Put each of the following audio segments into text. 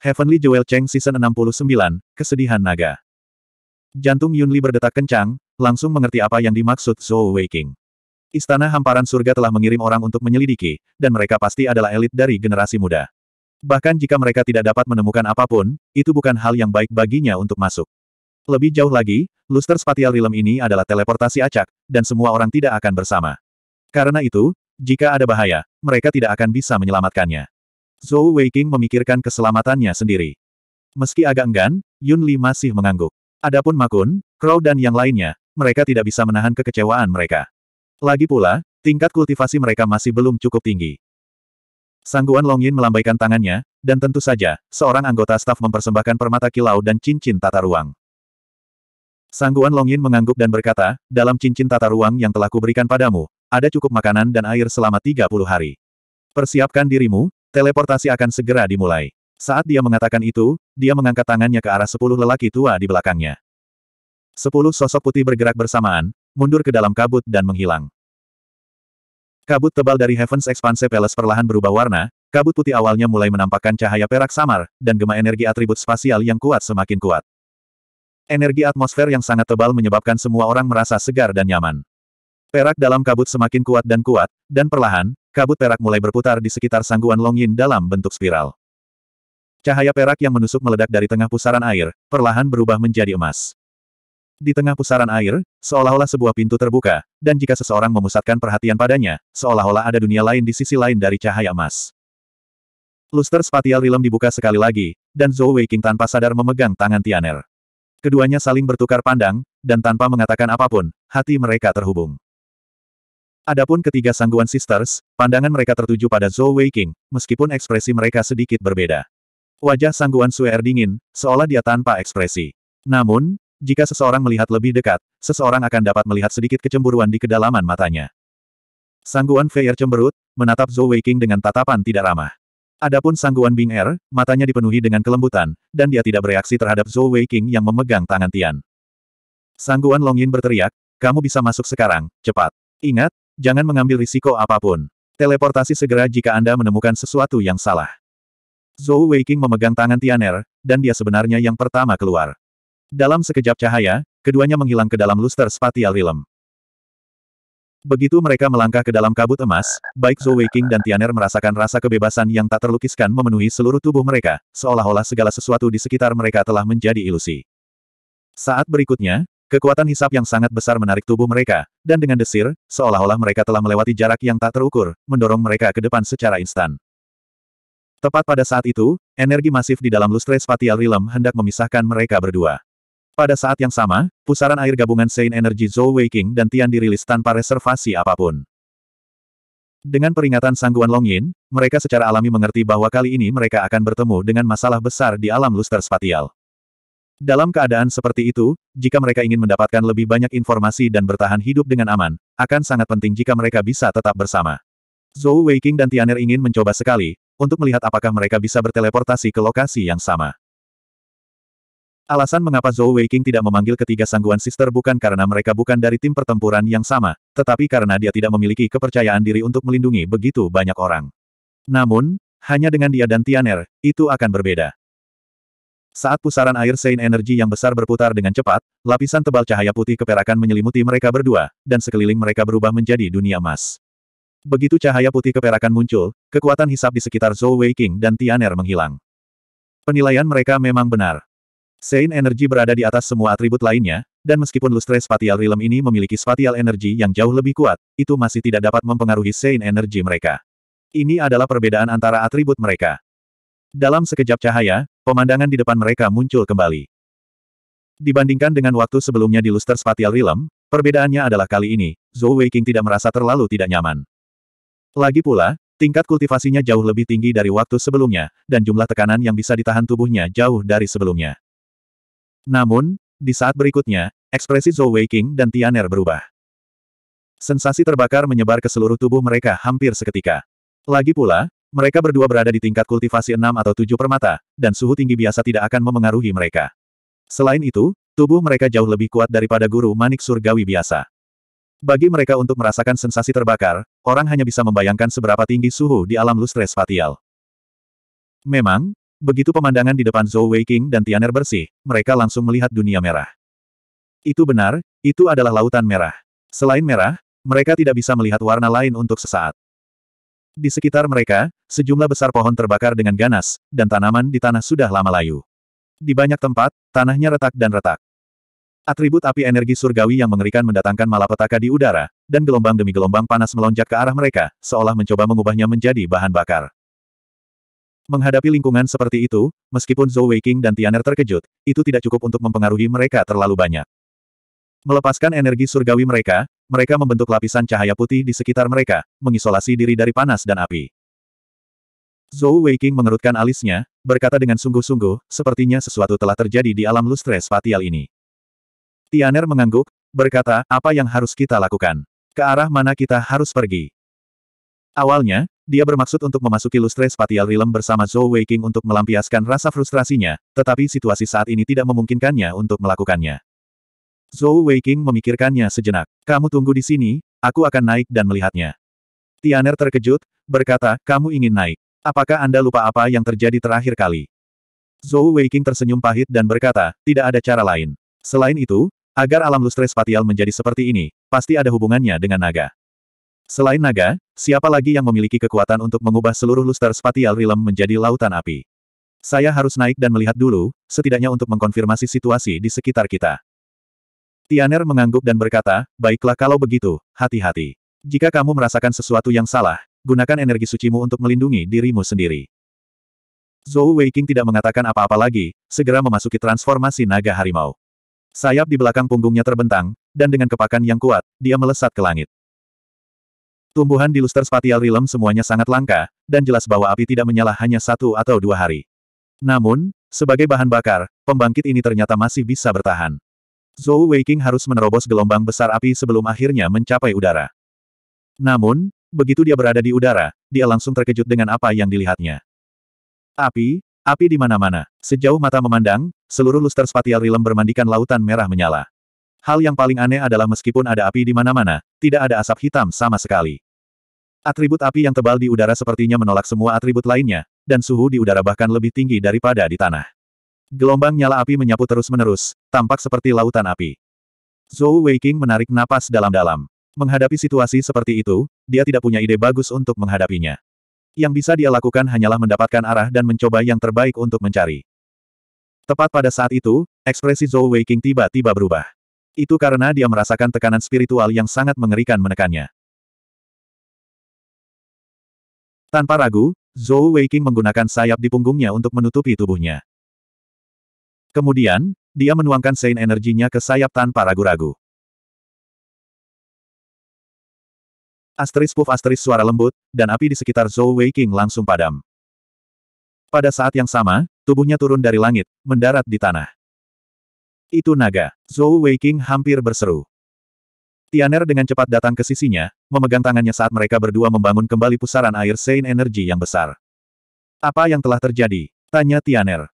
Heavenly Jewel Cheng Season 69, Kesedihan Naga. Jantung Yunli berdetak kencang, langsung mengerti apa yang dimaksud Zhou Weiking. Istana Hamparan Surga telah mengirim orang untuk menyelidiki, dan mereka pasti adalah elit dari generasi muda. Bahkan jika mereka tidak dapat menemukan apapun, itu bukan hal yang baik baginya untuk masuk. Lebih jauh lagi, luster spatial realm ini adalah teleportasi acak, dan semua orang tidak akan bersama. Karena itu, jika ada bahaya, mereka tidak akan bisa menyelamatkannya. Zhou Weiqing memikirkan keselamatannya sendiri. Meski agak enggan, Yun Li masih mengangguk. Adapun Makun, Crow dan yang lainnya, mereka tidak bisa menahan kekecewaan mereka. Lagi pula, tingkat kultivasi mereka masih belum cukup tinggi. Sangguan Long Yin melambaikan tangannya, dan tentu saja, seorang anggota staf mempersembahkan permata kilau dan cincin tata ruang. Sangguan Long Yin mengangguk dan berkata, dalam cincin tata ruang yang telah kuberikan padamu, ada cukup makanan dan air selama 30 hari. Persiapkan dirimu, Teleportasi akan segera dimulai. Saat dia mengatakan itu, dia mengangkat tangannya ke arah sepuluh lelaki tua di belakangnya. Sepuluh sosok putih bergerak bersamaan, mundur ke dalam kabut dan menghilang. Kabut tebal dari Heaven's Expanse Palace perlahan berubah warna, kabut putih awalnya mulai menampakkan cahaya perak samar, dan gema energi atribut spasial yang kuat semakin kuat. Energi atmosfer yang sangat tebal menyebabkan semua orang merasa segar dan nyaman. Perak dalam kabut semakin kuat dan kuat, dan perlahan, Kabut perak mulai berputar di sekitar sangguan Longyin dalam bentuk spiral. Cahaya perak yang menusuk meledak dari tengah pusaran air, perlahan berubah menjadi emas. Di tengah pusaran air, seolah-olah sebuah pintu terbuka, dan jika seseorang memusatkan perhatian padanya, seolah-olah ada dunia lain di sisi lain dari cahaya emas. Luster spatial rilem dibuka sekali lagi, dan Zhou Weiqing tanpa sadar memegang tangan Tianer. Keduanya saling bertukar pandang, dan tanpa mengatakan apapun, hati mereka terhubung. Adapun ketiga sangguan sisters, pandangan mereka tertuju pada Zhou Weiqing, meskipun ekspresi mereka sedikit berbeda. Wajah sangguan Suer dingin, seolah dia tanpa ekspresi. Namun, jika seseorang melihat lebih dekat, seseorang akan dapat melihat sedikit kecemburuan di kedalaman matanya. Sangguan Feier cemberut, menatap Zhou Weiqing dengan tatapan tidak ramah. Adapun sangguan Bing Er, matanya dipenuhi dengan kelembutan, dan dia tidak bereaksi terhadap Zhou Weiqing yang memegang tangan Tian. Sangguan Longin berteriak, kamu bisa masuk sekarang, cepat. Ingat, jangan mengambil risiko apapun. Teleportasi segera jika Anda menemukan sesuatu yang salah. Zhou Weiking memegang tangan Tianer, dan dia sebenarnya yang pertama keluar. Dalam sekejap cahaya, keduanya menghilang ke dalam luster spatial realm. Begitu mereka melangkah ke dalam kabut emas, baik Zhou Weiking dan Tianer merasakan rasa kebebasan yang tak terlukiskan memenuhi seluruh tubuh mereka, seolah-olah segala sesuatu di sekitar mereka telah menjadi ilusi. Saat berikutnya, Kekuatan hisap yang sangat besar menarik tubuh mereka, dan dengan desir, seolah-olah mereka telah melewati jarak yang tak terukur, mendorong mereka ke depan secara instan. Tepat pada saat itu, energi masif di dalam lustre spatial realm hendak memisahkan mereka berdua. Pada saat yang sama, pusaran air gabungan Saint Energy Zhou Waking dan Tian dirilis tanpa reservasi apapun. Dengan peringatan sangguan Long Yin, mereka secara alami mengerti bahwa kali ini mereka akan bertemu dengan masalah besar di alam luster spatial. Dalam keadaan seperti itu, jika mereka ingin mendapatkan lebih banyak informasi dan bertahan hidup dengan aman, akan sangat penting jika mereka bisa tetap bersama. Zhou Weiqing dan Tianer ingin mencoba sekali, untuk melihat apakah mereka bisa berteleportasi ke lokasi yang sama. Alasan mengapa Zhou Weiqing tidak memanggil ketiga sangguan sister bukan karena mereka bukan dari tim pertempuran yang sama, tetapi karena dia tidak memiliki kepercayaan diri untuk melindungi begitu banyak orang. Namun, hanya dengan dia dan Tianer, itu akan berbeda. Saat pusaran air sein Energy yang besar berputar dengan cepat, lapisan tebal cahaya putih keperakan menyelimuti mereka berdua, dan sekeliling mereka berubah menjadi dunia emas. Begitu cahaya putih keperakan muncul, kekuatan hisap di sekitar Zhou Weiqing dan Tianer menghilang. Penilaian mereka memang benar. Sein Energy berada di atas semua atribut lainnya, dan meskipun lustre spatial realm ini memiliki spatial energi yang jauh lebih kuat, itu masih tidak dapat mempengaruhi sein Energy mereka. Ini adalah perbedaan antara atribut mereka. Dalam sekejap cahaya, pemandangan di depan mereka muncul kembali. Dibandingkan dengan waktu sebelumnya di Luster Spatial Realm, perbedaannya adalah kali ini, Zhou Weiqing tidak merasa terlalu tidak nyaman. Lagi pula, tingkat kultivasinya jauh lebih tinggi dari waktu sebelumnya, dan jumlah tekanan yang bisa ditahan tubuhnya jauh dari sebelumnya. Namun, di saat berikutnya, ekspresi Zhou Weiqing dan Tianer berubah. Sensasi terbakar menyebar ke seluruh tubuh mereka hampir seketika. Lagi pula, mereka berdua berada di tingkat kultivasi 6 atau 7 permata, dan suhu tinggi biasa tidak akan memengaruhi mereka. Selain itu, tubuh mereka jauh lebih kuat daripada guru manik surgawi biasa. Bagi mereka untuk merasakan sensasi terbakar, orang hanya bisa membayangkan seberapa tinggi suhu di alam lustre spatial. Memang, begitu pemandangan di depan Zhou Weiqing dan Tianer bersih, mereka langsung melihat dunia merah. Itu benar, itu adalah lautan merah. Selain merah, mereka tidak bisa melihat warna lain untuk sesaat. Di sekitar mereka, sejumlah besar pohon terbakar dengan ganas, dan tanaman di tanah sudah lama layu. Di banyak tempat, tanahnya retak dan retak. Atribut api energi surgawi yang mengerikan mendatangkan malapetaka di udara, dan gelombang demi gelombang panas melonjak ke arah mereka, seolah mencoba mengubahnya menjadi bahan bakar. Menghadapi lingkungan seperti itu, meskipun Zhou Weiqing dan Tianer terkejut, itu tidak cukup untuk mempengaruhi mereka terlalu banyak. Melepaskan energi surgawi mereka, mereka membentuk lapisan cahaya putih di sekitar mereka, mengisolasi diri dari panas dan api. Zhou Weiqing mengerutkan alisnya, berkata dengan sungguh-sungguh, sepertinya sesuatu telah terjadi di alam lustre spatial ini. Tianer mengangguk, berkata, apa yang harus kita lakukan? Ke arah mana kita harus pergi? Awalnya, dia bermaksud untuk memasuki lustre spatial realm bersama Zhou Weiqing untuk melampiaskan rasa frustrasinya, tetapi situasi saat ini tidak memungkinkannya untuk melakukannya. Zhou Weiqing memikirkannya sejenak. Kamu tunggu di sini, aku akan naik dan melihatnya. Tianer terkejut, berkata, kamu ingin naik. Apakah Anda lupa apa yang terjadi terakhir kali? Zhou Weiqing tersenyum pahit dan berkata, tidak ada cara lain. Selain itu, agar alam lustre spatial menjadi seperti ini, pasti ada hubungannya dengan naga. Selain naga, siapa lagi yang memiliki kekuatan untuk mengubah seluruh luster spatial realm menjadi lautan api? Saya harus naik dan melihat dulu, setidaknya untuk mengkonfirmasi situasi di sekitar kita. Tianer mengangguk dan berkata, baiklah kalau begitu, hati-hati. Jika kamu merasakan sesuatu yang salah, gunakan energi sucimu untuk melindungi dirimu sendiri. Zhou Weiqing tidak mengatakan apa-apa lagi, segera memasuki transformasi naga harimau. Sayap di belakang punggungnya terbentang, dan dengan kepakan yang kuat, dia melesat ke langit. Tumbuhan di luster spatial realm semuanya sangat langka, dan jelas bahwa api tidak menyala hanya satu atau dua hari. Namun, sebagai bahan bakar, pembangkit ini ternyata masih bisa bertahan. Zhou Weiqing harus menerobos gelombang besar api sebelum akhirnya mencapai udara. Namun, Begitu dia berada di udara, dia langsung terkejut dengan apa yang dilihatnya. Api, api di mana-mana. Sejauh mata memandang, seluruh luster spatial rilem bermandikan lautan merah menyala. Hal yang paling aneh adalah meskipun ada api di mana-mana, tidak ada asap hitam sama sekali. Atribut api yang tebal di udara sepertinya menolak semua atribut lainnya, dan suhu di udara bahkan lebih tinggi daripada di tanah. Gelombang nyala api menyapu terus-menerus, tampak seperti lautan api. Zhou Weiqing menarik napas dalam-dalam. Menghadapi situasi seperti itu, dia tidak punya ide bagus untuk menghadapinya. Yang bisa dia lakukan hanyalah mendapatkan arah dan mencoba yang terbaik untuk mencari. Tepat pada saat itu, ekspresi Zhou Weiqing tiba-tiba berubah. Itu karena dia merasakan tekanan spiritual yang sangat mengerikan menekannya. Tanpa ragu, Zhou Weiqing menggunakan sayap di punggungnya untuk menutupi tubuhnya. Kemudian, dia menuangkan sein energinya ke sayap tanpa ragu-ragu. Asteris puf asteris suara lembut, dan api di sekitar Zhou Weiqing langsung padam. Pada saat yang sama, tubuhnya turun dari langit, mendarat di tanah. Itu naga. Zhou Weiqing hampir berseru. Tianer dengan cepat datang ke sisinya, memegang tangannya saat mereka berdua membangun kembali pusaran air Sein Energi yang besar. Apa yang telah terjadi? Tanya Tianer.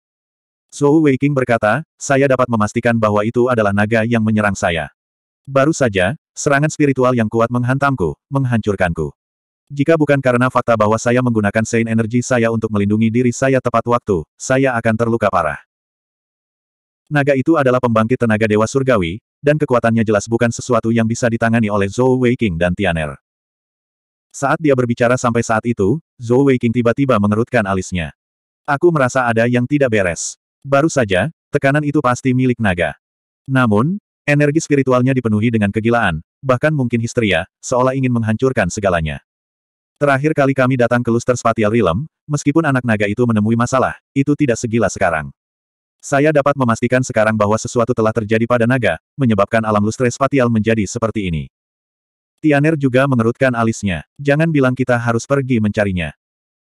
Zhou Weiqing berkata, saya dapat memastikan bahwa itu adalah naga yang menyerang saya. Baru saja, serangan spiritual yang kuat menghantamku, menghancurkanku. Jika bukan karena fakta bahwa saya menggunakan Sein energi saya untuk melindungi diri saya tepat waktu, saya akan terluka parah. Naga itu adalah pembangkit tenaga dewa surgawi, dan kekuatannya jelas bukan sesuatu yang bisa ditangani oleh Zhou Weiqing dan Tianer. Saat dia berbicara sampai saat itu, Zhou Weiqing tiba-tiba mengerutkan alisnya. Aku merasa ada yang tidak beres. Baru saja, tekanan itu pasti milik naga. Namun, Energi spiritualnya dipenuhi dengan kegilaan, bahkan mungkin histeria, seolah ingin menghancurkan segalanya. Terakhir kali kami datang ke Luster Spatial Realm, meskipun anak naga itu menemui masalah, itu tidak segila sekarang. Saya dapat memastikan sekarang bahwa sesuatu telah terjadi pada naga, menyebabkan alam Luster spatial menjadi seperti ini. Tianer juga mengerutkan alisnya. Jangan bilang kita harus pergi mencarinya.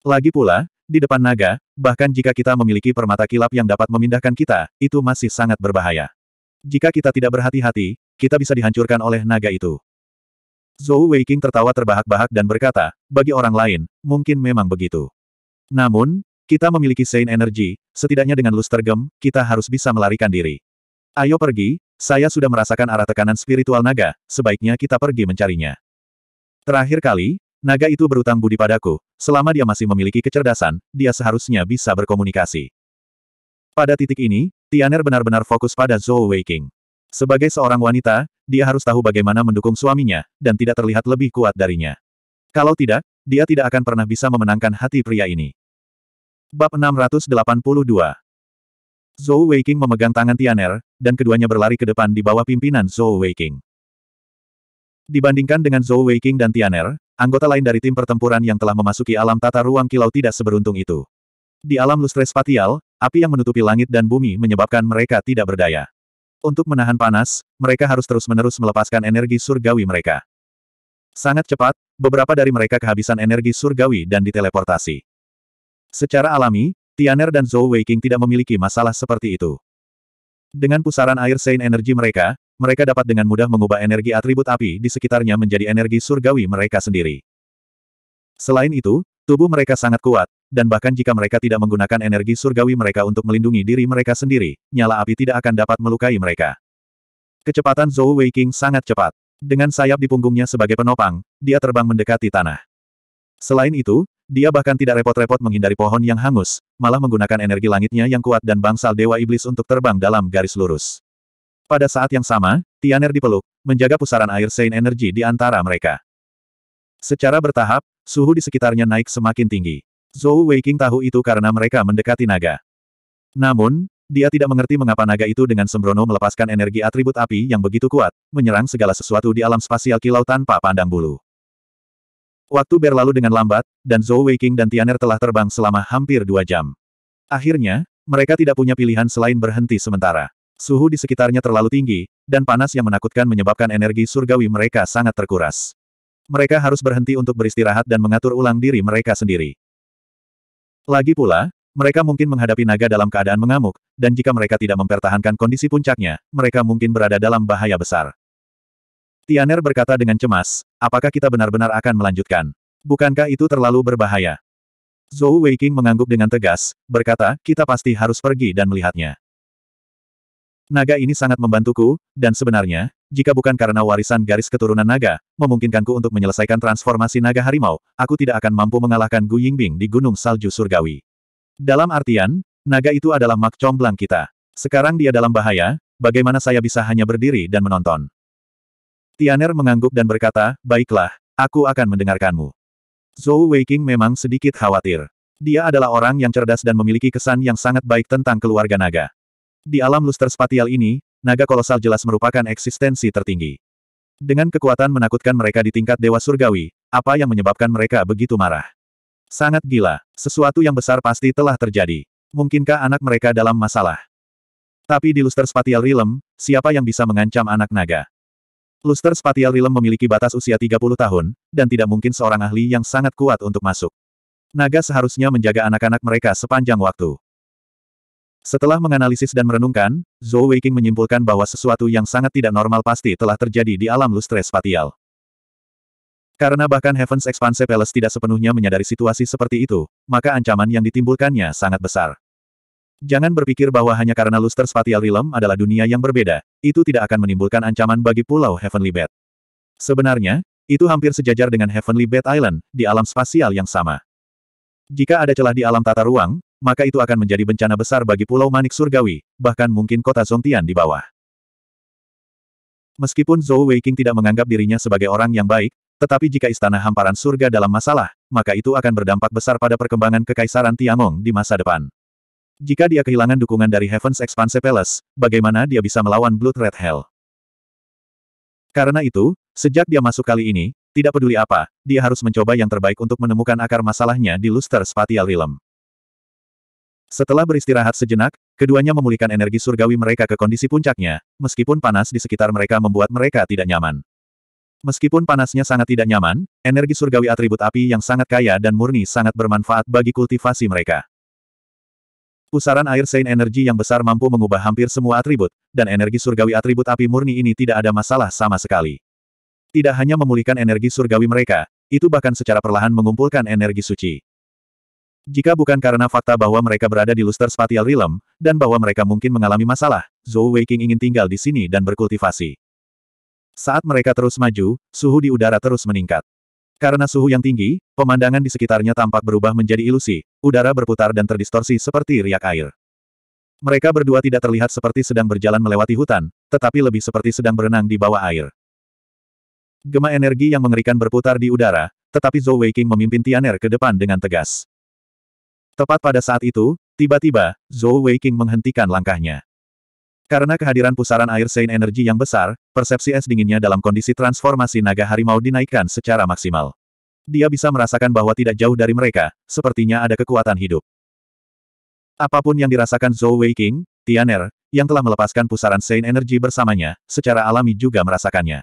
Lagi pula, di depan naga, bahkan jika kita memiliki permata kilap yang dapat memindahkan kita, itu masih sangat berbahaya. Jika kita tidak berhati-hati, kita bisa dihancurkan oleh naga itu. Zhou Weiqing tertawa terbahak-bahak dan berkata, bagi orang lain, mungkin memang begitu. Namun, kita memiliki Saint energi, setidaknya dengan luster gem, kita harus bisa melarikan diri. Ayo pergi, saya sudah merasakan arah tekanan spiritual naga, sebaiknya kita pergi mencarinya. Terakhir kali, naga itu berutang budi padaku, selama dia masih memiliki kecerdasan, dia seharusnya bisa berkomunikasi. Pada titik ini, Tianer benar-benar fokus pada Zhou Weiqing. Sebagai seorang wanita, dia harus tahu bagaimana mendukung suaminya, dan tidak terlihat lebih kuat darinya. Kalau tidak, dia tidak akan pernah bisa memenangkan hati pria ini. Bab 682 Zhou Weiqing memegang tangan Tianer, dan keduanya berlari ke depan di bawah pimpinan Zhou Weiqing. Dibandingkan dengan Zhou Weiqing dan Tianer, anggota lain dari tim pertempuran yang telah memasuki alam tata ruang kilau tidak seberuntung itu. Di alam lustre spatial, api yang menutupi langit dan bumi menyebabkan mereka tidak berdaya. Untuk menahan panas, mereka harus terus-menerus melepaskan energi surgawi mereka. Sangat cepat, beberapa dari mereka kehabisan energi surgawi dan diteleportasi. Secara alami, Tianer dan Zhou Weiqing tidak memiliki masalah seperti itu. Dengan pusaran air Saint energi mereka, mereka dapat dengan mudah mengubah energi atribut api di sekitarnya menjadi energi surgawi mereka sendiri. Selain itu, Tubuh mereka sangat kuat, dan bahkan jika mereka tidak menggunakan energi surgawi mereka untuk melindungi diri mereka sendiri, nyala api tidak akan dapat melukai mereka. Kecepatan Zhou Weiqing sangat cepat. Dengan sayap di punggungnya sebagai penopang, dia terbang mendekati tanah. Selain itu, dia bahkan tidak repot-repot menghindari pohon yang hangus, malah menggunakan energi langitnya yang kuat dan bangsal Dewa Iblis untuk terbang dalam garis lurus. Pada saat yang sama, Tianer dipeluk, menjaga pusaran air Saint Energy di antara mereka. Secara bertahap, Suhu di sekitarnya naik semakin tinggi. Zhou Weiqing tahu itu karena mereka mendekati naga. Namun, dia tidak mengerti mengapa naga itu dengan sembrono melepaskan energi atribut api yang begitu kuat, menyerang segala sesuatu di alam spasial kilau tanpa pandang bulu. Waktu berlalu dengan lambat, dan Zhou Weiqing dan Tianer telah terbang selama hampir dua jam. Akhirnya, mereka tidak punya pilihan selain berhenti sementara. Suhu di sekitarnya terlalu tinggi, dan panas yang menakutkan menyebabkan energi surgawi mereka sangat terkuras. Mereka harus berhenti untuk beristirahat dan mengatur ulang diri mereka sendiri. Lagi pula, mereka mungkin menghadapi naga dalam keadaan mengamuk, dan jika mereka tidak mempertahankan kondisi puncaknya, mereka mungkin berada dalam bahaya besar. Tianer berkata dengan cemas, apakah kita benar-benar akan melanjutkan? Bukankah itu terlalu berbahaya? Zhou Weiqing mengangguk dengan tegas, berkata, kita pasti harus pergi dan melihatnya. Naga ini sangat membantuku, dan sebenarnya, jika bukan karena warisan garis keturunan naga, memungkinkanku untuk menyelesaikan transformasi naga harimau, aku tidak akan mampu mengalahkan Gu Yingbing di Gunung Salju Surgawi. Dalam artian, naga itu adalah mak comblang kita. Sekarang dia dalam bahaya, bagaimana saya bisa hanya berdiri dan menonton? Tianer mengangguk dan berkata, baiklah, aku akan mendengarkanmu. Zhou Weiqing memang sedikit khawatir. Dia adalah orang yang cerdas dan memiliki kesan yang sangat baik tentang keluarga naga. Di alam luster spatial ini, naga kolosal jelas merupakan eksistensi tertinggi. Dengan kekuatan menakutkan mereka di tingkat dewa surgawi, apa yang menyebabkan mereka begitu marah? Sangat gila, sesuatu yang besar pasti telah terjadi. Mungkinkah anak mereka dalam masalah? Tapi di luster spatial realm, siapa yang bisa mengancam anak naga? Luster spatial realm memiliki batas usia 30 tahun, dan tidak mungkin seorang ahli yang sangat kuat untuk masuk. Naga seharusnya menjaga anak-anak mereka sepanjang waktu. Setelah menganalisis dan merenungkan, Zhou Weiqing menyimpulkan bahwa sesuatu yang sangat tidak normal pasti telah terjadi di alam lustre spatial. Karena bahkan Heaven's Expanse Palace tidak sepenuhnya menyadari situasi seperti itu, maka ancaman yang ditimbulkannya sangat besar. Jangan berpikir bahwa hanya karena luster spatial realm adalah dunia yang berbeda, itu tidak akan menimbulkan ancaman bagi pulau Heavenly Bed. Sebenarnya, itu hampir sejajar dengan Heavenly Bed Island, di alam spasial yang sama. Jika ada celah di alam tata ruang, maka itu akan menjadi bencana besar bagi Pulau Manik Surgawi, bahkan mungkin kota Zongtian di bawah. Meskipun Zhou Weiqing tidak menganggap dirinya sebagai orang yang baik, tetapi jika istana hamparan surga dalam masalah, maka itu akan berdampak besar pada perkembangan kekaisaran Tiangong di masa depan. Jika dia kehilangan dukungan dari Heaven's Expanse Palace, bagaimana dia bisa melawan Blood Red Hell? Karena itu, sejak dia masuk kali ini, tidak peduli apa, dia harus mencoba yang terbaik untuk menemukan akar masalahnya di Luster Spatial Realm. Setelah beristirahat sejenak, keduanya memulihkan energi surgawi mereka ke kondisi puncaknya, meskipun panas di sekitar mereka membuat mereka tidak nyaman. Meskipun panasnya sangat tidak nyaman, energi surgawi atribut api yang sangat kaya dan murni sangat bermanfaat bagi kultivasi mereka. Pusaran air Saint energi yang besar mampu mengubah hampir semua atribut, dan energi surgawi atribut api murni ini tidak ada masalah sama sekali. Tidak hanya memulihkan energi surgawi mereka, itu bahkan secara perlahan mengumpulkan energi suci. Jika bukan karena fakta bahwa mereka berada di luster spatial realm, dan bahwa mereka mungkin mengalami masalah, Zhou Weiqing ingin tinggal di sini dan berkultivasi. Saat mereka terus maju, suhu di udara terus meningkat. Karena suhu yang tinggi, pemandangan di sekitarnya tampak berubah menjadi ilusi, udara berputar dan terdistorsi seperti riak air. Mereka berdua tidak terlihat seperti sedang berjalan melewati hutan, tetapi lebih seperti sedang berenang di bawah air. Gema energi yang mengerikan berputar di udara, tetapi Zhou Weiqing memimpin Tianer ke depan dengan tegas. Tepat pada saat itu, tiba-tiba, Zhou Weiqing menghentikan langkahnya. Karena kehadiran pusaran air Sein energi yang besar, persepsi es dinginnya dalam kondisi transformasi naga harimau dinaikkan secara maksimal. Dia bisa merasakan bahwa tidak jauh dari mereka, sepertinya ada kekuatan hidup. Apapun yang dirasakan Zhou Weiqing, Tianer, yang telah melepaskan pusaran Sein energi bersamanya, secara alami juga merasakannya.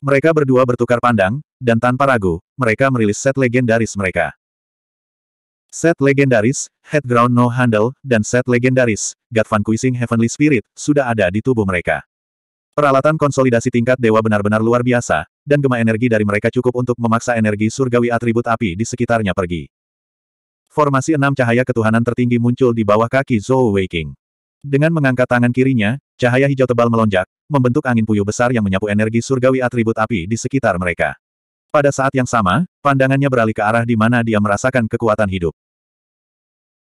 Mereka berdua bertukar pandang, dan tanpa ragu, mereka merilis set legendaris mereka. Set legendaris, Headground No Handle, dan set legendaris, God Vanquishing Heavenly Spirit, sudah ada di tubuh mereka. Peralatan konsolidasi tingkat dewa benar-benar luar biasa, dan gema energi dari mereka cukup untuk memaksa energi surgawi atribut api di sekitarnya pergi. Formasi enam cahaya ketuhanan tertinggi muncul di bawah kaki Zhou Weiking. Dengan mengangkat tangan kirinya, cahaya hijau tebal melonjak, membentuk angin puyuh besar yang menyapu energi surgawi atribut api di sekitar mereka. Pada saat yang sama, pandangannya beralih ke arah di mana dia merasakan kekuatan hidup.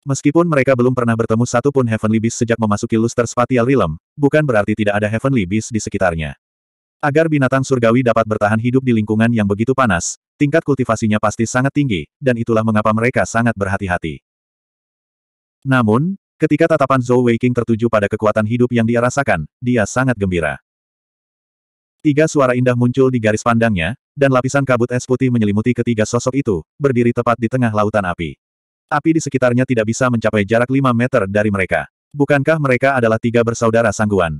Meskipun mereka belum pernah bertemu satu pun Heavenly Beast sejak memasuki Luster Spatial Realm, bukan berarti tidak ada Heavenly Beast di sekitarnya. Agar binatang surgawi dapat bertahan hidup di lingkungan yang begitu panas, tingkat kultivasinya pasti sangat tinggi, dan itulah mengapa mereka sangat berhati-hati. Namun, ketika tatapan Zhou Weiking tertuju pada kekuatan hidup yang dia rasakan, dia sangat gembira. Tiga suara indah muncul di garis pandangnya, dan lapisan kabut es putih menyelimuti ketiga sosok itu, berdiri tepat di tengah lautan api. Api di sekitarnya tidak bisa mencapai jarak 5 meter dari mereka. Bukankah mereka adalah tiga bersaudara sangguan?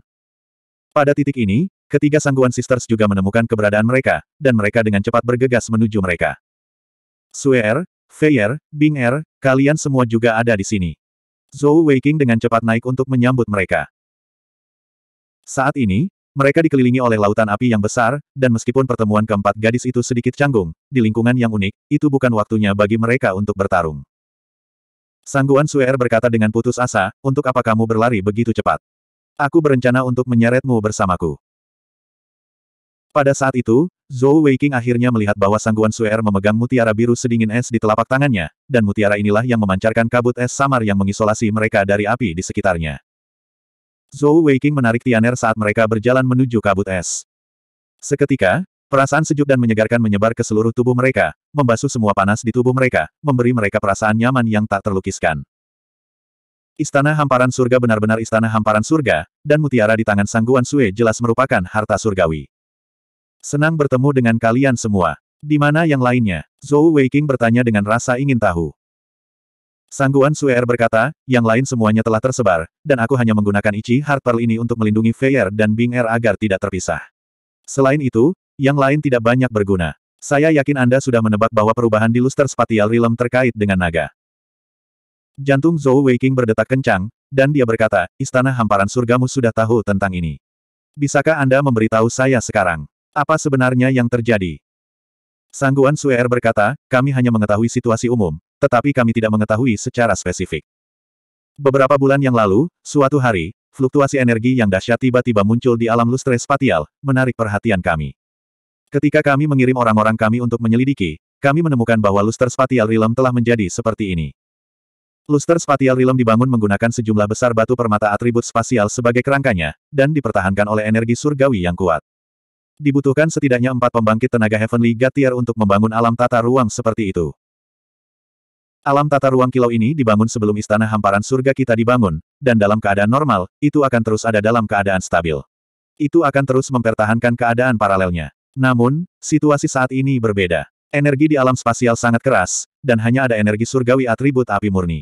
Pada titik ini, ketiga sangguan sisters juga menemukan keberadaan mereka, dan mereka dengan cepat bergegas menuju mereka. Suer, Feier, Bing Er, kalian semua juga ada di sini. Zhou Weiking dengan cepat naik untuk menyambut mereka. Saat ini, mereka dikelilingi oleh lautan api yang besar, dan meskipun pertemuan keempat gadis itu sedikit canggung, di lingkungan yang unik, itu bukan waktunya bagi mereka untuk bertarung. Sangguan Suer berkata dengan putus asa, untuk apa kamu berlari begitu cepat? Aku berencana untuk menyeretmu bersamaku. Pada saat itu, Zhou Weiqing akhirnya melihat bahwa Sangguan Suer memegang mutiara biru sedingin es di telapak tangannya, dan mutiara inilah yang memancarkan kabut es samar yang mengisolasi mereka dari api di sekitarnya. Zhou Weiqing menarik Tianer saat mereka berjalan menuju kabut es. Seketika, Perasaan sejuk dan menyegarkan menyebar ke seluruh tubuh mereka, membasuh semua panas di tubuh mereka, memberi mereka perasaan nyaman yang tak terlukiskan. Istana hamparan surga benar-benar istana hamparan surga, dan mutiara di tangan Sangguan Sue jelas merupakan harta surgawi. Senang bertemu dengan kalian semua. Di mana yang lainnya? Zhou Weiking bertanya dengan rasa ingin tahu. Sangguan Sue Er berkata, yang lain semuanya telah tersebar, dan aku hanya menggunakan Ichi Heart Pearl ini untuk melindungi Feier dan Bing Er agar tidak terpisah. Selain itu, yang lain tidak banyak berguna. Saya yakin Anda sudah menebak bahwa perubahan di luster spatial realm terkait dengan naga. Jantung Zhou Weiqing berdetak kencang, dan dia berkata, Istana Hamparan Surgamu sudah tahu tentang ini. Bisakah Anda memberitahu saya sekarang? Apa sebenarnya yang terjadi? Sangguan Suer berkata, kami hanya mengetahui situasi umum, tetapi kami tidak mengetahui secara spesifik. Beberapa bulan yang lalu, suatu hari, fluktuasi energi yang dahsyat tiba-tiba muncul di alam lustre spatial, menarik perhatian kami. Ketika kami mengirim orang-orang kami untuk menyelidiki, kami menemukan bahwa luster spatial realm telah menjadi seperti ini. Luster spatial realm dibangun menggunakan sejumlah besar batu permata atribut spasial sebagai kerangkanya, dan dipertahankan oleh energi surgawi yang kuat. Dibutuhkan setidaknya empat pembangkit tenaga Heavenly Gatier untuk membangun alam tata ruang seperti itu. Alam tata ruang kilau ini dibangun sebelum istana hamparan surga kita dibangun, dan dalam keadaan normal, itu akan terus ada dalam keadaan stabil. Itu akan terus mempertahankan keadaan paralelnya. Namun, situasi saat ini berbeda. Energi di alam spasial sangat keras, dan hanya ada energi surgawi atribut api murni.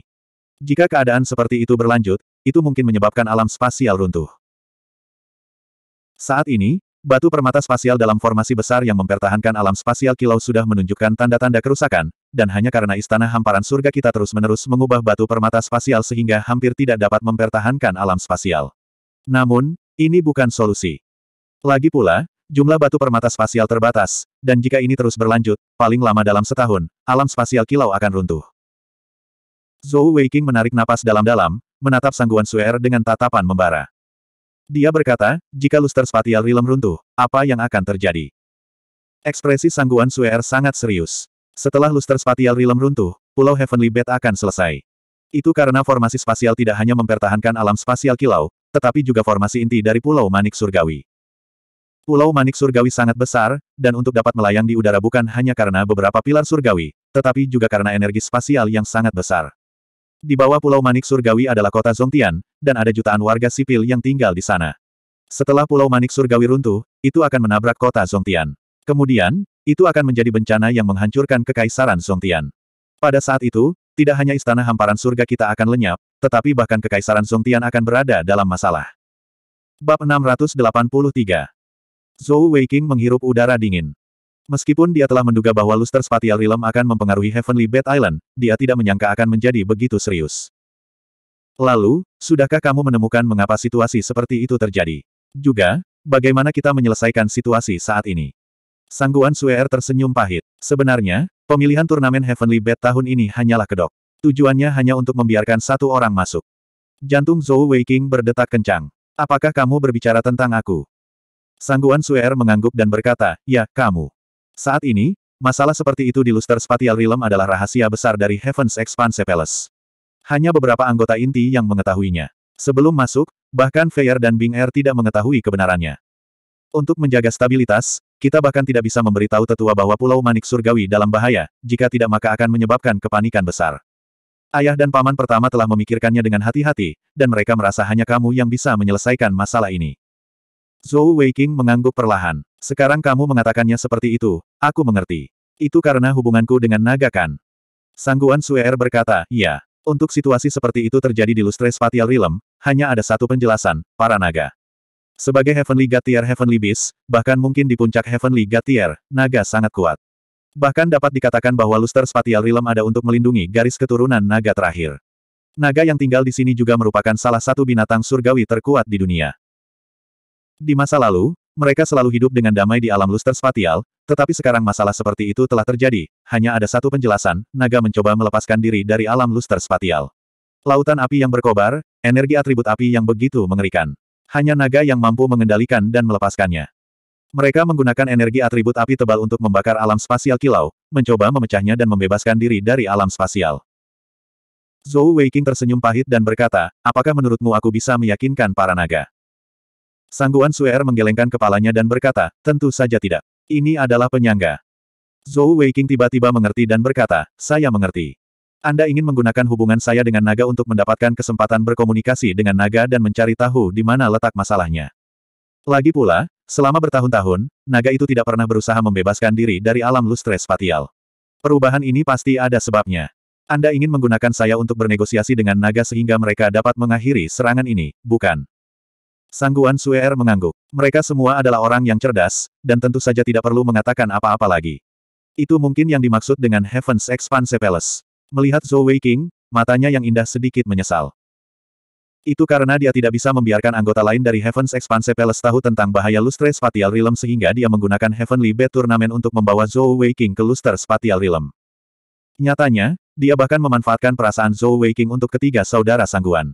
Jika keadaan seperti itu berlanjut, itu mungkin menyebabkan alam spasial runtuh. Saat ini, batu permata spasial dalam formasi besar yang mempertahankan alam spasial kilau sudah menunjukkan tanda-tanda kerusakan, dan hanya karena istana hamparan surga kita terus-menerus mengubah batu permata spasial sehingga hampir tidak dapat mempertahankan alam spasial. Namun, ini bukan solusi. Lagi pula, Jumlah batu permata spasial terbatas, dan jika ini terus berlanjut, paling lama dalam setahun, alam spasial kilau akan runtuh. Zhou Weiqing menarik napas dalam-dalam, menatap sangguan Suer dengan tatapan membara. Dia berkata, jika luster spatial rilem runtuh, apa yang akan terjadi? Ekspresi sangguan Suer sangat serius. Setelah luster spatial rilem runtuh, pulau Heavenly Bed akan selesai. Itu karena formasi spasial tidak hanya mempertahankan alam spasial kilau, tetapi juga formasi inti dari pulau manik surgawi. Pulau Manik Surgawi sangat besar, dan untuk dapat melayang di udara bukan hanya karena beberapa pilar surgawi, tetapi juga karena energi spasial yang sangat besar. Di bawah Pulau Manik Surgawi adalah kota Zongtian, dan ada jutaan warga sipil yang tinggal di sana. Setelah Pulau Manik Surgawi runtuh, itu akan menabrak kota Zongtian. Kemudian, itu akan menjadi bencana yang menghancurkan kekaisaran Zongtian. Pada saat itu, tidak hanya istana hamparan surga kita akan lenyap, tetapi bahkan kekaisaran Zongtian akan berada dalam masalah. Bab 683 Zhou Weiqing menghirup udara dingin. Meskipun dia telah menduga bahwa luster spatial realm akan mempengaruhi Heavenly Bed Island, dia tidak menyangka akan menjadi begitu serius. Lalu, sudahkah kamu menemukan mengapa situasi seperti itu terjadi? Juga, bagaimana kita menyelesaikan situasi saat ini? Sangguan Suer tersenyum pahit. Sebenarnya, pemilihan turnamen Heavenly Bed tahun ini hanyalah kedok. Tujuannya hanya untuk membiarkan satu orang masuk. Jantung Zhou Weiqing berdetak kencang. Apakah kamu berbicara tentang aku? Sangguan Suer mengangguk dan berkata, ya, kamu. Saat ini, masalah seperti itu di Luster Spatial Realm adalah rahasia besar dari Heaven's Expanse Palace. Hanya beberapa anggota inti yang mengetahuinya. Sebelum masuk, bahkan Feyer dan Bing Er tidak mengetahui kebenarannya. Untuk menjaga stabilitas, kita bahkan tidak bisa memberitahu tetua bahwa Pulau Manik Surgawi dalam bahaya, jika tidak maka akan menyebabkan kepanikan besar. Ayah dan paman pertama telah memikirkannya dengan hati-hati, dan mereka merasa hanya kamu yang bisa menyelesaikan masalah ini. Zhou Weiqing mengangguk perlahan. Sekarang kamu mengatakannya seperti itu, aku mengerti. Itu karena hubunganku dengan naga kan? Sangguan Suer berkata, iya. Untuk situasi seperti itu terjadi di Lustre Spatial Realm, hanya ada satu penjelasan, para naga. Sebagai Heavenly God Tier Heavenly Beast, bahkan mungkin di puncak Heavenly God Tier, naga sangat kuat. Bahkan dapat dikatakan bahwa Luster Spatial Realm ada untuk melindungi garis keturunan naga terakhir. Naga yang tinggal di sini juga merupakan salah satu binatang surgawi terkuat di dunia. Di masa lalu, mereka selalu hidup dengan damai di alam luster spatial, tetapi sekarang masalah seperti itu telah terjadi, hanya ada satu penjelasan, naga mencoba melepaskan diri dari alam luster spatial. Lautan api yang berkobar, energi atribut api yang begitu mengerikan. Hanya naga yang mampu mengendalikan dan melepaskannya. Mereka menggunakan energi atribut api tebal untuk membakar alam spasial kilau, mencoba memecahnya dan membebaskan diri dari alam spasial. Zhou Weiqing tersenyum pahit dan berkata, apakah menurutmu aku bisa meyakinkan para naga? Sangguan Suer menggelengkan kepalanya dan berkata, tentu saja tidak. Ini adalah penyangga. Zhou Weiqing tiba-tiba mengerti dan berkata, saya mengerti. Anda ingin menggunakan hubungan saya dengan naga untuk mendapatkan kesempatan berkomunikasi dengan naga dan mencari tahu di mana letak masalahnya. Lagi pula, selama bertahun-tahun, naga itu tidak pernah berusaha membebaskan diri dari alam lustre spatial. Perubahan ini pasti ada sebabnya. Anda ingin menggunakan saya untuk bernegosiasi dengan naga sehingga mereka dapat mengakhiri serangan ini, bukan? Sangguan Suer mengangguk. Mereka semua adalah orang yang cerdas, dan tentu saja tidak perlu mengatakan apa-apa lagi. Itu mungkin yang dimaksud dengan Heaven's Expanse Palace. Melihat Zhou Weiqing, matanya yang indah sedikit menyesal. Itu karena dia tidak bisa membiarkan anggota lain dari Heaven's Expanse Palace tahu tentang bahaya Lustre Spatial Realm sehingga dia menggunakan Heavenly Bed Tournament untuk membawa Zhou Weiqing ke Lustre Spatial Realm. Nyatanya, dia bahkan memanfaatkan perasaan Zhou Weiqing untuk ketiga saudara sangguan.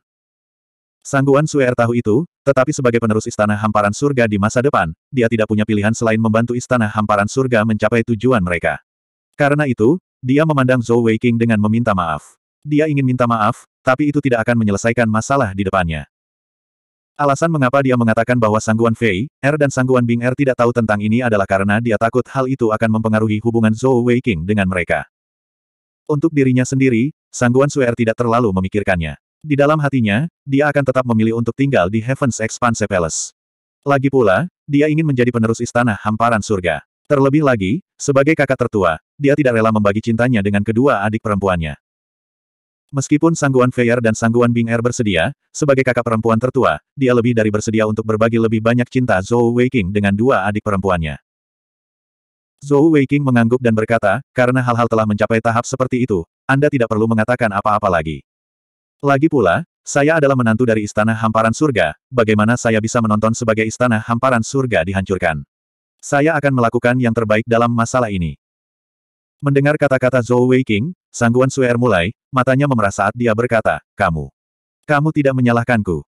Sangguan Suer tahu itu, tetapi sebagai penerus Istana Hamparan Surga di masa depan, dia tidak punya pilihan selain membantu Istana Hamparan Surga mencapai tujuan mereka. Karena itu, dia memandang Zhou Weiqing dengan meminta maaf. Dia ingin minta maaf, tapi itu tidak akan menyelesaikan masalah di depannya. Alasan mengapa dia mengatakan bahwa Sangguan Fei, Er dan Sangguan Bing Er tidak tahu tentang ini adalah karena dia takut hal itu akan mempengaruhi hubungan Zhou Weiqing dengan mereka. Untuk dirinya sendiri, Sangguan Suer tidak terlalu memikirkannya. Di dalam hatinya, dia akan tetap memilih untuk tinggal di Heaven's Expanse Palace. Lagi pula, dia ingin menjadi penerus istana hamparan surga. Terlebih lagi, sebagai kakak tertua, dia tidak rela membagi cintanya dengan kedua adik perempuannya. Meskipun Sangguan Feier dan Sangguan Bing Er bersedia, sebagai kakak perempuan tertua, dia lebih dari bersedia untuk berbagi lebih banyak cinta Zhou Weiqing dengan dua adik perempuannya. Zhou Weiqing mengangguk dan berkata, karena hal-hal telah mencapai tahap seperti itu, Anda tidak perlu mengatakan apa-apa lagi. Lagi pula, saya adalah menantu dari Istana Hamparan Surga, bagaimana saya bisa menonton sebagai Istana Hamparan Surga dihancurkan? Saya akan melakukan yang terbaik dalam masalah ini. Mendengar kata-kata Zhou Weiqing, sangguan Suer er mulai, matanya memerah saat dia berkata, Kamu. Kamu tidak menyalahkanku.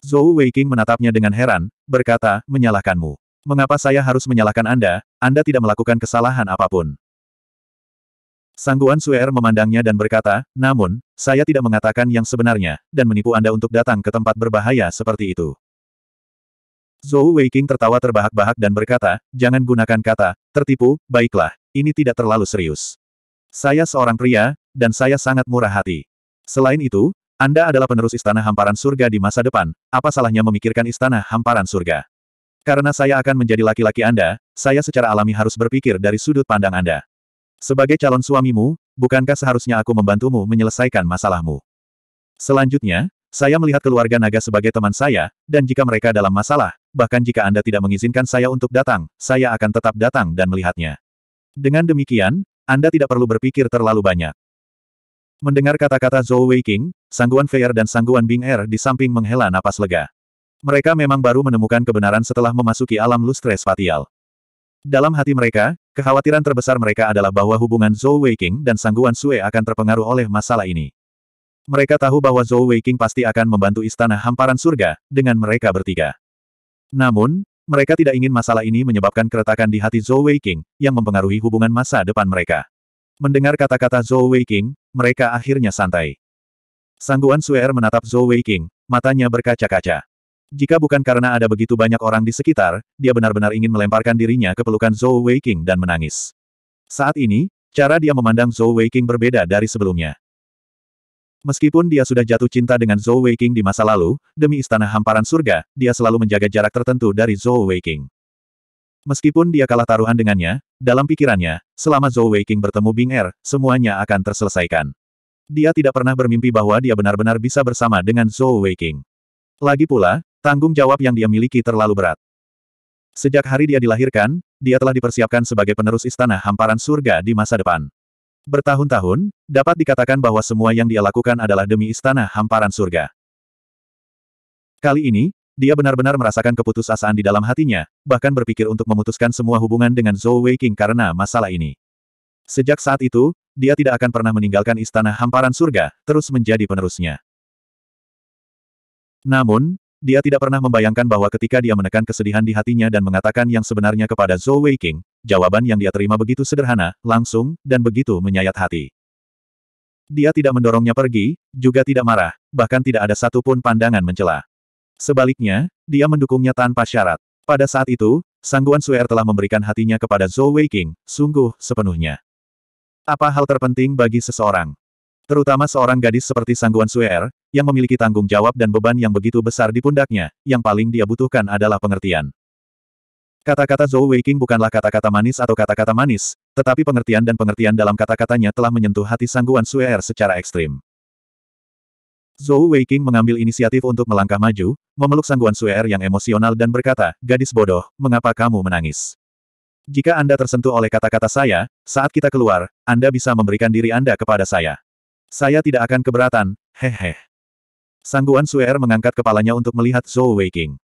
Zhou Weiqing menatapnya dengan heran, berkata, menyalahkanmu. Mengapa saya harus menyalahkan Anda, Anda tidak melakukan kesalahan apapun. Sangguan Suer memandangnya dan berkata, namun, saya tidak mengatakan yang sebenarnya, dan menipu Anda untuk datang ke tempat berbahaya seperti itu. Zhou Weiqing tertawa terbahak-bahak dan berkata, jangan gunakan kata, tertipu, baiklah, ini tidak terlalu serius. Saya seorang pria, dan saya sangat murah hati. Selain itu, Anda adalah penerus istana hamparan surga di masa depan, apa salahnya memikirkan istana hamparan surga? Karena saya akan menjadi laki-laki Anda, saya secara alami harus berpikir dari sudut pandang Anda. Sebagai calon suamimu, bukankah seharusnya aku membantumu menyelesaikan masalahmu? Selanjutnya, saya melihat keluarga naga sebagai teman saya, dan jika mereka dalam masalah, bahkan jika Anda tidak mengizinkan saya untuk datang, saya akan tetap datang dan melihatnya. Dengan demikian, Anda tidak perlu berpikir terlalu banyak. Mendengar kata-kata Zhou Weiqing, Sangguan Feier dan Sangguan Bing Er di samping menghela napas lega. Mereka memang baru menemukan kebenaran setelah memasuki alam lustre spatial. Dalam hati mereka, Kekhawatiran terbesar mereka adalah bahwa hubungan Zhou Weiqing dan Sangguan Sue akan terpengaruh oleh masalah ini. Mereka tahu bahwa Zhou Weiqing pasti akan membantu istana hamparan surga, dengan mereka bertiga. Namun, mereka tidak ingin masalah ini menyebabkan keretakan di hati Zhou Weiqing, yang mempengaruhi hubungan masa depan mereka. Mendengar kata-kata Zhou Weiqing, mereka akhirnya santai. Sangguan Suer menatap Zhou Weiqing, matanya berkaca-kaca. Jika bukan karena ada begitu banyak orang di sekitar, dia benar-benar ingin melemparkan dirinya ke pelukan Zhou Weiqing dan menangis. Saat ini, cara dia memandang Zhou Weiqing berbeda dari sebelumnya. Meskipun dia sudah jatuh cinta dengan Zhou Weiqing di masa lalu, demi istana hamparan surga, dia selalu menjaga jarak tertentu dari Zhou Weiqing. Meskipun dia kalah taruhan dengannya, dalam pikirannya, selama Zhou Weiqing bertemu Bing Er, semuanya akan terselesaikan. Dia tidak pernah bermimpi bahwa dia benar-benar bisa bersama dengan Zhou Weiqing. Lagi pula, Tanggung jawab yang dia miliki terlalu berat. Sejak hari dia dilahirkan, dia telah dipersiapkan sebagai penerus istana hamparan surga di masa depan. Bertahun-tahun, dapat dikatakan bahwa semua yang dia lakukan adalah demi istana hamparan surga. Kali ini, dia benar-benar merasakan keputusasaan di dalam hatinya, bahkan berpikir untuk memutuskan semua hubungan dengan Zhou Weiqing karena masalah ini. Sejak saat itu, dia tidak akan pernah meninggalkan istana hamparan surga, terus menjadi penerusnya. Namun, dia tidak pernah membayangkan bahwa ketika dia menekan kesedihan di hatinya dan mengatakan yang sebenarnya kepada Zhou Weiqing, jawaban yang dia terima begitu sederhana, langsung, dan begitu menyayat hati. Dia tidak mendorongnya pergi, juga tidak marah, bahkan tidak ada satu pun pandangan mencela. Sebaliknya, dia mendukungnya tanpa syarat. Pada saat itu, Sangguan Suer telah memberikan hatinya kepada Zhou Weiqing, sungguh, sepenuhnya. Apa hal terpenting bagi seseorang? Terutama seorang gadis seperti Sangguan Suer, yang memiliki tanggung jawab dan beban yang begitu besar di pundaknya, yang paling dia butuhkan adalah pengertian. Kata-kata Zhou Weiqing bukanlah kata-kata manis atau kata-kata manis, tetapi pengertian dan pengertian dalam kata-katanya telah menyentuh hati Sangguan Suer secara ekstrim. Zhou Weiqing mengambil inisiatif untuk melangkah maju, memeluk Sangguan Suer yang emosional dan berkata, Gadis bodoh, mengapa kamu menangis? Jika Anda tersentuh oleh kata-kata saya, saat kita keluar, Anda bisa memberikan diri Anda kepada saya. Saya tidak akan keberatan, hehe. Sangguan Suer mengangkat kepalanya untuk melihat Zhou Weiqing.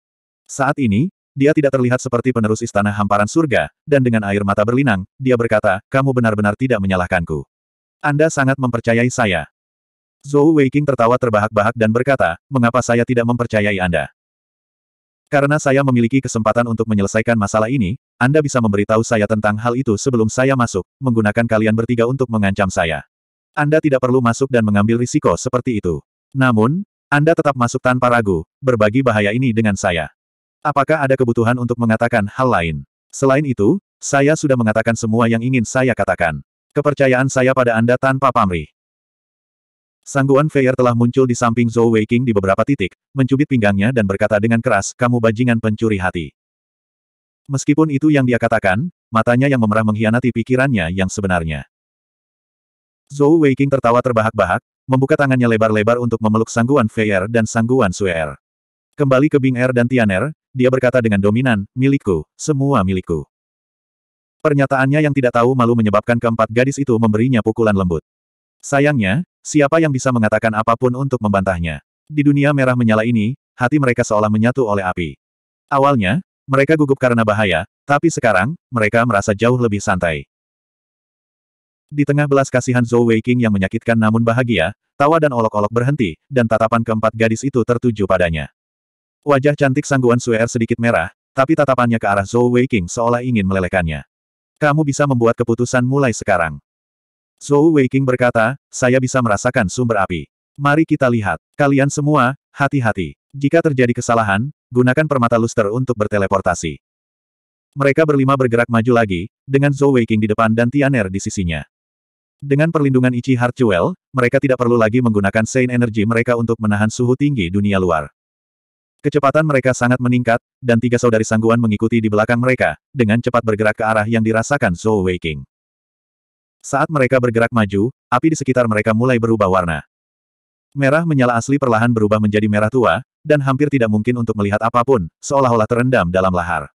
Saat ini, dia tidak terlihat seperti penerus istana hamparan surga, dan dengan air mata berlinang, dia berkata, kamu benar-benar tidak menyalahkanku. Anda sangat mempercayai saya. Zhou Weiqing tertawa terbahak-bahak dan berkata, mengapa saya tidak mempercayai Anda? Karena saya memiliki kesempatan untuk menyelesaikan masalah ini, Anda bisa memberitahu saya tentang hal itu sebelum saya masuk, menggunakan kalian bertiga untuk mengancam saya. Anda tidak perlu masuk dan mengambil risiko seperti itu. Namun, Anda tetap masuk tanpa ragu, berbagi bahaya ini dengan saya. Apakah ada kebutuhan untuk mengatakan hal lain? Selain itu, saya sudah mengatakan semua yang ingin saya katakan. Kepercayaan saya pada Anda tanpa pamrih. Sangguan Feier telah muncul di samping Zhou Weiqing di beberapa titik, mencubit pinggangnya dan berkata dengan keras, kamu bajingan pencuri hati. Meskipun itu yang dia katakan, matanya yang memerah mengkhianati pikirannya yang sebenarnya. Zhou Weiqing tertawa terbahak-bahak, membuka tangannya lebar-lebar untuk memeluk Sangguan Feier dan Sangguan Suer. Kembali ke Bing Er dan Tianer, dia berkata dengan dominan, milikku, semua milikku. Pernyataannya yang tidak tahu malu menyebabkan keempat gadis itu memberinya pukulan lembut. Sayangnya, siapa yang bisa mengatakan apapun untuk membantahnya. Di dunia merah menyala ini, hati mereka seolah menyatu oleh api. Awalnya, mereka gugup karena bahaya, tapi sekarang, mereka merasa jauh lebih santai. Di tengah belas kasihan Zhou Weiqing yang menyakitkan namun bahagia, tawa dan olok-olok berhenti, dan tatapan keempat gadis itu tertuju padanya. Wajah cantik sangguan Suer er sedikit merah, tapi tatapannya ke arah Zhou Weiqing seolah ingin melelehkannya. Kamu bisa membuat keputusan mulai sekarang. Zhou Weiqing berkata, saya bisa merasakan sumber api. Mari kita lihat. Kalian semua, hati-hati. Jika terjadi kesalahan, gunakan permata luster untuk berteleportasi. Mereka berlima bergerak maju lagi, dengan Zhou Weiqing di depan dan Tianer di sisinya. Dengan perlindungan Ichi Hartwell, mereka tidak perlu lagi menggunakan Saint Energy mereka untuk menahan suhu tinggi dunia luar. Kecepatan mereka sangat meningkat, dan tiga saudari sangguan mengikuti di belakang mereka, dengan cepat bergerak ke arah yang dirasakan Zhou Weiking. Saat mereka bergerak maju, api di sekitar mereka mulai berubah warna. Merah menyala asli perlahan berubah menjadi merah tua, dan hampir tidak mungkin untuk melihat apapun, seolah-olah terendam dalam lahar.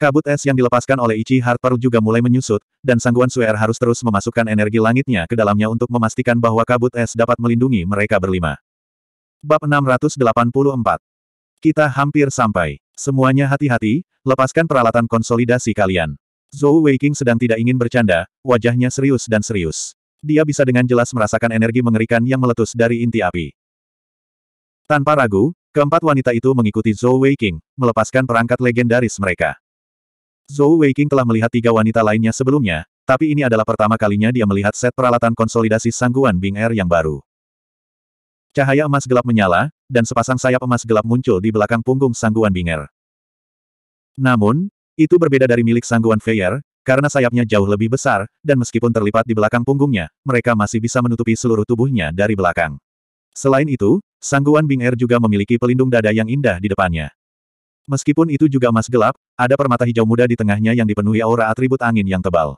Kabut es yang dilepaskan oleh Ichi Harper juga mulai menyusut, dan Sangguan Suer er harus terus memasukkan energi langitnya ke dalamnya untuk memastikan bahwa kabut es dapat melindungi mereka berlima. Bab 684 Kita hampir sampai. Semuanya hati-hati, lepaskan peralatan konsolidasi kalian. Zhou Weiking sedang tidak ingin bercanda, wajahnya serius dan serius. Dia bisa dengan jelas merasakan energi mengerikan yang meletus dari inti api. Tanpa ragu, keempat wanita itu mengikuti Zhou Weiking, melepaskan perangkat legendaris mereka. Zhou Weiqing telah melihat tiga wanita lainnya sebelumnya, tapi ini adalah pertama kalinya dia melihat set peralatan konsolidasi sangguan Bing Air yang baru. Cahaya emas gelap menyala, dan sepasang sayap emas gelap muncul di belakang punggung sangguan Bing Air. Namun, itu berbeda dari milik sangguan Feier, karena sayapnya jauh lebih besar, dan meskipun terlipat di belakang punggungnya, mereka masih bisa menutupi seluruh tubuhnya dari belakang. Selain itu, sangguan Bing Air juga memiliki pelindung dada yang indah di depannya. Meskipun itu juga emas gelap, ada permata hijau muda di tengahnya yang dipenuhi aura atribut angin yang tebal.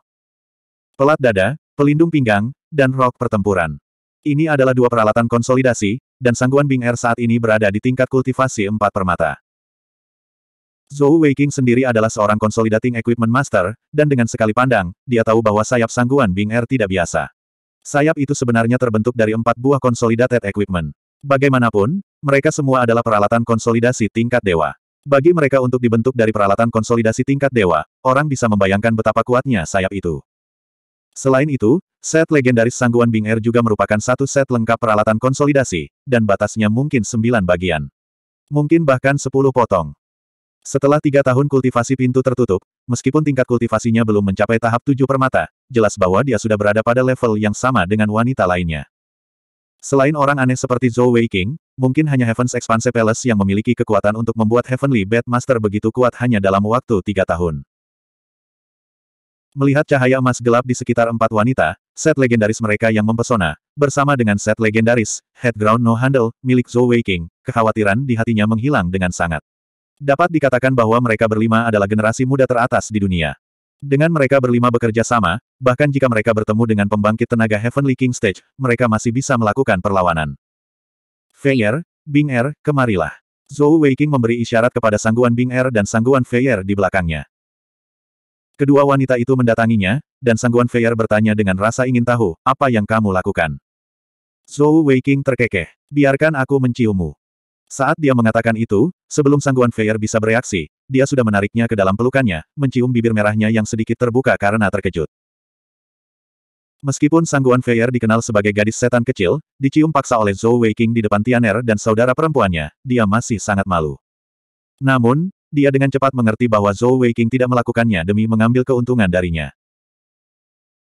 Pelat dada, pelindung pinggang, dan rok pertempuran. Ini adalah dua peralatan konsolidasi, dan sangguan Bing Er saat ini berada di tingkat kultivasi empat permata. Zhou Weiqing sendiri adalah seorang konsolidating equipment master, dan dengan sekali pandang, dia tahu bahwa sayap sangguan Bing Er tidak biasa. Sayap itu sebenarnya terbentuk dari empat buah konsolidated equipment. Bagaimanapun, mereka semua adalah peralatan konsolidasi tingkat dewa. Bagi mereka untuk dibentuk dari peralatan konsolidasi tingkat dewa, orang bisa membayangkan betapa kuatnya sayap itu. Selain itu, set legendaris sangguan Bing Air er juga merupakan satu set lengkap peralatan konsolidasi, dan batasnya mungkin sembilan bagian. Mungkin bahkan sepuluh potong. Setelah tiga tahun kultivasi pintu tertutup, meskipun tingkat kultivasinya belum mencapai tahap tujuh permata, jelas bahwa dia sudah berada pada level yang sama dengan wanita lainnya. Selain orang aneh seperti Zhou Weiqing, Mungkin hanya Heaven's Expanse Palace yang memiliki kekuatan untuk membuat Heavenly Bed begitu kuat hanya dalam waktu tiga tahun. Melihat cahaya emas gelap di sekitar empat wanita, set legendaris mereka yang mempesona, bersama dengan set legendaris, Headground No Handle, milik Zhou Weiqing, kekhawatiran di hatinya menghilang dengan sangat. Dapat dikatakan bahwa mereka berlima adalah generasi muda teratas di dunia. Dengan mereka berlima bekerja sama, bahkan jika mereka bertemu dengan pembangkit tenaga Heavenly King Stage, mereka masih bisa melakukan perlawanan. Feier, Bing Er, kemarilah. Zhou Weiqing memberi isyarat kepada sangguan Bing Er dan sangguan Feier di belakangnya. Kedua wanita itu mendatanginya, dan sangguan Feier bertanya dengan rasa ingin tahu, apa yang kamu lakukan? Zhou Weiqing terkekeh. Biarkan aku menciummu. Saat dia mengatakan itu, sebelum sangguan Feier bisa bereaksi, dia sudah menariknya ke dalam pelukannya, mencium bibir merahnya yang sedikit terbuka karena terkejut. Meskipun Sangguan Feier dikenal sebagai gadis setan kecil, dicium paksa oleh Zhou Weiqing di depan Tianer dan saudara perempuannya, dia masih sangat malu. Namun, dia dengan cepat mengerti bahwa Zhou Weiqing tidak melakukannya demi mengambil keuntungan darinya.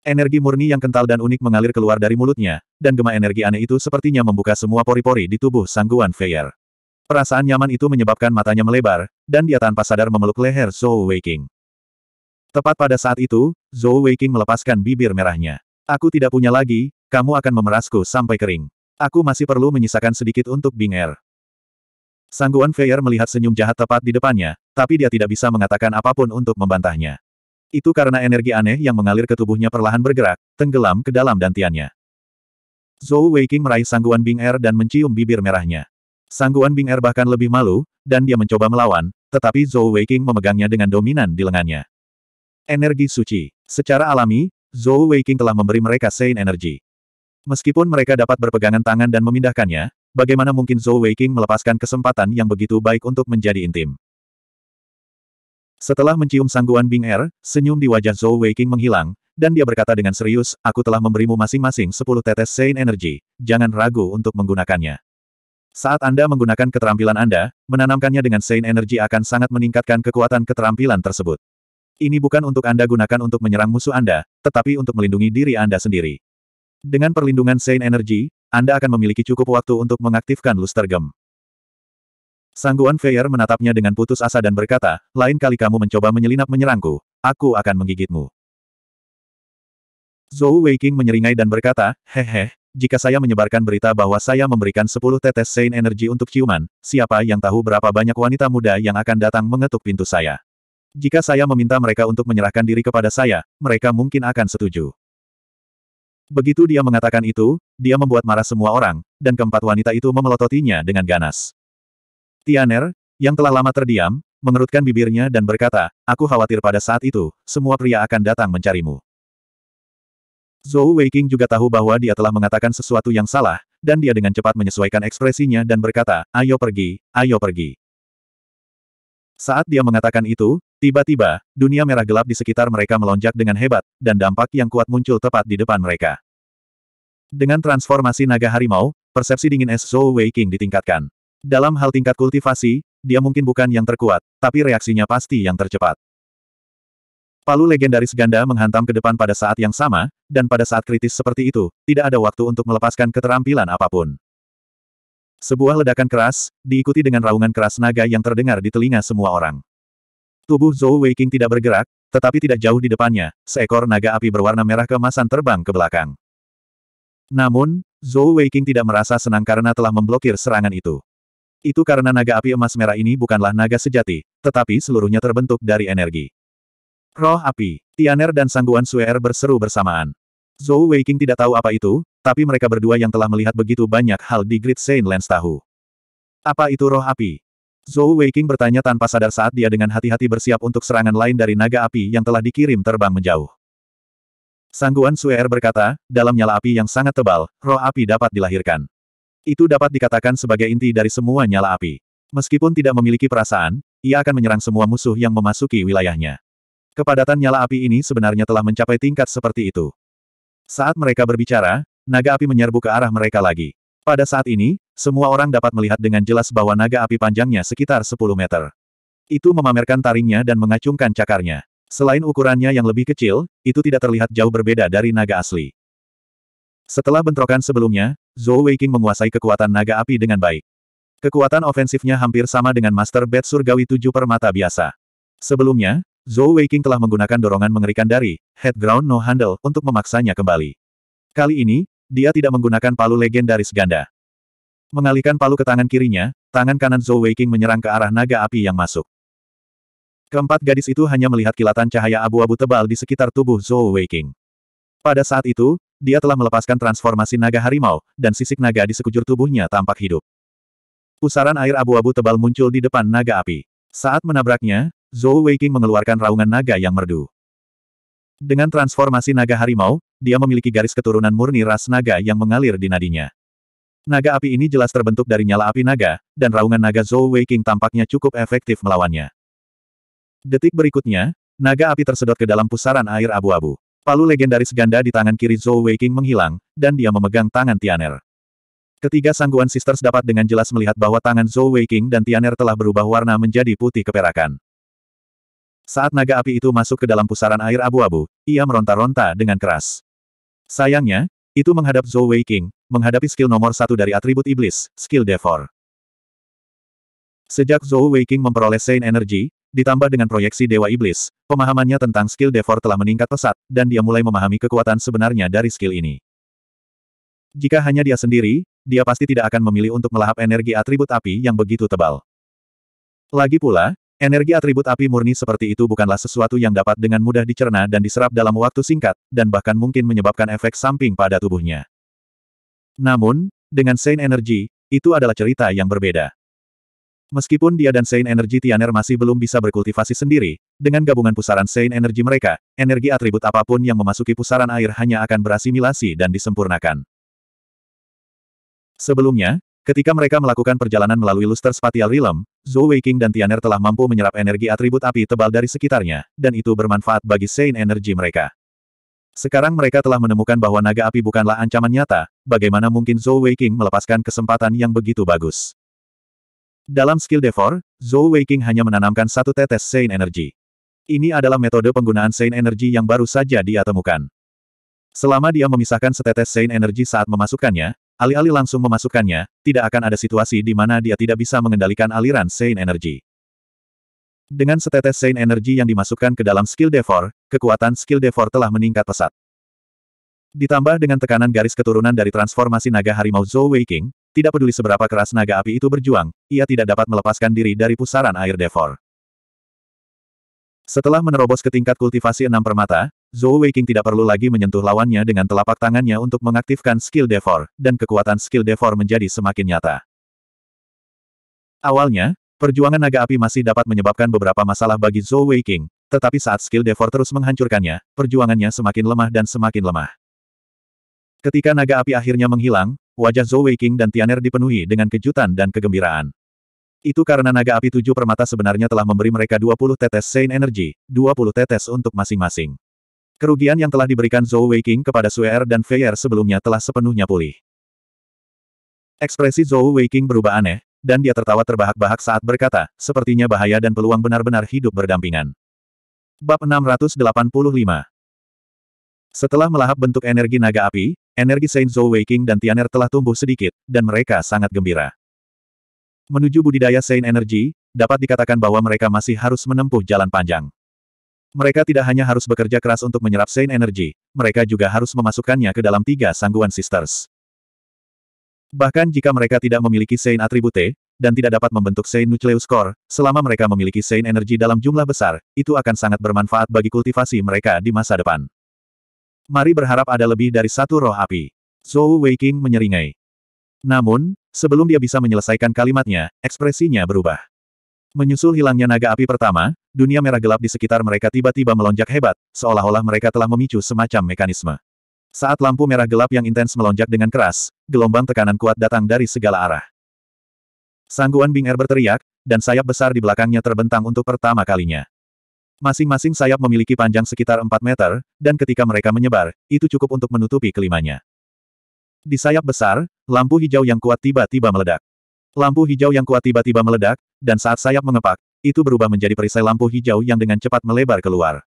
Energi murni yang kental dan unik mengalir keluar dari mulutnya, dan gema energi aneh itu sepertinya membuka semua pori-pori di tubuh Sangguan Feier. Perasaan nyaman itu menyebabkan matanya melebar, dan dia tanpa sadar memeluk leher Zhou Weiqing. Tepat pada saat itu, Zhou Weiqing melepaskan bibir merahnya. Aku tidak punya lagi, kamu akan memerasku sampai kering. Aku masih perlu menyisakan sedikit untuk Bing'er. Sangguan Feier melihat senyum jahat tepat di depannya, tapi dia tidak bisa mengatakan apapun untuk membantahnya. Itu karena energi aneh yang mengalir ke tubuhnya perlahan bergerak, tenggelam ke dalam dantiannya. Zhou Weiqing meraih sangguan Bing Er dan mencium bibir merahnya. Sangguan Bing Er bahkan lebih malu, dan dia mencoba melawan, tetapi Zhou Weiqing memegangnya dengan dominan di lengannya. Energi suci. Secara alami, Zhou Weiqing telah memberi mereka Sein Energy. Meskipun mereka dapat berpegangan tangan dan memindahkannya, bagaimana mungkin Zhou Weiqing melepaskan kesempatan yang begitu baik untuk menjadi intim. Setelah mencium sangguan Bing Er, senyum di wajah Zhou Weiqing menghilang, dan dia berkata dengan serius, aku telah memberimu masing-masing 10 tetes Sein Energy, jangan ragu untuk menggunakannya. Saat Anda menggunakan keterampilan Anda, menanamkannya dengan Sein Energy akan sangat meningkatkan kekuatan keterampilan tersebut. Ini bukan untuk Anda gunakan untuk menyerang musuh Anda, tetapi untuk melindungi diri Anda sendiri. Dengan perlindungan Saint Energy, Anda akan memiliki cukup waktu untuk mengaktifkan Luster Gem. Sangguan Feyer menatapnya dengan putus asa dan berkata, lain kali kamu mencoba menyelinap menyerangku, aku akan menggigitmu. Zhou Weiqing menyeringai dan berkata, hehe, jika saya menyebarkan berita bahwa saya memberikan 10 tetes Saint Energy untuk ciuman, siapa yang tahu berapa banyak wanita muda yang akan datang mengetuk pintu saya. Jika saya meminta mereka untuk menyerahkan diri kepada saya, mereka mungkin akan setuju. Begitu dia mengatakan itu, dia membuat marah semua orang, dan keempat wanita itu memelototinya dengan ganas. Tianer, yang telah lama terdiam, mengerutkan bibirnya dan berkata, Aku khawatir pada saat itu, semua pria akan datang mencarimu. Zhou Weiqing juga tahu bahwa dia telah mengatakan sesuatu yang salah, dan dia dengan cepat menyesuaikan ekspresinya dan berkata, Ayo pergi, ayo pergi. Saat dia mengatakan itu, tiba-tiba, dunia merah gelap di sekitar mereka melonjak dengan hebat, dan dampak yang kuat muncul tepat di depan mereka. Dengan transformasi naga harimau, persepsi dingin es Zhou Wei King ditingkatkan. Dalam hal tingkat kultivasi, dia mungkin bukan yang terkuat, tapi reaksinya pasti yang tercepat. Palu legendaris ganda menghantam ke depan pada saat yang sama, dan pada saat kritis seperti itu, tidak ada waktu untuk melepaskan keterampilan apapun. Sebuah ledakan keras, diikuti dengan raungan keras naga yang terdengar di telinga semua orang. Tubuh Zhou Weiqing tidak bergerak, tetapi tidak jauh di depannya, seekor naga api berwarna merah kemasan terbang ke belakang. Namun, Zhou Weiqing tidak merasa senang karena telah memblokir serangan itu. Itu karena naga api emas merah ini bukanlah naga sejati, tetapi seluruhnya terbentuk dari energi. Roh api, Tianer dan Sangguan Suer berseru bersamaan. Zhou Weiqing tidak tahu apa itu, tapi mereka berdua yang telah melihat begitu banyak hal di Great Saint Lens tahu. Apa itu roh api? Zhou Weiqing bertanya tanpa sadar saat dia dengan hati-hati bersiap untuk serangan lain dari naga api yang telah dikirim terbang menjauh. Sangguan Suer berkata, dalam nyala api yang sangat tebal, roh api dapat dilahirkan. Itu dapat dikatakan sebagai inti dari semua nyala api. Meskipun tidak memiliki perasaan, ia akan menyerang semua musuh yang memasuki wilayahnya. Kepadatan nyala api ini sebenarnya telah mencapai tingkat seperti itu. Saat mereka berbicara, naga api menyerbu ke arah mereka lagi. Pada saat ini, semua orang dapat melihat dengan jelas bahwa naga api panjangnya sekitar 10 meter. Itu memamerkan taringnya dan mengacungkan cakarnya. Selain ukurannya yang lebih kecil, itu tidak terlihat jauh berbeda dari naga asli. Setelah bentrokan sebelumnya, Zhou Weiqing menguasai kekuatan naga api dengan baik. Kekuatan ofensifnya hampir sama dengan Master Bed Surgawi 7 permata biasa. Sebelumnya, Zhou Weiqing telah menggunakan dorongan mengerikan dari head ground No Handle untuk memaksanya kembali. Kali ini, dia tidak menggunakan palu legendaris ganda. Mengalihkan palu ke tangan kirinya, tangan kanan Zhou Weiqing menyerang ke arah naga api yang masuk. Keempat gadis itu hanya melihat kilatan cahaya abu-abu tebal di sekitar tubuh Zhou Weiqing. Pada saat itu, dia telah melepaskan transformasi naga harimau, dan sisik naga di sekujur tubuhnya tampak hidup. Pusaran air abu-abu tebal muncul di depan naga api. Saat menabraknya, Zhou Weiqing mengeluarkan raungan naga yang merdu. Dengan transformasi naga harimau, dia memiliki garis keturunan murni ras naga yang mengalir di nadinya. Naga api ini jelas terbentuk dari nyala api naga, dan raungan naga Zhou Weiqing tampaknya cukup efektif melawannya. Detik berikutnya, naga api tersedot ke dalam pusaran air abu-abu. Palu legendaris ganda di tangan kiri Zhou Weiqing menghilang, dan dia memegang tangan Tianer. Ketiga sangguan sisters dapat dengan jelas melihat bahwa tangan Zhou Weiqing dan Tianer telah berubah warna menjadi putih keperakan. Saat naga api itu masuk ke dalam pusaran air abu-abu, ia meronta-ronta dengan keras. Sayangnya, itu menghadap Zhou Weiqing, menghadapi skill nomor satu dari atribut iblis, skill Devor. Sejak Zhou Weiqing memperoleh Saint Energy, ditambah dengan proyeksi Dewa Iblis, pemahamannya tentang skill Devor telah meningkat pesat, dan dia mulai memahami kekuatan sebenarnya dari skill ini. Jika hanya dia sendiri, dia pasti tidak akan memilih untuk melahap energi atribut api yang begitu tebal. Lagi pula, energi atribut api murni seperti itu bukanlah sesuatu yang dapat dengan mudah dicerna dan diserap dalam waktu singkat, dan bahkan mungkin menyebabkan efek samping pada tubuhnya. Namun, dengan Saint Energy, itu adalah cerita yang berbeda. Meskipun dia dan Saint Energy Tianer masih belum bisa berkultivasi sendiri, dengan gabungan pusaran Saint Energy mereka, energi atribut apapun yang memasuki pusaran air hanya akan berasimilasi dan disempurnakan. Sebelumnya, ketika mereka melakukan perjalanan melalui luster spatial realm, Zhou Weiqing dan Tianer telah mampu menyerap energi atribut api tebal dari sekitarnya, dan itu bermanfaat bagi Saint Energy mereka. Sekarang mereka telah menemukan bahwa naga api bukanlah ancaman nyata, bagaimana mungkin Zhou Weiqing melepaskan kesempatan yang begitu bagus. Dalam skill Devor, Zhou Weiqing hanya menanamkan satu tetes Saint Energy. Ini adalah metode penggunaan Saint Energy yang baru saja dia temukan. Selama dia memisahkan setetes Saint Energy saat memasukkannya, Alih-alih langsung memasukkannya, tidak akan ada situasi di mana dia tidak bisa mengendalikan aliran Saint Energy. Dengan setetes Saint Energy yang dimasukkan ke dalam skill Devor, kekuatan skill Devor telah meningkat pesat. Ditambah dengan tekanan garis keturunan dari transformasi naga harimau Zhou Weiqing, tidak peduli seberapa keras naga api itu berjuang, ia tidak dapat melepaskan diri dari pusaran air Devor. Setelah menerobos ke tingkat kultivasi enam permata, Zhou Weiqing tidak perlu lagi menyentuh lawannya dengan telapak tangannya untuk mengaktifkan skill Devor, dan kekuatan skill Devor menjadi semakin nyata. Awalnya, perjuangan naga api masih dapat menyebabkan beberapa masalah bagi Zhou Weiqing, tetapi saat skill Devor terus menghancurkannya, perjuangannya semakin lemah dan semakin lemah. Ketika naga api akhirnya menghilang, wajah Zhou Weiqing dan Tianer dipenuhi dengan kejutan dan kegembiraan. Itu karena naga api tujuh permata sebenarnya telah memberi mereka 20 tetes Sein Energy, 20 tetes untuk masing-masing. Kerugian yang telah diberikan Zhou Weiqing kepada Suer dan Feier sebelumnya telah sepenuhnya pulih. Ekspresi Zhou Weiqing berubah aneh, dan dia tertawa terbahak-bahak saat berkata, sepertinya bahaya dan peluang benar-benar hidup berdampingan. Bab 685 Setelah melahap bentuk energi naga api, energi Saint Zhou Weiqing dan Tianer telah tumbuh sedikit, dan mereka sangat gembira. Menuju budidaya Saint Energy, dapat dikatakan bahwa mereka masih harus menempuh jalan panjang. Mereka tidak hanya harus bekerja keras untuk menyerap Saint Energy, mereka juga harus memasukkannya ke dalam tiga sangguan sisters. Bahkan jika mereka tidak memiliki Saint Attribute, dan tidak dapat membentuk Saint Nucleus Core, selama mereka memiliki Saint Energy dalam jumlah besar, itu akan sangat bermanfaat bagi kultivasi mereka di masa depan. Mari berharap ada lebih dari satu roh api. Zhou Weiqing menyeringai. Namun, sebelum dia bisa menyelesaikan kalimatnya, ekspresinya berubah. Menyusul hilangnya naga api pertama, dunia merah gelap di sekitar mereka tiba-tiba melonjak hebat, seolah-olah mereka telah memicu semacam mekanisme. Saat lampu merah gelap yang intens melonjak dengan keras, gelombang tekanan kuat datang dari segala arah. Sangguan Bing Er berteriak, dan sayap besar di belakangnya terbentang untuk pertama kalinya. Masing-masing sayap memiliki panjang sekitar 4 meter, dan ketika mereka menyebar, itu cukup untuk menutupi kelimanya. Di sayap besar, lampu hijau yang kuat tiba-tiba meledak. Lampu hijau yang kuat tiba-tiba meledak, dan saat sayap mengepak, itu berubah menjadi perisai lampu hijau yang dengan cepat melebar keluar.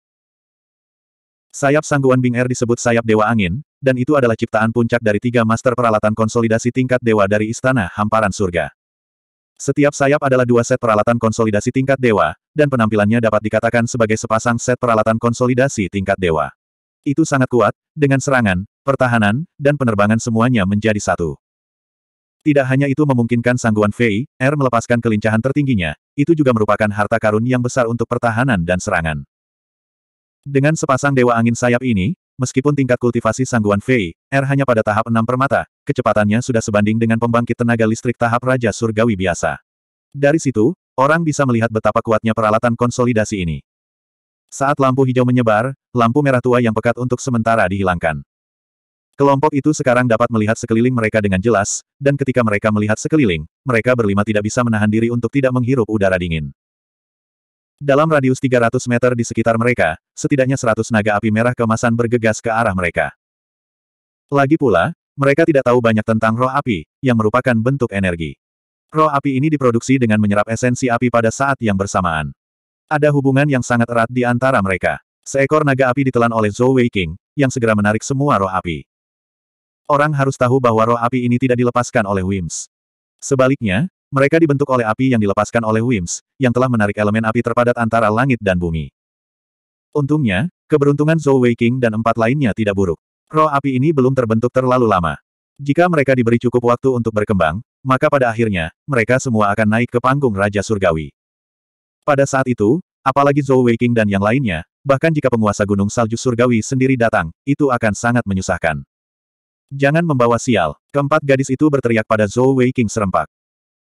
Sayap sangguan Bing Er disebut sayap Dewa Angin, dan itu adalah ciptaan puncak dari tiga master peralatan konsolidasi tingkat dewa dari Istana Hamparan Surga. Setiap sayap adalah dua set peralatan konsolidasi tingkat dewa, dan penampilannya dapat dikatakan sebagai sepasang set peralatan konsolidasi tingkat dewa. Itu sangat kuat, dengan serangan, pertahanan, dan penerbangan semuanya menjadi satu. Tidak hanya itu memungkinkan sangguan Fei, Er melepaskan kelincahan tertingginya, itu juga merupakan harta karun yang besar untuk pertahanan dan serangan. Dengan sepasang dewa angin sayap ini, meskipun tingkat kultivasi sangguan Fei, Er hanya pada tahap enam permata, kecepatannya sudah sebanding dengan pembangkit tenaga listrik tahap Raja Surgawi biasa. Dari situ, orang bisa melihat betapa kuatnya peralatan konsolidasi ini. Saat lampu hijau menyebar, lampu merah tua yang pekat untuk sementara dihilangkan. Kelompok itu sekarang dapat melihat sekeliling mereka dengan jelas, dan ketika mereka melihat sekeliling, mereka berlima tidak bisa menahan diri untuk tidak menghirup udara dingin. Dalam radius 300 meter di sekitar mereka, setidaknya 100 naga api merah kemasan bergegas ke arah mereka. Lagi pula, mereka tidak tahu banyak tentang roh api, yang merupakan bentuk energi. Roh api ini diproduksi dengan menyerap esensi api pada saat yang bersamaan. Ada hubungan yang sangat erat di antara mereka. Seekor naga api ditelan oleh Zhou Weiqing, yang segera menarik semua roh api. Orang harus tahu bahwa roh api ini tidak dilepaskan oleh Wims. Sebaliknya, mereka dibentuk oleh api yang dilepaskan oleh Wims, yang telah menarik elemen api terpadat antara langit dan bumi. Untungnya, keberuntungan Zhou Weiqing dan empat lainnya tidak buruk. Roh api ini belum terbentuk terlalu lama. Jika mereka diberi cukup waktu untuk berkembang, maka pada akhirnya, mereka semua akan naik ke panggung Raja Surgawi. Pada saat itu, apalagi Zhou Weiqing dan yang lainnya, bahkan jika penguasa Gunung Salju Surgawi sendiri datang, itu akan sangat menyusahkan. Jangan membawa sial. Keempat gadis itu berteriak pada Zhou Weiqing serempak.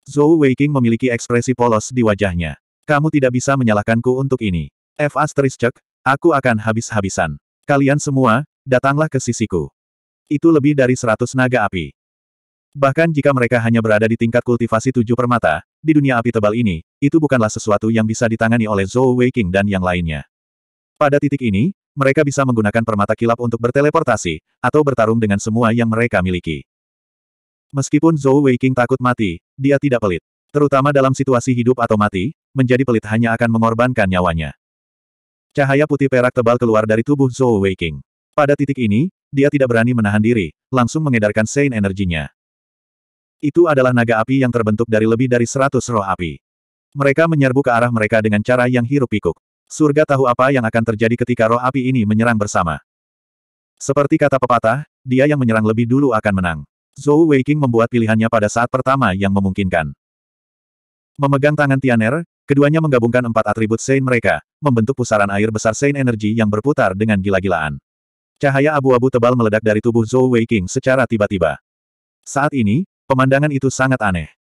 Zhou Weiqing memiliki ekspresi polos di wajahnya. Kamu tidak bisa menyalahkanku untuk ini. F cek, aku akan habis-habisan. Kalian semua, datanglah ke sisiku. Itu lebih dari seratus naga api. Bahkan jika mereka hanya berada di tingkat kultivasi tujuh permata, di dunia api tebal ini, itu bukanlah sesuatu yang bisa ditangani oleh Zhou Weiqing dan yang lainnya. Pada titik ini, mereka bisa menggunakan permata kilap untuk berteleportasi, atau bertarung dengan semua yang mereka miliki. Meskipun Zhou Weiqing takut mati, dia tidak pelit. Terutama dalam situasi hidup atau mati, menjadi pelit hanya akan mengorbankan nyawanya. Cahaya putih perak tebal keluar dari tubuh Zhou Weiqing. Pada titik ini, dia tidak berani menahan diri, langsung mengedarkan Sein energinya. Itu adalah naga api yang terbentuk dari lebih dari seratus roh api. Mereka menyerbu ke arah mereka dengan cara yang hirup pikuk. Surga tahu apa yang akan terjadi ketika roh api ini menyerang bersama. Seperti kata pepatah, dia yang menyerang lebih dulu akan menang. Zhou Weiqing membuat pilihannya pada saat pertama yang memungkinkan. Memegang tangan Tianer, keduanya menggabungkan empat atribut Sein mereka, membentuk pusaran air besar Sein energi yang berputar dengan gila-gilaan. Cahaya abu-abu tebal meledak dari tubuh Zhou Weiqing secara tiba-tiba. Saat ini, pemandangan itu sangat aneh.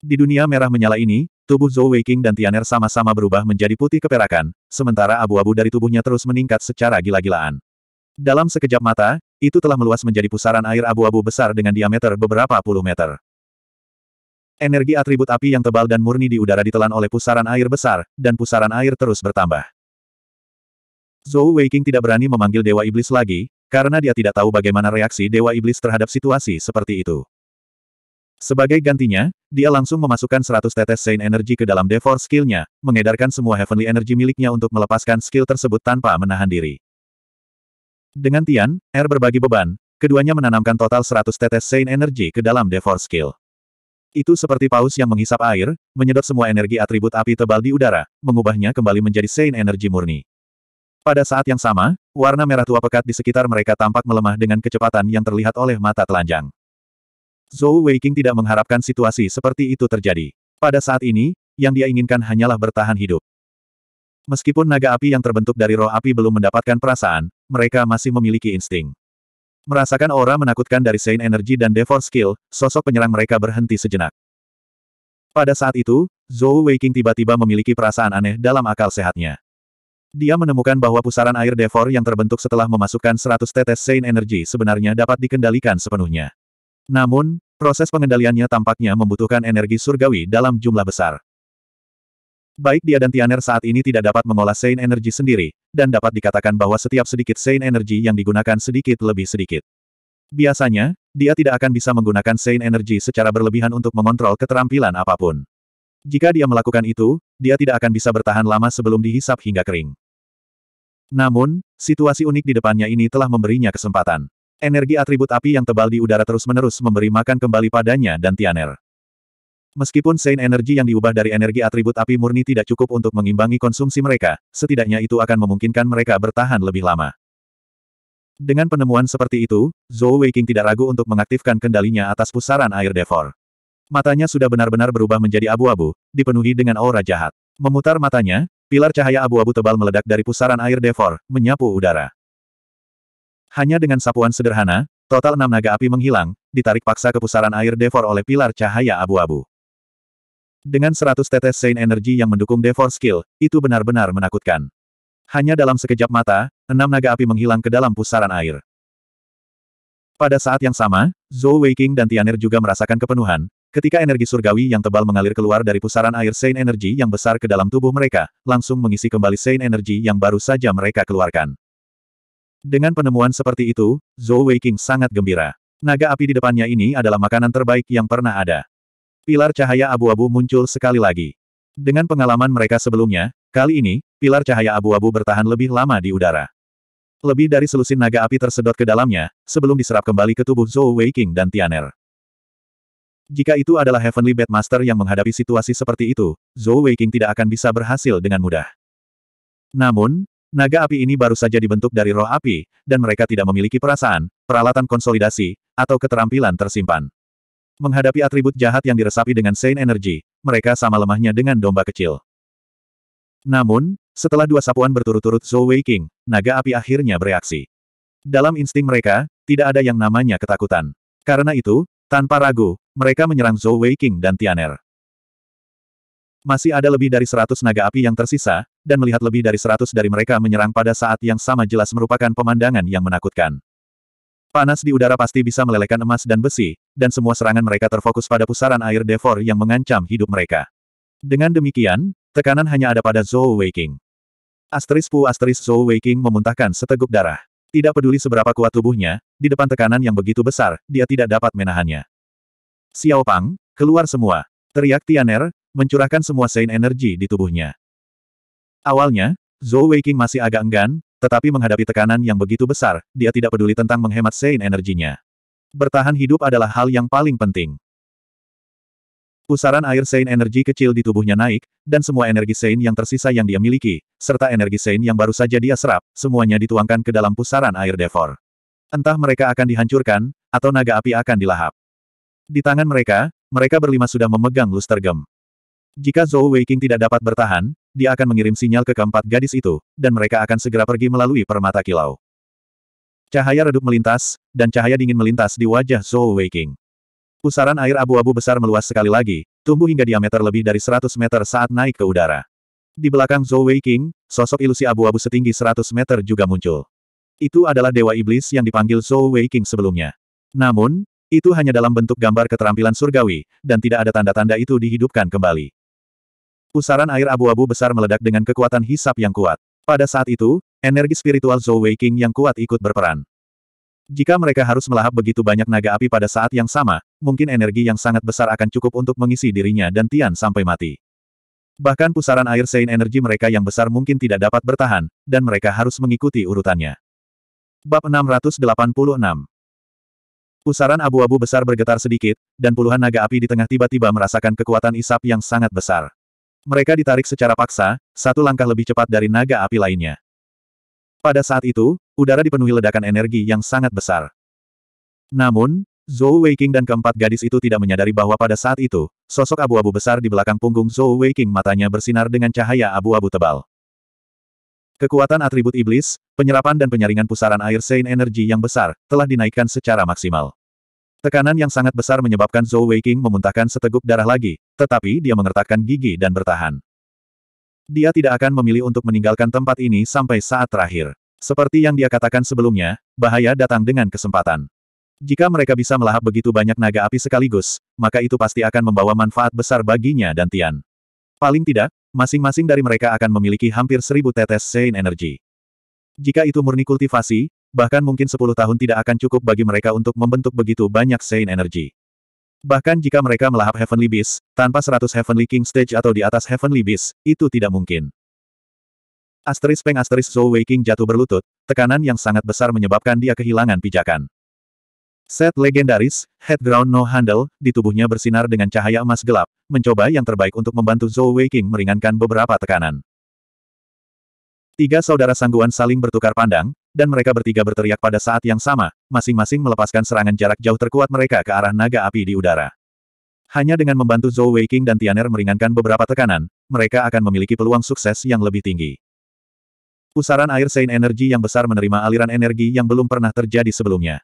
Di dunia merah menyala ini, tubuh Zhou Weiqing dan Tianer sama-sama berubah menjadi putih keperakan, sementara abu-abu dari tubuhnya terus meningkat secara gila-gilaan. Dalam sekejap mata, itu telah meluas menjadi pusaran air abu-abu besar dengan diameter beberapa puluh meter. Energi atribut api yang tebal dan murni di udara ditelan oleh pusaran air besar, dan pusaran air terus bertambah. Zhou Weiqing tidak berani memanggil Dewa Iblis lagi, karena dia tidak tahu bagaimana reaksi Dewa Iblis terhadap situasi seperti itu. Sebagai gantinya, dia langsung memasukkan 100 tetes Saint Energy ke dalam Devor skill-nya, mengedarkan semua Heavenly Energy miliknya untuk melepaskan skill tersebut tanpa menahan diri. Dengan Tian, R berbagi beban, keduanya menanamkan total 100 tetes Saint Energy ke dalam Devor skill. Itu seperti paus yang menghisap air, menyedot semua energi atribut api tebal di udara, mengubahnya kembali menjadi Saint Energy murni. Pada saat yang sama, warna merah tua pekat di sekitar mereka tampak melemah dengan kecepatan yang terlihat oleh mata telanjang. Zhou Weiqing tidak mengharapkan situasi seperti itu terjadi. Pada saat ini, yang dia inginkan hanyalah bertahan hidup. Meskipun naga api yang terbentuk dari roh api belum mendapatkan perasaan, mereka masih memiliki insting. Merasakan aura menakutkan dari Saint Energy dan Devour Skill, sosok penyerang mereka berhenti sejenak. Pada saat itu, Zhou Weiqing tiba-tiba memiliki perasaan aneh dalam akal sehatnya. Dia menemukan bahwa pusaran air Devor yang terbentuk setelah memasukkan 100 tetes Saint energi sebenarnya dapat dikendalikan sepenuhnya. Namun, proses pengendaliannya tampaknya membutuhkan energi surgawi dalam jumlah besar. Baik dia dan Tianer saat ini tidak dapat mengolah Sein Energi sendiri, dan dapat dikatakan bahwa setiap sedikit Sein Energi yang digunakan sedikit lebih sedikit. Biasanya, dia tidak akan bisa menggunakan Sein Energi secara berlebihan untuk mengontrol keterampilan apapun. Jika dia melakukan itu, dia tidak akan bisa bertahan lama sebelum dihisap hingga kering. Namun, situasi unik di depannya ini telah memberinya kesempatan. Energi atribut api yang tebal di udara terus-menerus memberi makan kembali padanya dan Tianer. Meskipun Sein energi yang diubah dari energi atribut api murni tidak cukup untuk mengimbangi konsumsi mereka, setidaknya itu akan memungkinkan mereka bertahan lebih lama. Dengan penemuan seperti itu, Zhou Weiqing tidak ragu untuk mengaktifkan kendalinya atas pusaran air Devor. Matanya sudah benar-benar berubah menjadi abu-abu, dipenuhi dengan aura jahat. Memutar matanya, pilar cahaya abu-abu tebal meledak dari pusaran air Devor, menyapu udara. Hanya dengan sapuan sederhana, total enam naga api menghilang, ditarik paksa ke pusaran air Devor oleh pilar cahaya abu-abu. Dengan seratus tetes Saint Energi yang mendukung Devor skill, itu benar-benar menakutkan. Hanya dalam sekejap mata, enam naga api menghilang ke dalam pusaran air. Pada saat yang sama, Zhou Weiqing dan Tianer juga merasakan kepenuhan, ketika energi surgawi yang tebal mengalir keluar dari pusaran air Saint Energi yang besar ke dalam tubuh mereka, langsung mengisi kembali Saint Energi yang baru saja mereka keluarkan. Dengan penemuan seperti itu, Zhou Weiqing sangat gembira. Naga api di depannya ini adalah makanan terbaik yang pernah ada. Pilar cahaya abu-abu muncul sekali lagi. Dengan pengalaman mereka sebelumnya, kali ini, pilar cahaya abu-abu bertahan lebih lama di udara. Lebih dari selusin naga api tersedot ke dalamnya, sebelum diserap kembali ke tubuh Zhou Weiqing dan Tianer. Jika itu adalah Heavenly Master yang menghadapi situasi seperti itu, Zhou Weiqing tidak akan bisa berhasil dengan mudah. Namun, Naga api ini baru saja dibentuk dari roh api, dan mereka tidak memiliki perasaan, peralatan konsolidasi, atau keterampilan tersimpan. Menghadapi atribut jahat yang diresapi dengan Saint energi, mereka sama lemahnya dengan domba kecil. Namun, setelah dua sapuan berturut-turut Zhou Wei naga api akhirnya bereaksi. Dalam insting mereka, tidak ada yang namanya ketakutan. Karena itu, tanpa ragu, mereka menyerang Zhou Wei King dan Tianer. Masih ada lebih dari seratus naga api yang tersisa, dan melihat lebih dari seratus dari mereka menyerang pada saat yang sama jelas merupakan pemandangan yang menakutkan. Panas di udara pasti bisa melelehkan emas dan besi, dan semua serangan mereka terfokus pada pusaran air devor yang mengancam hidup mereka. Dengan demikian, tekanan hanya ada pada Zhou Weiking. Asteris Pu asteris Zhou Weiking memuntahkan seteguk darah. Tidak peduli seberapa kuat tubuhnya, di depan tekanan yang begitu besar, dia tidak dapat menahannya. Xiao Pang, keluar semua. Teriak Tianer, mencurahkan semua sein energi di tubuhnya. Awalnya, Zhou Weiqing masih agak enggan, tetapi menghadapi tekanan yang begitu besar, dia tidak peduli tentang menghemat sein energinya. Bertahan hidup adalah hal yang paling penting. Pusaran air sein energi kecil di tubuhnya naik, dan semua energi sein yang tersisa yang dia miliki, serta energi sein yang baru saja dia serap, semuanya dituangkan ke dalam pusaran air Devor. Entah mereka akan dihancurkan, atau naga api akan dilahap. Di tangan mereka, mereka berlima sudah memegang luster gem. Jika Zhou Weiqing tidak dapat bertahan, dia akan mengirim sinyal ke keempat gadis itu, dan mereka akan segera pergi melalui permata kilau. Cahaya redup melintas, dan cahaya dingin melintas di wajah Zhou Weiqing. Pusaran air abu-abu besar meluas sekali lagi, tumbuh hingga diameter lebih dari 100 meter saat naik ke udara. Di belakang Zhou Weiqing, sosok ilusi abu-abu setinggi 100 meter juga muncul. Itu adalah dewa iblis yang dipanggil Zhou Weiqing sebelumnya. Namun, itu hanya dalam bentuk gambar keterampilan surgawi, dan tidak ada tanda-tanda itu dihidupkan kembali. Pusaran air abu-abu besar meledak dengan kekuatan hisap yang kuat. Pada saat itu, energi spiritual Zhou Wei King yang kuat ikut berperan. Jika mereka harus melahap begitu banyak naga api pada saat yang sama, mungkin energi yang sangat besar akan cukup untuk mengisi dirinya dan Tian sampai mati. Bahkan pusaran air Sein energi mereka yang besar mungkin tidak dapat bertahan, dan mereka harus mengikuti urutannya. Bab 686 Pusaran abu-abu besar bergetar sedikit, dan puluhan naga api di tengah tiba-tiba merasakan kekuatan isap yang sangat besar. Mereka ditarik secara paksa, satu langkah lebih cepat dari naga api lainnya. Pada saat itu, udara dipenuhi ledakan energi yang sangat besar. Namun, Zhou Weiqing dan keempat gadis itu tidak menyadari bahwa pada saat itu, sosok abu-abu besar di belakang punggung Zhou Weiqing matanya bersinar dengan cahaya abu-abu tebal. Kekuatan atribut iblis, penyerapan dan penyaringan pusaran air Sein energi yang besar, telah dinaikkan secara maksimal. Tekanan yang sangat besar menyebabkan Zhou Weiqing memuntahkan seteguk darah lagi, tetapi dia mengertakkan gigi dan bertahan. Dia tidak akan memilih untuk meninggalkan tempat ini sampai saat terakhir. Seperti yang dia katakan sebelumnya, bahaya datang dengan kesempatan. Jika mereka bisa melahap begitu banyak naga api sekaligus, maka itu pasti akan membawa manfaat besar baginya dan Tian. Paling tidak, masing-masing dari mereka akan memiliki hampir seribu tetes Sein Energi. Jika itu murni kultivasi, Bahkan mungkin 10 tahun tidak akan cukup bagi mereka untuk membentuk begitu banyak Sein Energy. Bahkan jika mereka melahap Heavenly Beast, tanpa 100 Heavenly King Stage atau di atas Heavenly Beast, itu tidak mungkin. Asteris Peng Asteris Zhou Wei King jatuh berlutut, tekanan yang sangat besar menyebabkan dia kehilangan pijakan. Set legendaris, Headground No Handle, di tubuhnya bersinar dengan cahaya emas gelap, mencoba yang terbaik untuk membantu Zhou Wei King meringankan beberapa tekanan. Tiga saudara sangguan saling bertukar pandang, dan mereka bertiga berteriak pada saat yang sama, masing-masing melepaskan serangan jarak jauh terkuat mereka ke arah naga api di udara. Hanya dengan membantu Zhou Weiqing dan Tianer meringankan beberapa tekanan, mereka akan memiliki peluang sukses yang lebih tinggi. Pusaran air sein energi yang besar menerima aliran energi yang belum pernah terjadi sebelumnya.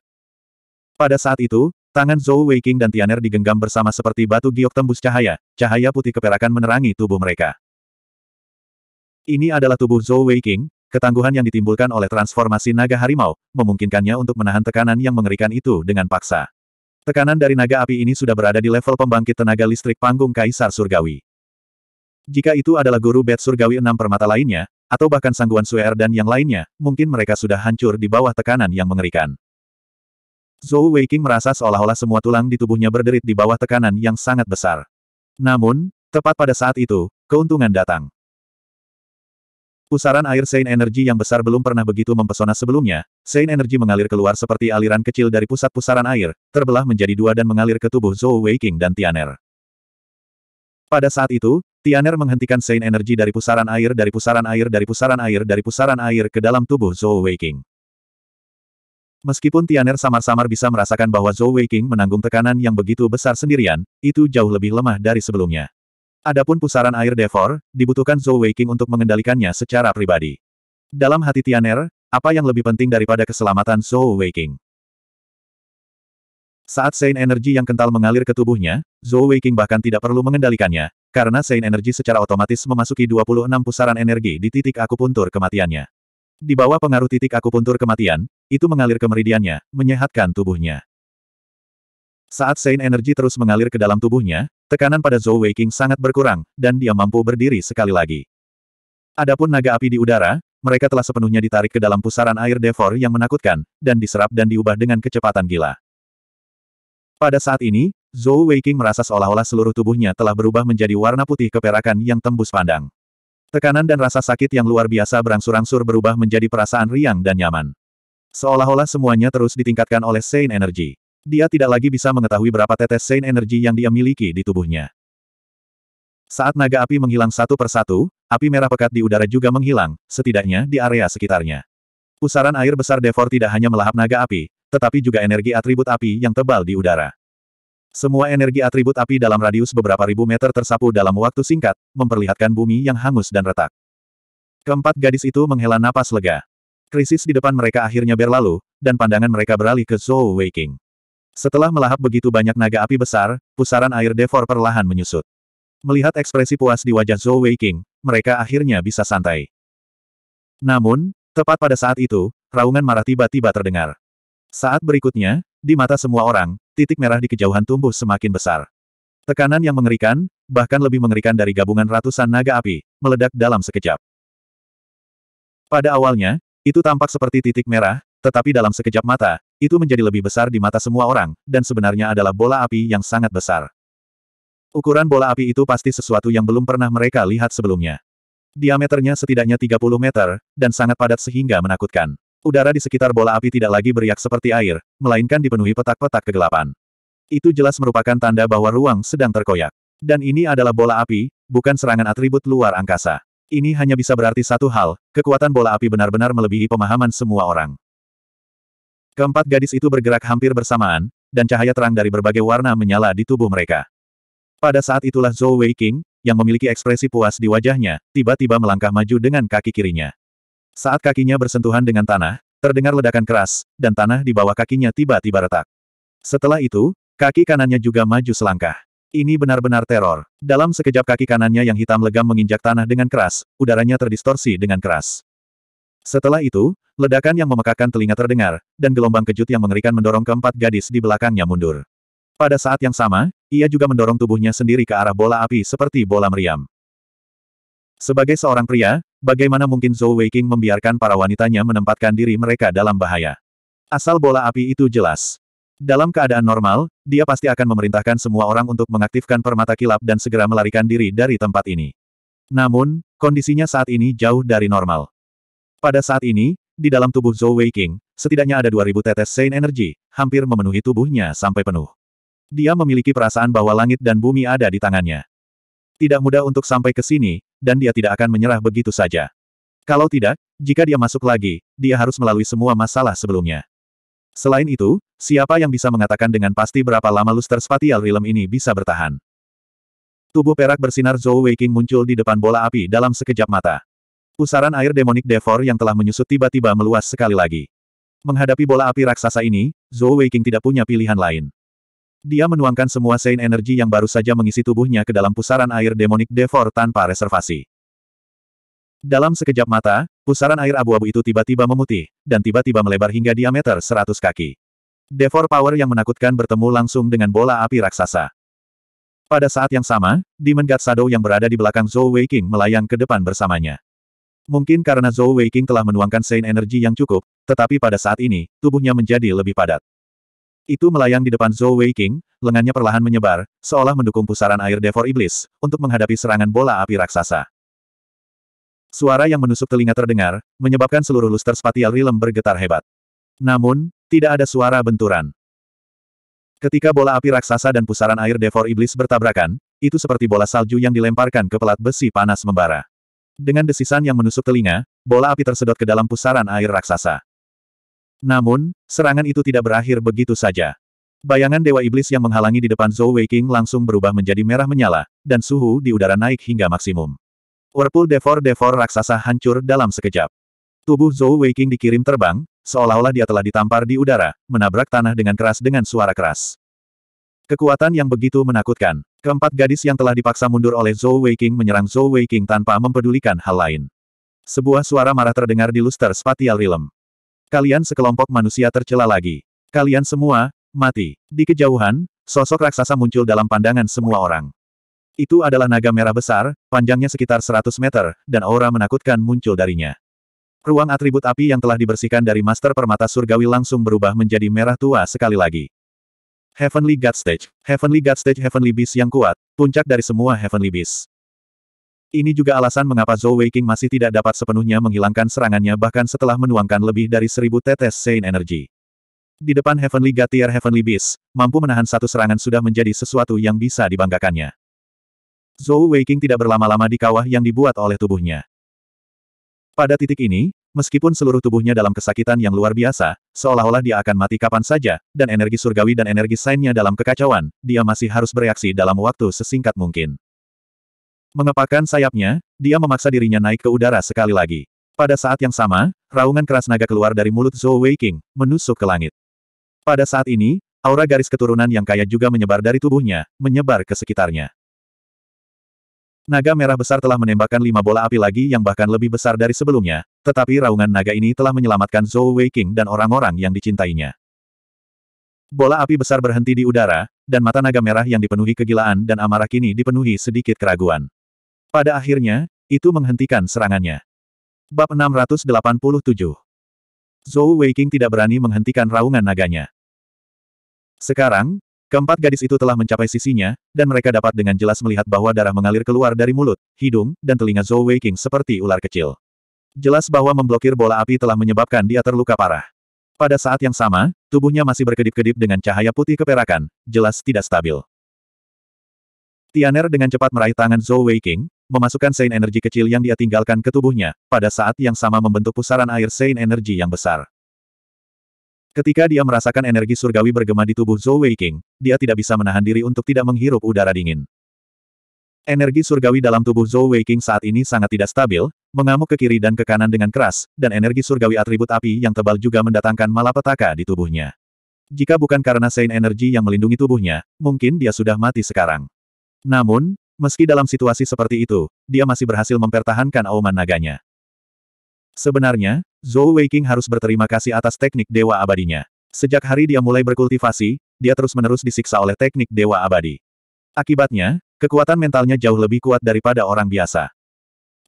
Pada saat itu, tangan Zhou Weiqing dan Tianer digenggam bersama seperti batu giok tembus cahaya, cahaya putih keperakan menerangi tubuh mereka. Ini adalah tubuh Zhou Weiqing, Ketangguhan yang ditimbulkan oleh transformasi naga harimau, memungkinkannya untuk menahan tekanan yang mengerikan itu dengan paksa. Tekanan dari naga api ini sudah berada di level pembangkit tenaga listrik panggung Kaisar Surgawi. Jika itu adalah guru bed Surgawi enam permata lainnya, atau bahkan sangguan Suer er dan yang lainnya, mungkin mereka sudah hancur di bawah tekanan yang mengerikan. Zhou Weiqing merasa seolah-olah semua tulang di tubuhnya berderit di bawah tekanan yang sangat besar. Namun, tepat pada saat itu, keuntungan datang. Pusaran air Sein Energy yang besar belum pernah begitu mempesona sebelumnya, Saint Energy mengalir keluar seperti aliran kecil dari pusat pusaran air, terbelah menjadi dua dan mengalir ke tubuh Zhou Weiqing dan Tianer. Pada saat itu, Tianer menghentikan Sein Energy dari pusaran air dari pusaran air dari pusaran air dari pusaran air ke dalam tubuh Zhou Weiqing. Meskipun Tianer samar-samar bisa merasakan bahwa Zhou Weiqing menanggung tekanan yang begitu besar sendirian, itu jauh lebih lemah dari sebelumnya. Adapun pusaran air Devor, dibutuhkan Zhou Weiqing untuk mengendalikannya secara pribadi. Dalam hati Tianer, apa yang lebih penting daripada keselamatan Zhou Weiqing? Saat Sein Energi yang kental mengalir ke tubuhnya, Zhou Weiqing bahkan tidak perlu mengendalikannya, karena Sein Energi secara otomatis memasuki 26 pusaran energi di titik akupuntur kematiannya. Di bawah pengaruh titik akupuntur kematian, itu mengalir ke meridiannya, menyehatkan tubuhnya. Saat Sein Energy terus mengalir ke dalam tubuhnya, tekanan pada Zhou Weiqing sangat berkurang, dan dia mampu berdiri sekali lagi. Adapun naga api di udara, mereka telah sepenuhnya ditarik ke dalam pusaran air Devor yang menakutkan, dan diserap dan diubah dengan kecepatan gila. Pada saat ini, Zhou Weiqing merasa seolah-olah seluruh tubuhnya telah berubah menjadi warna putih keperakan yang tembus pandang. Tekanan dan rasa sakit yang luar biasa berangsur-angsur berubah menjadi perasaan riang dan nyaman. Seolah-olah semuanya terus ditingkatkan oleh Sein Energy. Dia tidak lagi bisa mengetahui berapa tetes Sein energi yang dia miliki di tubuhnya. Saat naga api menghilang satu persatu, api merah pekat di udara juga menghilang, setidaknya di area sekitarnya. Pusaran air besar Devor tidak hanya melahap naga api, tetapi juga energi atribut api yang tebal di udara. Semua energi atribut api dalam radius beberapa ribu meter tersapu dalam waktu singkat, memperlihatkan bumi yang hangus dan retak. Keempat gadis itu menghela napas lega. Krisis di depan mereka akhirnya berlalu, dan pandangan mereka beralih ke Zhou Weiking. Setelah melahap begitu banyak naga api besar, pusaran air devor perlahan menyusut. Melihat ekspresi puas di wajah Zhou Weiqing, mereka akhirnya bisa santai. Namun, tepat pada saat itu, raungan marah tiba-tiba terdengar. Saat berikutnya, di mata semua orang, titik merah di kejauhan tumbuh semakin besar. Tekanan yang mengerikan, bahkan lebih mengerikan dari gabungan ratusan naga api, meledak dalam sekejap. Pada awalnya, itu tampak seperti titik merah, tetapi dalam sekejap mata, itu menjadi lebih besar di mata semua orang, dan sebenarnya adalah bola api yang sangat besar. Ukuran bola api itu pasti sesuatu yang belum pernah mereka lihat sebelumnya. Diameternya setidaknya 30 meter, dan sangat padat sehingga menakutkan. Udara di sekitar bola api tidak lagi beriak seperti air, melainkan dipenuhi petak-petak kegelapan. Itu jelas merupakan tanda bahwa ruang sedang terkoyak. Dan ini adalah bola api, bukan serangan atribut luar angkasa. Ini hanya bisa berarti satu hal, kekuatan bola api benar-benar melebihi pemahaman semua orang. Keempat gadis itu bergerak hampir bersamaan, dan cahaya terang dari berbagai warna menyala di tubuh mereka. Pada saat itulah Zhou Wei King, yang memiliki ekspresi puas di wajahnya, tiba-tiba melangkah maju dengan kaki kirinya. Saat kakinya bersentuhan dengan tanah, terdengar ledakan keras, dan tanah di bawah kakinya tiba-tiba retak. Setelah itu, kaki kanannya juga maju selangkah. Ini benar-benar teror. Dalam sekejap kaki kanannya yang hitam legam menginjak tanah dengan keras, udaranya terdistorsi dengan keras. Setelah itu, Ledakan yang memekakan telinga terdengar, dan gelombang kejut yang mengerikan mendorong keempat gadis di belakangnya mundur. Pada saat yang sama, ia juga mendorong tubuhnya sendiri ke arah bola api seperti bola meriam. Sebagai seorang pria, bagaimana mungkin Zhou Weiqing membiarkan para wanitanya menempatkan diri mereka dalam bahaya? Asal bola api itu jelas. Dalam keadaan normal, dia pasti akan memerintahkan semua orang untuk mengaktifkan permata kilap dan segera melarikan diri dari tempat ini. Namun, kondisinya saat ini jauh dari normal. Pada saat ini, di dalam tubuh Zhou Weiqing, setidaknya ada 2000 tetes Sein Energy, hampir memenuhi tubuhnya sampai penuh. Dia memiliki perasaan bahwa langit dan bumi ada di tangannya. Tidak mudah untuk sampai ke sini, dan dia tidak akan menyerah begitu saja. Kalau tidak, jika dia masuk lagi, dia harus melalui semua masalah sebelumnya. Selain itu, siapa yang bisa mengatakan dengan pasti berapa lama luster spatial realm ini bisa bertahan? Tubuh perak bersinar Zhou Weiqing muncul di depan bola api dalam sekejap mata. Pusaran air demonik Devor yang telah menyusut tiba-tiba meluas sekali lagi. Menghadapi bola api raksasa ini, Zhou Weiqing tidak punya pilihan lain. Dia menuangkan semua Sein energi yang baru saja mengisi tubuhnya ke dalam pusaran air demonik Devor tanpa reservasi. Dalam sekejap mata, pusaran air abu-abu itu tiba-tiba memutih, dan tiba-tiba melebar hingga diameter 100 kaki. Devor Power yang menakutkan bertemu langsung dengan bola api raksasa. Pada saat yang sama, Demon God Shadow yang berada di belakang Zhou Weiqing melayang ke depan bersamanya. Mungkin karena Zhou Weiqing telah menuangkan Saint energi yang cukup, tetapi pada saat ini, tubuhnya menjadi lebih padat. Itu melayang di depan Zhou Weiqing, lengannya perlahan menyebar, seolah mendukung pusaran air Devor Iblis, untuk menghadapi serangan bola api raksasa. Suara yang menusuk telinga terdengar, menyebabkan seluruh luster spatial rilem bergetar hebat. Namun, tidak ada suara benturan. Ketika bola api raksasa dan pusaran air Devor Iblis bertabrakan, itu seperti bola salju yang dilemparkan ke pelat besi panas membara. Dengan desisan yang menusuk telinga, bola api tersedot ke dalam pusaran air raksasa. Namun, serangan itu tidak berakhir begitu saja. Bayangan Dewa Iblis yang menghalangi di depan Zhou Weiqing langsung berubah menjadi merah menyala, dan suhu di udara naik hingga maksimum. Whirlpool Devor-Devor raksasa hancur dalam sekejap. Tubuh Zhou Weiqing dikirim terbang, seolah-olah dia telah ditampar di udara, menabrak tanah dengan keras dengan suara keras. Kekuatan yang begitu menakutkan, Keempat gadis yang telah dipaksa mundur oleh Zhou Weiqing menyerang Zhou Weiqing tanpa mempedulikan hal lain. Sebuah suara marah terdengar di luster spatial realm. Kalian sekelompok manusia tercela lagi. Kalian semua, mati. Di kejauhan, sosok raksasa muncul dalam pandangan semua orang. Itu adalah naga merah besar, panjangnya sekitar 100 meter, dan aura menakutkan muncul darinya. Ruang atribut api yang telah dibersihkan dari master permata surgawi langsung berubah menjadi merah tua sekali lagi. Heavenly God Stage. Heavenly God Stage Heavenly Beast yang kuat, puncak dari semua Heavenly Beast. Ini juga alasan mengapa Zhou Weiqing masih tidak dapat sepenuhnya menghilangkan serangannya bahkan setelah menuangkan lebih dari seribu tetes Saint Energy. Di depan Heavenly God Tier Heavenly Beast, mampu menahan satu serangan sudah menjadi sesuatu yang bisa dibanggakannya. Zhou Weiqing tidak berlama-lama di kawah yang dibuat oleh tubuhnya. Pada titik ini, Meskipun seluruh tubuhnya dalam kesakitan yang luar biasa, seolah-olah dia akan mati kapan saja, dan energi surgawi dan energi sainnya dalam kekacauan, dia masih harus bereaksi dalam waktu sesingkat mungkin. Mengepakkan sayapnya, dia memaksa dirinya naik ke udara sekali lagi. Pada saat yang sama, raungan keras naga keluar dari mulut Zhou Weiking, menusuk ke langit. Pada saat ini, aura garis keturunan yang kaya juga menyebar dari tubuhnya, menyebar ke sekitarnya. Naga merah besar telah menembakkan lima bola api lagi yang bahkan lebih besar dari sebelumnya, tetapi raungan naga ini telah menyelamatkan Zhou Weiqing dan orang-orang yang dicintainya. Bola api besar berhenti di udara, dan mata naga merah yang dipenuhi kegilaan dan amarah kini dipenuhi sedikit keraguan. Pada akhirnya, itu menghentikan serangannya. Bab 687 Zhou Weiqing tidak berani menghentikan raungan naganya. Sekarang, Keempat gadis itu telah mencapai sisinya, dan mereka dapat dengan jelas melihat bahwa darah mengalir keluar dari mulut, hidung, dan telinga Zhou Weiqing seperti ular kecil. Jelas bahwa memblokir bola api telah menyebabkan dia terluka parah. Pada saat yang sama, tubuhnya masih berkedip-kedip dengan cahaya putih keperakan, jelas tidak stabil. Tianer dengan cepat meraih tangan Zhou Weiqing, memasukkan Sein energi kecil yang dia tinggalkan ke tubuhnya, pada saat yang sama membentuk pusaran air Sein energi yang besar. Ketika dia merasakan energi surgawi bergema di tubuh Zhou Weiqing, dia tidak bisa menahan diri untuk tidak menghirup udara dingin. Energi surgawi dalam tubuh Zhou Weiqing saat ini sangat tidak stabil, mengamuk ke kiri dan ke kanan dengan keras, dan energi surgawi atribut api yang tebal juga mendatangkan malapetaka di tubuhnya. Jika bukan karena Sein energi yang melindungi tubuhnya, mungkin dia sudah mati sekarang. Namun, meski dalam situasi seperti itu, dia masih berhasil mempertahankan auman naganya. Sebenarnya, Zhou Weiqing harus berterima kasih atas teknik dewa abadinya. Sejak hari dia mulai berkultivasi, dia terus-menerus disiksa oleh teknik dewa abadi. Akibatnya, kekuatan mentalnya jauh lebih kuat daripada orang biasa.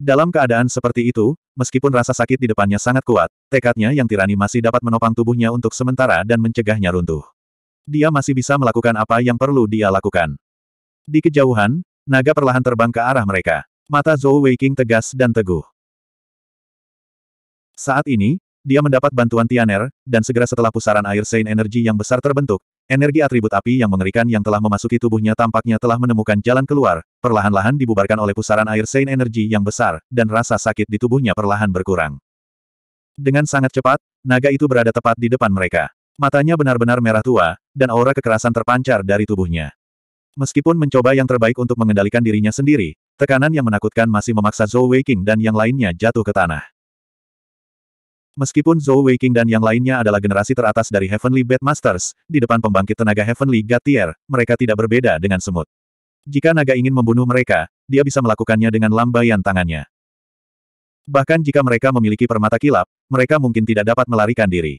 Dalam keadaan seperti itu, meskipun rasa sakit di depannya sangat kuat, tekadnya yang tirani masih dapat menopang tubuhnya untuk sementara dan mencegahnya runtuh. Dia masih bisa melakukan apa yang perlu dia lakukan. Di kejauhan, naga perlahan terbang ke arah mereka. Mata Zhou Weiqing tegas dan teguh. Saat ini, dia mendapat bantuan Tianer, dan segera setelah pusaran air Sein energi yang besar terbentuk, energi atribut api yang mengerikan yang telah memasuki tubuhnya tampaknya telah menemukan jalan keluar, perlahan-lahan dibubarkan oleh pusaran air Sein energi yang besar, dan rasa sakit di tubuhnya perlahan berkurang. Dengan sangat cepat, naga itu berada tepat di depan mereka. Matanya benar-benar merah tua, dan aura kekerasan terpancar dari tubuhnya. Meskipun mencoba yang terbaik untuk mengendalikan dirinya sendiri, tekanan yang menakutkan masih memaksa Zhou Weiking dan yang lainnya jatuh ke tanah. Meskipun Zhou Weiqing dan yang lainnya adalah generasi teratas dari Heavenly Bad Masters, di depan pembangkit tenaga Heavenly God Tier, mereka tidak berbeda dengan semut. Jika naga ingin membunuh mereka, dia bisa melakukannya dengan lambaian tangannya. Bahkan jika mereka memiliki permata kilap, mereka mungkin tidak dapat melarikan diri.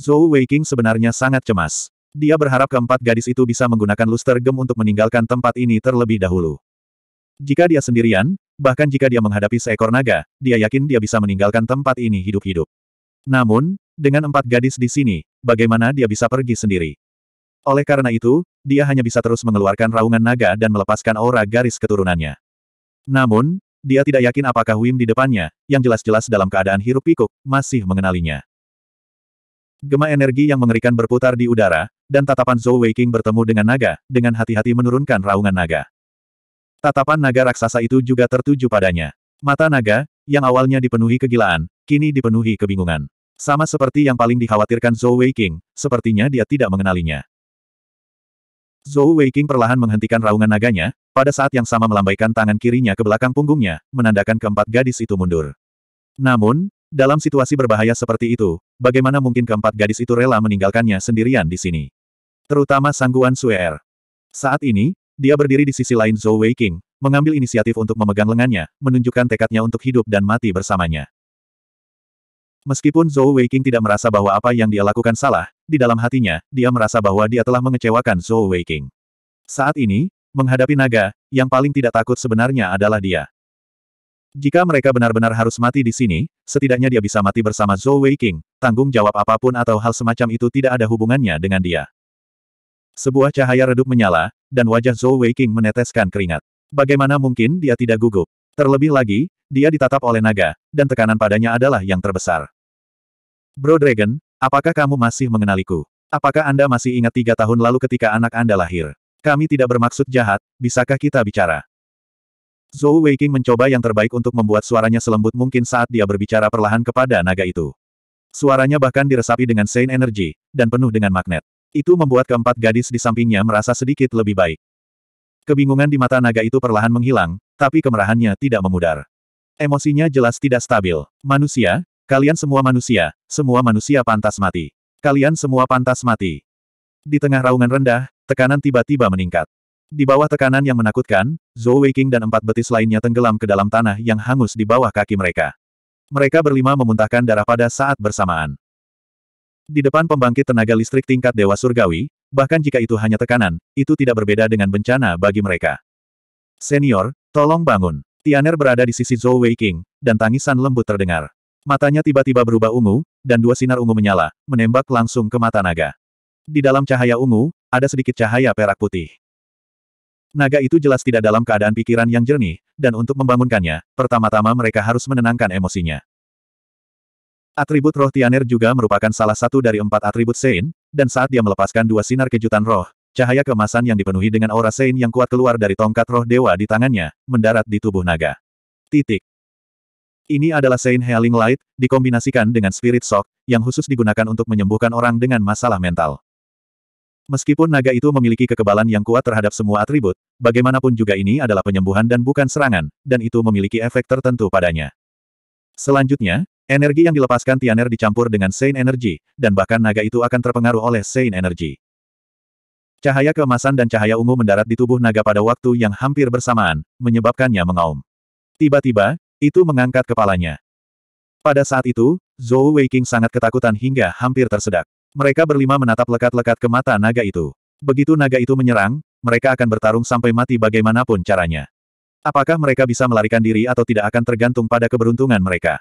Zhou Weiqing sebenarnya sangat cemas. Dia berharap keempat gadis itu bisa menggunakan luster gem untuk meninggalkan tempat ini terlebih dahulu. Jika dia sendirian, Bahkan jika dia menghadapi seekor naga, dia yakin dia bisa meninggalkan tempat ini hidup-hidup. Namun, dengan empat gadis di sini, bagaimana dia bisa pergi sendiri? Oleh karena itu, dia hanya bisa terus mengeluarkan raungan naga dan melepaskan aura garis keturunannya. Namun, dia tidak yakin apakah Wim di depannya, yang jelas-jelas dalam keadaan hirup pikuk, masih mengenalinya. Gema energi yang mengerikan berputar di udara, dan tatapan Zhou Weiking bertemu dengan naga, dengan hati-hati menurunkan raungan naga. Tatapan naga raksasa itu juga tertuju padanya. Mata naga, yang awalnya dipenuhi kegilaan, kini dipenuhi kebingungan. Sama seperti yang paling dikhawatirkan Zhou Weiqing, sepertinya dia tidak mengenalinya. Zhou Weiqing perlahan menghentikan raungan naganya, pada saat yang sama melambaikan tangan kirinya ke belakang punggungnya, menandakan keempat gadis itu mundur. Namun, dalam situasi berbahaya seperti itu, bagaimana mungkin keempat gadis itu rela meninggalkannya sendirian di sini? Terutama Sangguan Suer. Saat ini, dia berdiri di sisi lain Zhou Wei mengambil inisiatif untuk memegang lengannya, menunjukkan tekadnya untuk hidup dan mati bersamanya. Meskipun Zhou Wei tidak merasa bahwa apa yang dia lakukan salah, di dalam hatinya, dia merasa bahwa dia telah mengecewakan Zhou Wei Saat ini, menghadapi naga, yang paling tidak takut sebenarnya adalah dia. Jika mereka benar-benar harus mati di sini, setidaknya dia bisa mati bersama Zhou Wei tanggung jawab apapun atau hal semacam itu tidak ada hubungannya dengan dia. Sebuah cahaya redup menyala, dan wajah Zhou Weiqing meneteskan keringat. Bagaimana mungkin dia tidak gugup? Terlebih lagi, dia ditatap oleh naga, dan tekanan padanya adalah yang terbesar. Bro Dragon, apakah kamu masih mengenaliku? Apakah Anda masih ingat tiga tahun lalu ketika anak Anda lahir? Kami tidak bermaksud jahat, bisakah kita bicara? Zhou Weiqing mencoba yang terbaik untuk membuat suaranya selembut mungkin saat dia berbicara perlahan kepada naga itu. Suaranya bahkan diresapi dengan sein energi, dan penuh dengan magnet. Itu membuat keempat gadis di sampingnya merasa sedikit lebih baik. Kebingungan di mata naga itu perlahan menghilang, tapi kemerahannya tidak memudar. Emosinya jelas tidak stabil. Manusia, kalian semua manusia, semua manusia pantas mati. Kalian semua pantas mati. Di tengah raungan rendah, tekanan tiba-tiba meningkat. Di bawah tekanan yang menakutkan, Zhou Weiqing dan empat betis lainnya tenggelam ke dalam tanah yang hangus di bawah kaki mereka. Mereka berlima memuntahkan darah pada saat bersamaan. Di depan pembangkit tenaga listrik tingkat Dewa Surgawi, bahkan jika itu hanya tekanan, itu tidak berbeda dengan bencana bagi mereka. Senior, tolong bangun. Tianer berada di sisi Zhou Weiqing, dan tangisan lembut terdengar. Matanya tiba-tiba berubah ungu, dan dua sinar ungu menyala, menembak langsung ke mata naga. Di dalam cahaya ungu, ada sedikit cahaya perak putih. Naga itu jelas tidak dalam keadaan pikiran yang jernih, dan untuk membangunkannya, pertama-tama mereka harus menenangkan emosinya. Atribut roh Tianer juga merupakan salah satu dari empat atribut Sein, dan saat dia melepaskan dua sinar kejutan roh, cahaya kemasan yang dipenuhi dengan aura Sein yang kuat keluar dari tongkat roh dewa di tangannya, mendarat di tubuh naga. Titik. Ini adalah Sein Healing Light, dikombinasikan dengan Spirit Shock, yang khusus digunakan untuk menyembuhkan orang dengan masalah mental. Meskipun naga itu memiliki kekebalan yang kuat terhadap semua atribut, bagaimanapun juga ini adalah penyembuhan dan bukan serangan, dan itu memiliki efek tertentu padanya. Selanjutnya, Energi yang dilepaskan Tianer dicampur dengan Saint Energy, dan bahkan naga itu akan terpengaruh oleh Saint Energy. Cahaya keemasan dan cahaya ungu mendarat di tubuh naga pada waktu yang hampir bersamaan, menyebabkannya mengaum. Tiba-tiba, itu mengangkat kepalanya. Pada saat itu, Zhou Weiqing sangat ketakutan hingga hampir tersedak. Mereka berlima menatap lekat-lekat ke mata naga itu. Begitu naga itu menyerang, mereka akan bertarung sampai mati bagaimanapun caranya. Apakah mereka bisa melarikan diri atau tidak akan tergantung pada keberuntungan mereka.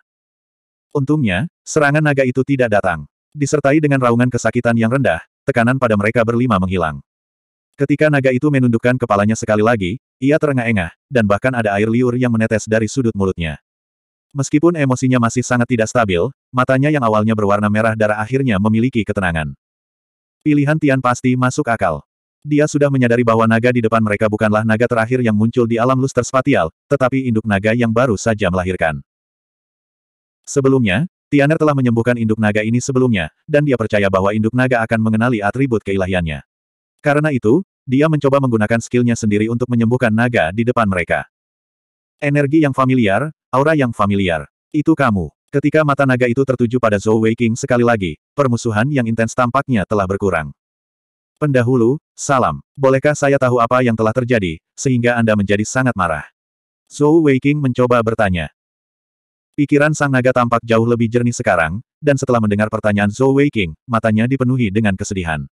Untungnya, serangan naga itu tidak datang. Disertai dengan raungan kesakitan yang rendah, tekanan pada mereka berlima menghilang. Ketika naga itu menundukkan kepalanya sekali lagi, ia terengah-engah, dan bahkan ada air liur yang menetes dari sudut mulutnya. Meskipun emosinya masih sangat tidak stabil, matanya yang awalnya berwarna merah darah akhirnya memiliki ketenangan. Pilihan Tian pasti masuk akal. Dia sudah menyadari bahwa naga di depan mereka bukanlah naga terakhir yang muncul di alam luster spatial, tetapi induk naga yang baru saja melahirkan. Sebelumnya, Tianer telah menyembuhkan induk naga ini sebelumnya, dan dia percaya bahwa induk naga akan mengenali atribut keilahiannya. Karena itu, dia mencoba menggunakan skillnya sendiri untuk menyembuhkan naga di depan mereka. Energi yang familiar, aura yang familiar. Itu kamu. Ketika mata naga itu tertuju pada Zhou Weiqing sekali lagi, permusuhan yang intens tampaknya telah berkurang. Pendahulu, salam. Bolehkah saya tahu apa yang telah terjadi, sehingga Anda menjadi sangat marah? Zhou Weiqing mencoba bertanya. Pikiran sang naga tampak jauh lebih jernih sekarang, dan setelah mendengar pertanyaan Zhou Weiqing, matanya dipenuhi dengan kesedihan.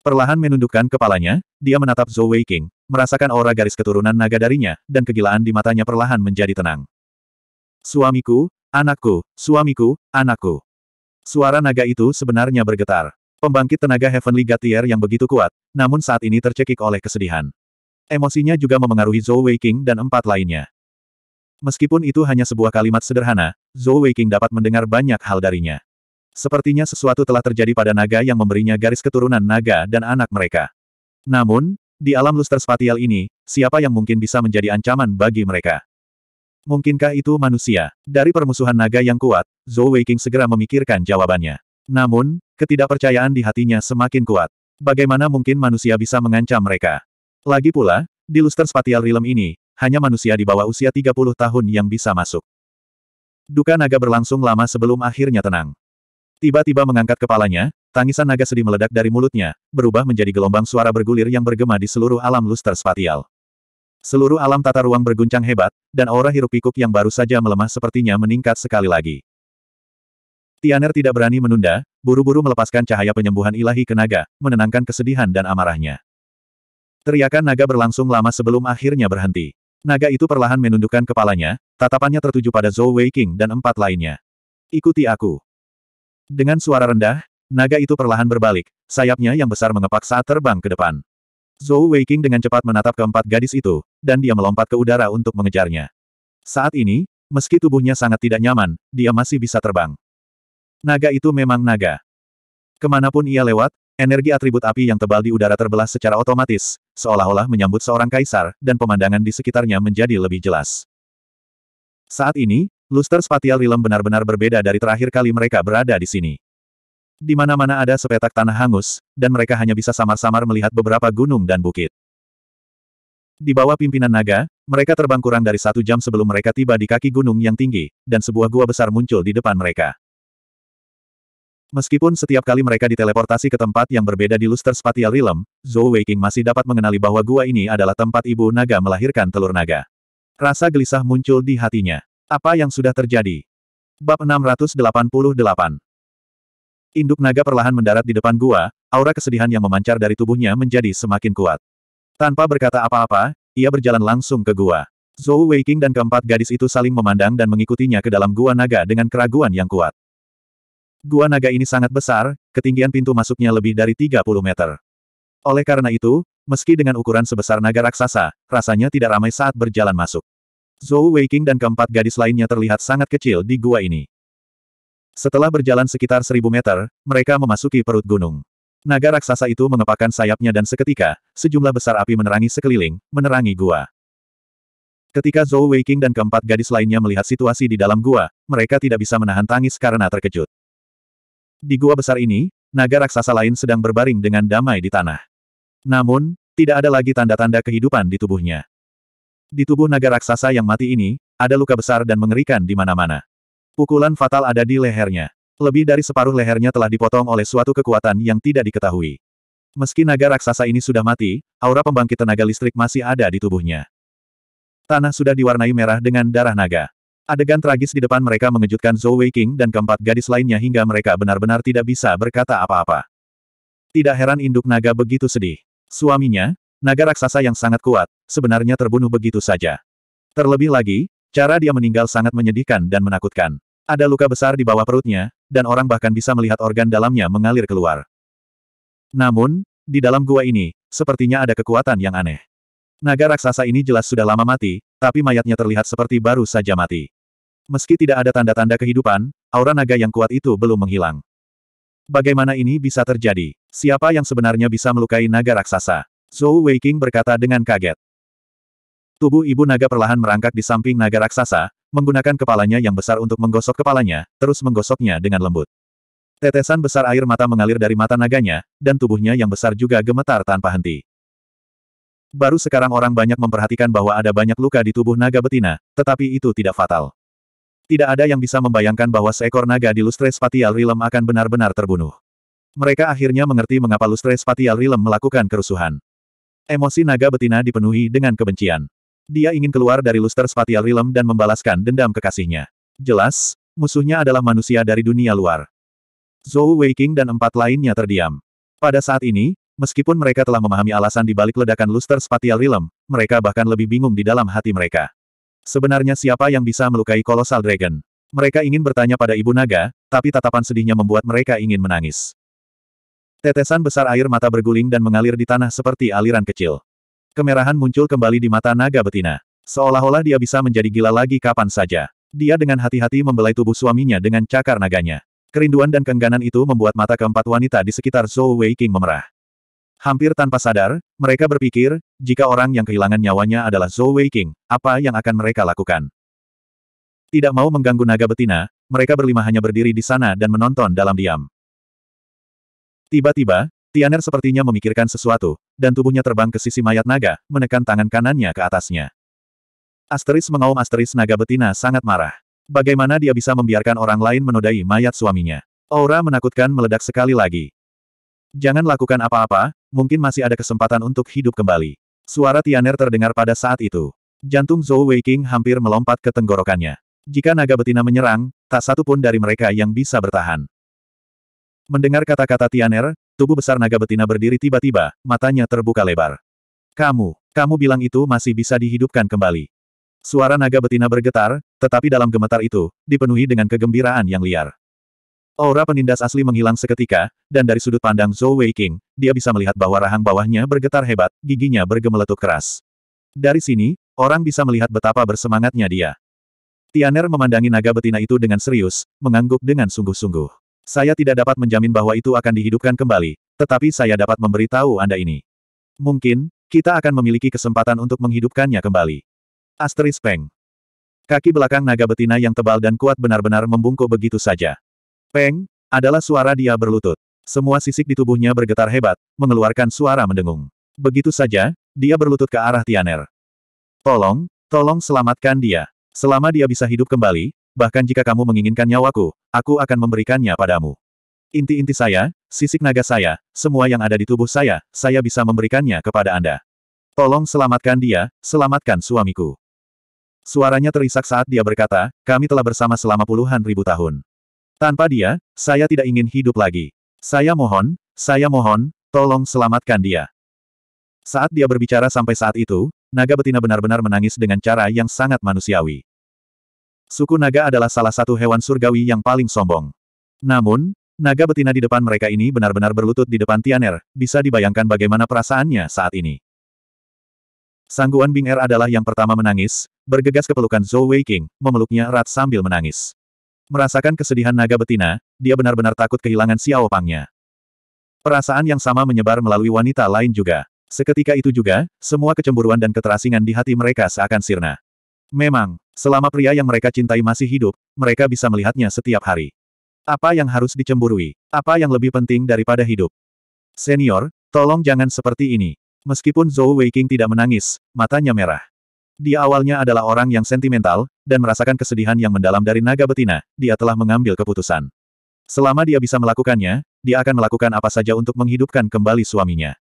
Perlahan menundukkan kepalanya, dia menatap Zhou Weiqing, merasakan aura garis keturunan naga darinya, dan kegilaan di matanya perlahan menjadi tenang. Suamiku, anakku, suamiku, anakku. Suara naga itu sebenarnya bergetar. Pembangkit tenaga Heavenly Gatier yang begitu kuat, namun saat ini tercekik oleh kesedihan. Emosinya juga memengaruhi Zhou Weiqing dan empat lainnya. Meskipun itu hanya sebuah kalimat sederhana, Zhou Weiqing dapat mendengar banyak hal darinya. Sepertinya sesuatu telah terjadi pada naga yang memberinya garis keturunan naga dan anak mereka. Namun, di alam luster spatial ini, siapa yang mungkin bisa menjadi ancaman bagi mereka? Mungkinkah itu manusia? Dari permusuhan naga yang kuat, Zhou Weiqing segera memikirkan jawabannya. Namun, ketidakpercayaan di hatinya semakin kuat. Bagaimana mungkin manusia bisa mengancam mereka? Lagi pula, di luster spatial realm ini, hanya manusia di bawah usia 30 tahun yang bisa masuk. Duka naga berlangsung lama sebelum akhirnya tenang. Tiba-tiba mengangkat kepalanya, tangisan naga sedih meledak dari mulutnya, berubah menjadi gelombang suara bergulir yang bergema di seluruh alam luster spatial. Seluruh alam tata ruang berguncang hebat, dan aura hirup pikuk yang baru saja melemah sepertinya meningkat sekali lagi. Tianer tidak berani menunda, buru-buru melepaskan cahaya penyembuhan ilahi ke naga, menenangkan kesedihan dan amarahnya. Teriakan naga berlangsung lama sebelum akhirnya berhenti. Naga itu perlahan menundukkan kepalanya, tatapannya tertuju pada Zhou Weiqing dan empat lainnya. Ikuti aku. Dengan suara rendah, naga itu perlahan berbalik, sayapnya yang besar mengepak saat terbang ke depan. Zhou Weiqing dengan cepat menatap keempat gadis itu, dan dia melompat ke udara untuk mengejarnya. Saat ini, meski tubuhnya sangat tidak nyaman, dia masih bisa terbang. Naga itu memang naga. Kemanapun ia lewat, energi atribut api yang tebal di udara terbelah secara otomatis, seolah-olah menyambut seorang kaisar, dan pemandangan di sekitarnya menjadi lebih jelas. Saat ini, luster spatial rilem benar-benar berbeda dari terakhir kali mereka berada di sini. Di mana-mana ada sepetak tanah hangus, dan mereka hanya bisa samar-samar melihat beberapa gunung dan bukit. Di bawah pimpinan naga, mereka terbang kurang dari satu jam sebelum mereka tiba di kaki gunung yang tinggi, dan sebuah gua besar muncul di depan mereka. Meskipun setiap kali mereka diteleportasi ke tempat yang berbeda di Luster Spatial Realm, Zhou Weiqing masih dapat mengenali bahwa gua ini adalah tempat ibu naga melahirkan telur naga. Rasa gelisah muncul di hatinya. Apa yang sudah terjadi? Bab 688 Induk naga perlahan mendarat di depan gua, aura kesedihan yang memancar dari tubuhnya menjadi semakin kuat. Tanpa berkata apa-apa, ia berjalan langsung ke gua. Zhou Weiqing dan keempat gadis itu saling memandang dan mengikutinya ke dalam gua naga dengan keraguan yang kuat. Gua naga ini sangat besar, ketinggian pintu masuknya lebih dari 30 meter. Oleh karena itu, meski dengan ukuran sebesar naga raksasa, rasanya tidak ramai saat berjalan masuk. Zhou Weiking dan keempat gadis lainnya terlihat sangat kecil di gua ini. Setelah berjalan sekitar seribu meter, mereka memasuki perut gunung. Naga raksasa itu mengepakkan sayapnya dan seketika, sejumlah besar api menerangi sekeliling, menerangi gua. Ketika Zhou Weiking dan keempat gadis lainnya melihat situasi di dalam gua, mereka tidak bisa menahan tangis karena terkejut. Di gua besar ini, naga raksasa lain sedang berbaring dengan damai di tanah. Namun, tidak ada lagi tanda-tanda kehidupan di tubuhnya. Di tubuh naga raksasa yang mati ini, ada luka besar dan mengerikan di mana-mana. Pukulan fatal ada di lehernya. Lebih dari separuh lehernya telah dipotong oleh suatu kekuatan yang tidak diketahui. Meski naga raksasa ini sudah mati, aura pembangkit tenaga listrik masih ada di tubuhnya. Tanah sudah diwarnai merah dengan darah naga. Adegan tragis di depan mereka mengejutkan Zhou King dan keempat gadis lainnya hingga mereka benar-benar tidak bisa berkata apa-apa. Tidak heran induk naga begitu sedih. Suaminya, naga raksasa yang sangat kuat, sebenarnya terbunuh begitu saja. Terlebih lagi, cara dia meninggal sangat menyedihkan dan menakutkan. Ada luka besar di bawah perutnya, dan orang bahkan bisa melihat organ dalamnya mengalir keluar. Namun, di dalam gua ini, sepertinya ada kekuatan yang aneh. Naga raksasa ini jelas sudah lama mati, tapi mayatnya terlihat seperti baru saja mati. Meski tidak ada tanda-tanda kehidupan, aura naga yang kuat itu belum menghilang. Bagaimana ini bisa terjadi? Siapa yang sebenarnya bisa melukai naga raksasa? Zhou Weiqing berkata dengan kaget. Tubuh ibu naga perlahan merangkak di samping naga raksasa, menggunakan kepalanya yang besar untuk menggosok kepalanya, terus menggosoknya dengan lembut. Tetesan besar air mata mengalir dari mata naganya, dan tubuhnya yang besar juga gemetar tanpa henti. Baru sekarang orang banyak memperhatikan bahwa ada banyak luka di tubuh naga betina, tetapi itu tidak fatal. Tidak ada yang bisa membayangkan bahwa seekor naga di lustre spatial realm akan benar-benar terbunuh. Mereka akhirnya mengerti mengapa lustre spatial realm melakukan kerusuhan. Emosi naga betina dipenuhi dengan kebencian. Dia ingin keluar dari lustre spatial realm dan membalaskan dendam kekasihnya. Jelas, musuhnya adalah manusia dari dunia luar. Zhou Weiqing dan empat lainnya terdiam. Pada saat ini, meskipun mereka telah memahami alasan di balik ledakan lustre spatial realm, mereka bahkan lebih bingung di dalam hati mereka. Sebenarnya siapa yang bisa melukai kolosal dragon? Mereka ingin bertanya pada Ibu Naga, tapi tatapan sedihnya membuat mereka ingin menangis. Tetesan besar air mata berguling dan mengalir di tanah seperti aliran kecil. Kemerahan muncul kembali di mata naga betina. Seolah-olah dia bisa menjadi gila lagi kapan saja. Dia dengan hati-hati membelai tubuh suaminya dengan cakar naganya. Kerinduan dan keengganan itu membuat mata keempat wanita di sekitar Zhou Wei King memerah. Hampir tanpa sadar, mereka berpikir, jika orang yang kehilangan nyawanya adalah Zhou Weiqing, apa yang akan mereka lakukan? Tidak mau mengganggu naga betina, mereka berlima hanya berdiri di sana dan menonton dalam diam. Tiba-tiba, Tianer sepertinya memikirkan sesuatu, dan tubuhnya terbang ke sisi mayat naga, menekan tangan kanannya ke atasnya. Asteris mengaum asteris naga betina sangat marah. Bagaimana dia bisa membiarkan orang lain menodai mayat suaminya? Aura menakutkan meledak sekali lagi. Jangan lakukan apa-apa, Mungkin masih ada kesempatan untuk hidup kembali. Suara Tianer terdengar pada saat itu. Jantung Zhou Weiqing hampir melompat ke tenggorokannya. Jika naga betina menyerang, tak satu pun dari mereka yang bisa bertahan. Mendengar kata-kata Tianer, tubuh besar naga betina berdiri tiba-tiba, matanya terbuka lebar. Kamu, kamu bilang itu masih bisa dihidupkan kembali. Suara naga betina bergetar, tetapi dalam gemetar itu, dipenuhi dengan kegembiraan yang liar. Aura penindas asli menghilang seketika, dan dari sudut pandang Zhou Weiqing, dia bisa melihat bahwa rahang bawahnya bergetar hebat, giginya bergemeletuk keras. Dari sini, orang bisa melihat betapa bersemangatnya dia. Tianer memandangi naga betina itu dengan serius, mengangguk dengan sungguh-sungguh. Saya tidak dapat menjamin bahwa itu akan dihidupkan kembali, tetapi saya dapat memberitahu Anda ini. Mungkin, kita akan memiliki kesempatan untuk menghidupkannya kembali. Asteris Peng. Kaki belakang naga betina yang tebal dan kuat benar-benar membungkuk begitu saja. Peng, adalah suara dia berlutut. Semua sisik di tubuhnya bergetar hebat, mengeluarkan suara mendengung. Begitu saja, dia berlutut ke arah Tianer. Tolong, tolong selamatkan dia. Selama dia bisa hidup kembali, bahkan jika kamu menginginkan nyawaku, aku akan memberikannya padamu. Inti-inti saya, sisik naga saya, semua yang ada di tubuh saya, saya bisa memberikannya kepada Anda. Tolong selamatkan dia, selamatkan suamiku. Suaranya terisak saat dia berkata, kami telah bersama selama puluhan ribu tahun. Tanpa dia, saya tidak ingin hidup lagi. Saya mohon, saya mohon, tolong selamatkan dia. Saat dia berbicara sampai saat itu, naga betina benar-benar menangis dengan cara yang sangat manusiawi. Suku naga adalah salah satu hewan surgawi yang paling sombong. Namun, naga betina di depan mereka ini benar-benar berlutut di depan Tianer, bisa dibayangkan bagaimana perasaannya saat ini. Sangguan Bing Er adalah yang pertama menangis, bergegas ke pelukan Zhou Weiqing, memeluknya erat sambil menangis. Merasakan kesedihan naga betina, dia benar-benar takut kehilangan Xiao Pangnya. Perasaan yang sama menyebar melalui wanita lain juga. Seketika itu juga, semua kecemburuan dan keterasingan di hati mereka seakan sirna. Memang, selama pria yang mereka cintai masih hidup, mereka bisa melihatnya setiap hari. Apa yang harus dicemburui? Apa yang lebih penting daripada hidup? Senior, tolong jangan seperti ini. Meskipun Zhou Weiqing tidak menangis, matanya merah. Dia awalnya adalah orang yang sentimental, dan merasakan kesedihan yang mendalam dari naga betina, dia telah mengambil keputusan. Selama dia bisa melakukannya, dia akan melakukan apa saja untuk menghidupkan kembali suaminya.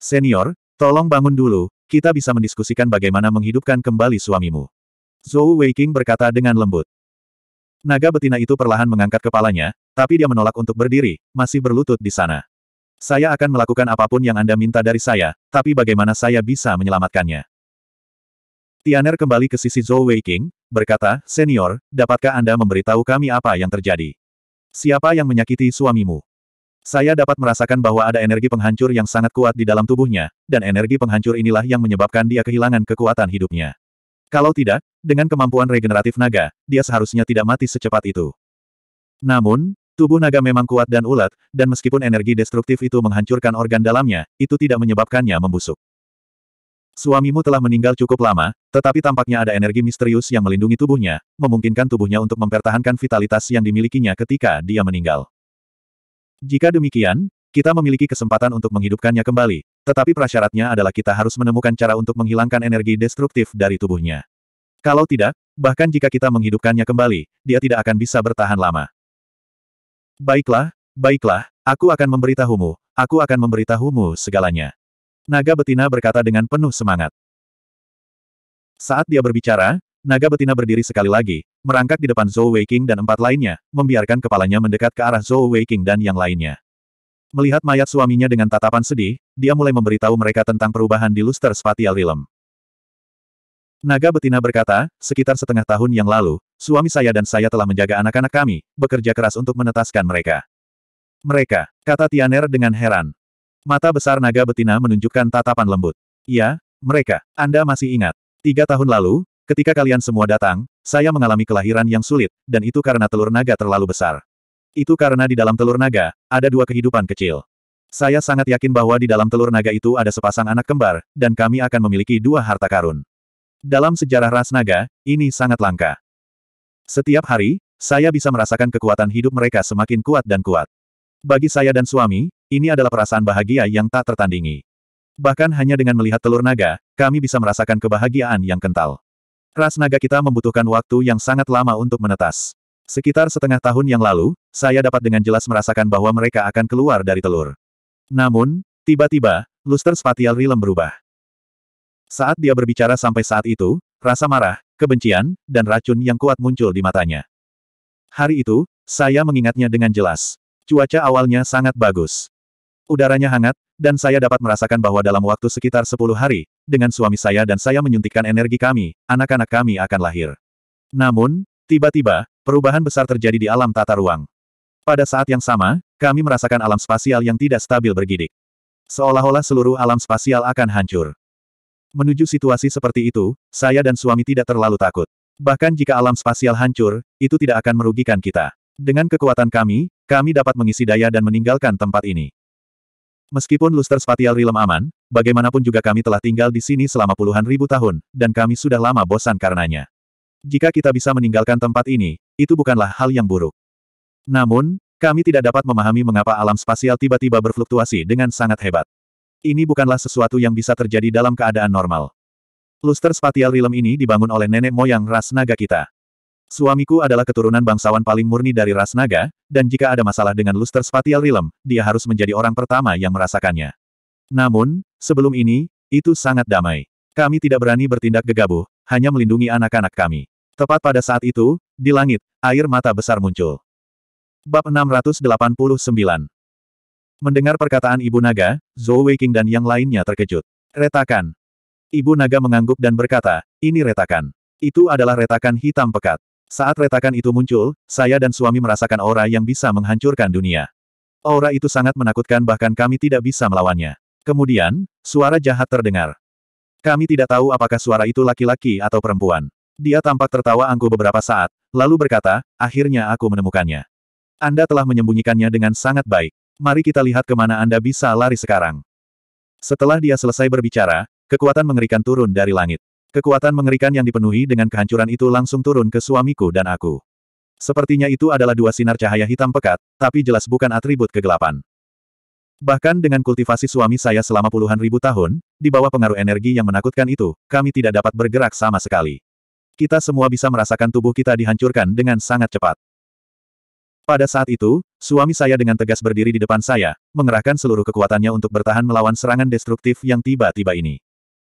Senior, tolong bangun dulu, kita bisa mendiskusikan bagaimana menghidupkan kembali suamimu. Zhou Weiqing berkata dengan lembut. Naga betina itu perlahan mengangkat kepalanya, tapi dia menolak untuk berdiri, masih berlutut di sana. Saya akan melakukan apapun yang Anda minta dari saya, tapi bagaimana saya bisa menyelamatkannya? Tianer kembali ke sisi Zhou Weiqing, berkata, Senior, dapatkah Anda memberitahu kami apa yang terjadi? Siapa yang menyakiti suamimu? Saya dapat merasakan bahwa ada energi penghancur yang sangat kuat di dalam tubuhnya, dan energi penghancur inilah yang menyebabkan dia kehilangan kekuatan hidupnya. Kalau tidak, dengan kemampuan regeneratif naga, dia seharusnya tidak mati secepat itu. Namun, Tubuh naga memang kuat dan ulet, dan meskipun energi destruktif itu menghancurkan organ dalamnya, itu tidak menyebabkannya membusuk. Suamimu telah meninggal cukup lama, tetapi tampaknya ada energi misterius yang melindungi tubuhnya, memungkinkan tubuhnya untuk mempertahankan vitalitas yang dimilikinya ketika dia meninggal. Jika demikian, kita memiliki kesempatan untuk menghidupkannya kembali, tetapi prasyaratnya adalah kita harus menemukan cara untuk menghilangkan energi destruktif dari tubuhnya. Kalau tidak, bahkan jika kita menghidupkannya kembali, dia tidak akan bisa bertahan lama. Baiklah, baiklah, aku akan memberitahumu, aku akan memberitahumu segalanya. Naga betina berkata dengan penuh semangat. Saat dia berbicara, naga betina berdiri sekali lagi, merangkak di depan Zhou Weiqing dan empat lainnya, membiarkan kepalanya mendekat ke arah Zhou Weiqing dan yang lainnya. Melihat mayat suaminya dengan tatapan sedih, dia mulai memberitahu mereka tentang perubahan di luster spatial realm. Naga betina berkata, sekitar setengah tahun yang lalu, suami saya dan saya telah menjaga anak-anak kami, bekerja keras untuk menetaskan mereka. Mereka, kata Tianer dengan heran. Mata besar naga betina menunjukkan tatapan lembut. Ya, mereka, Anda masih ingat. Tiga tahun lalu, ketika kalian semua datang, saya mengalami kelahiran yang sulit, dan itu karena telur naga terlalu besar. Itu karena di dalam telur naga, ada dua kehidupan kecil. Saya sangat yakin bahwa di dalam telur naga itu ada sepasang anak kembar, dan kami akan memiliki dua harta karun. Dalam sejarah ras naga, ini sangat langka. Setiap hari, saya bisa merasakan kekuatan hidup mereka semakin kuat dan kuat. Bagi saya dan suami, ini adalah perasaan bahagia yang tak tertandingi. Bahkan hanya dengan melihat telur naga, kami bisa merasakan kebahagiaan yang kental. Ras naga kita membutuhkan waktu yang sangat lama untuk menetas. Sekitar setengah tahun yang lalu, saya dapat dengan jelas merasakan bahwa mereka akan keluar dari telur. Namun, tiba-tiba, luster spatial rilem berubah. Saat dia berbicara sampai saat itu, rasa marah, kebencian, dan racun yang kuat muncul di matanya. Hari itu, saya mengingatnya dengan jelas. Cuaca awalnya sangat bagus. Udaranya hangat, dan saya dapat merasakan bahwa dalam waktu sekitar 10 hari, dengan suami saya dan saya menyuntikkan energi kami, anak-anak kami akan lahir. Namun, tiba-tiba, perubahan besar terjadi di alam tata ruang. Pada saat yang sama, kami merasakan alam spasial yang tidak stabil bergidik. Seolah-olah seluruh alam spasial akan hancur. Menuju situasi seperti itu, saya dan suami tidak terlalu takut. Bahkan jika alam spasial hancur, itu tidak akan merugikan kita. Dengan kekuatan kami, kami dapat mengisi daya dan meninggalkan tempat ini. Meskipun luster spatial rilem aman, bagaimanapun juga kami telah tinggal di sini selama puluhan ribu tahun, dan kami sudah lama bosan karenanya. Jika kita bisa meninggalkan tempat ini, itu bukanlah hal yang buruk. Namun, kami tidak dapat memahami mengapa alam spasial tiba-tiba berfluktuasi dengan sangat hebat. Ini bukanlah sesuatu yang bisa terjadi dalam keadaan normal. Luster spatial rilem ini dibangun oleh nenek moyang ras naga kita. Suamiku adalah keturunan bangsawan paling murni dari ras naga, dan jika ada masalah dengan luster spatial realm, dia harus menjadi orang pertama yang merasakannya. Namun, sebelum ini, itu sangat damai. Kami tidak berani bertindak gegabah, hanya melindungi anak-anak kami. Tepat pada saat itu, di langit, air mata besar muncul. Bab 689 Mendengar perkataan Ibu Naga, Zhou Weiqing dan yang lainnya terkejut. Retakan. Ibu Naga mengangguk dan berkata, ini retakan. Itu adalah retakan hitam pekat. Saat retakan itu muncul, saya dan suami merasakan aura yang bisa menghancurkan dunia. Aura itu sangat menakutkan bahkan kami tidak bisa melawannya. Kemudian, suara jahat terdengar. Kami tidak tahu apakah suara itu laki-laki atau perempuan. Dia tampak tertawa angku beberapa saat, lalu berkata, akhirnya aku menemukannya. Anda telah menyembunyikannya dengan sangat baik. Mari kita lihat kemana Anda bisa lari sekarang. Setelah dia selesai berbicara, kekuatan mengerikan turun dari langit. Kekuatan mengerikan yang dipenuhi dengan kehancuran itu langsung turun ke suamiku dan aku. Sepertinya itu adalah dua sinar cahaya hitam pekat, tapi jelas bukan atribut kegelapan. Bahkan dengan kultivasi suami saya selama puluhan ribu tahun, di bawah pengaruh energi yang menakutkan itu, kami tidak dapat bergerak sama sekali. Kita semua bisa merasakan tubuh kita dihancurkan dengan sangat cepat. Pada saat itu, suami saya dengan tegas berdiri di depan saya, mengerahkan seluruh kekuatannya untuk bertahan melawan serangan destruktif yang tiba-tiba ini.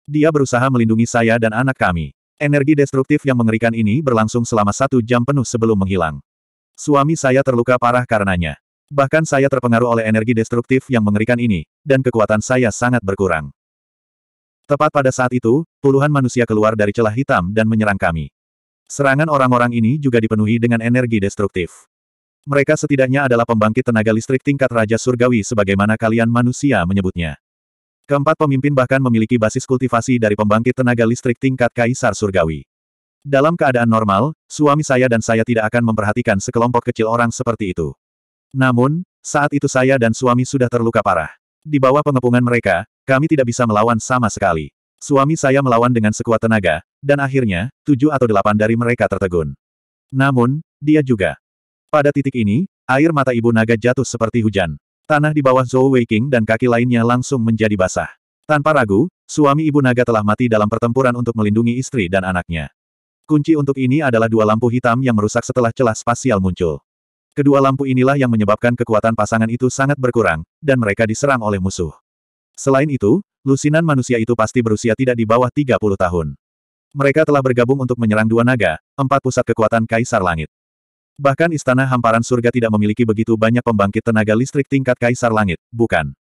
Dia berusaha melindungi saya dan anak kami. Energi destruktif yang mengerikan ini berlangsung selama satu jam penuh sebelum menghilang. Suami saya terluka parah karenanya. Bahkan saya terpengaruh oleh energi destruktif yang mengerikan ini, dan kekuatan saya sangat berkurang. Tepat pada saat itu, puluhan manusia keluar dari celah hitam dan menyerang kami. Serangan orang-orang ini juga dipenuhi dengan energi destruktif. Mereka setidaknya adalah pembangkit tenaga listrik tingkat Raja Surgawi sebagaimana kalian manusia menyebutnya. Keempat pemimpin bahkan memiliki basis kultivasi dari pembangkit tenaga listrik tingkat Kaisar Surgawi. Dalam keadaan normal, suami saya dan saya tidak akan memperhatikan sekelompok kecil orang seperti itu. Namun, saat itu saya dan suami sudah terluka parah. Di bawah pengepungan mereka, kami tidak bisa melawan sama sekali. Suami saya melawan dengan sekuat tenaga, dan akhirnya, tujuh atau delapan dari mereka tertegun. Namun, dia juga. Pada titik ini, air mata ibu naga jatuh seperti hujan. Tanah di bawah Zhou Weiqing dan kaki lainnya langsung menjadi basah. Tanpa ragu, suami ibu naga telah mati dalam pertempuran untuk melindungi istri dan anaknya. Kunci untuk ini adalah dua lampu hitam yang merusak setelah celah spasial muncul. Kedua lampu inilah yang menyebabkan kekuatan pasangan itu sangat berkurang, dan mereka diserang oleh musuh. Selain itu, lusinan manusia itu pasti berusia tidak di bawah 30 tahun. Mereka telah bergabung untuk menyerang dua naga, empat pusat kekuatan Kaisar Langit. Bahkan istana hamparan surga tidak memiliki begitu banyak pembangkit tenaga listrik tingkat kaisar langit, bukan?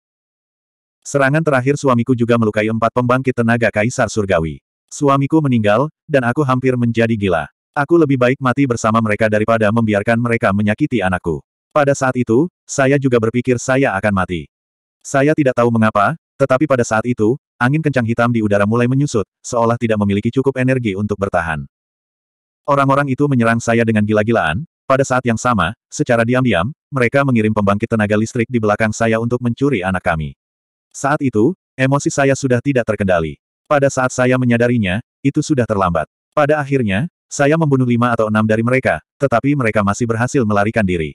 Serangan terakhir suamiku juga melukai empat pembangkit tenaga kaisar surgawi. Suamiku meninggal, dan aku hampir menjadi gila. Aku lebih baik mati bersama mereka daripada membiarkan mereka menyakiti anakku. Pada saat itu, saya juga berpikir saya akan mati. Saya tidak tahu mengapa, tetapi pada saat itu, angin kencang hitam di udara mulai menyusut, seolah tidak memiliki cukup energi untuk bertahan. Orang-orang itu menyerang saya dengan gila-gilaan, pada saat yang sama, secara diam-diam, mereka mengirim pembangkit tenaga listrik di belakang saya untuk mencuri anak kami. Saat itu, emosi saya sudah tidak terkendali. Pada saat saya menyadarinya, itu sudah terlambat. Pada akhirnya, saya membunuh lima atau enam dari mereka, tetapi mereka masih berhasil melarikan diri.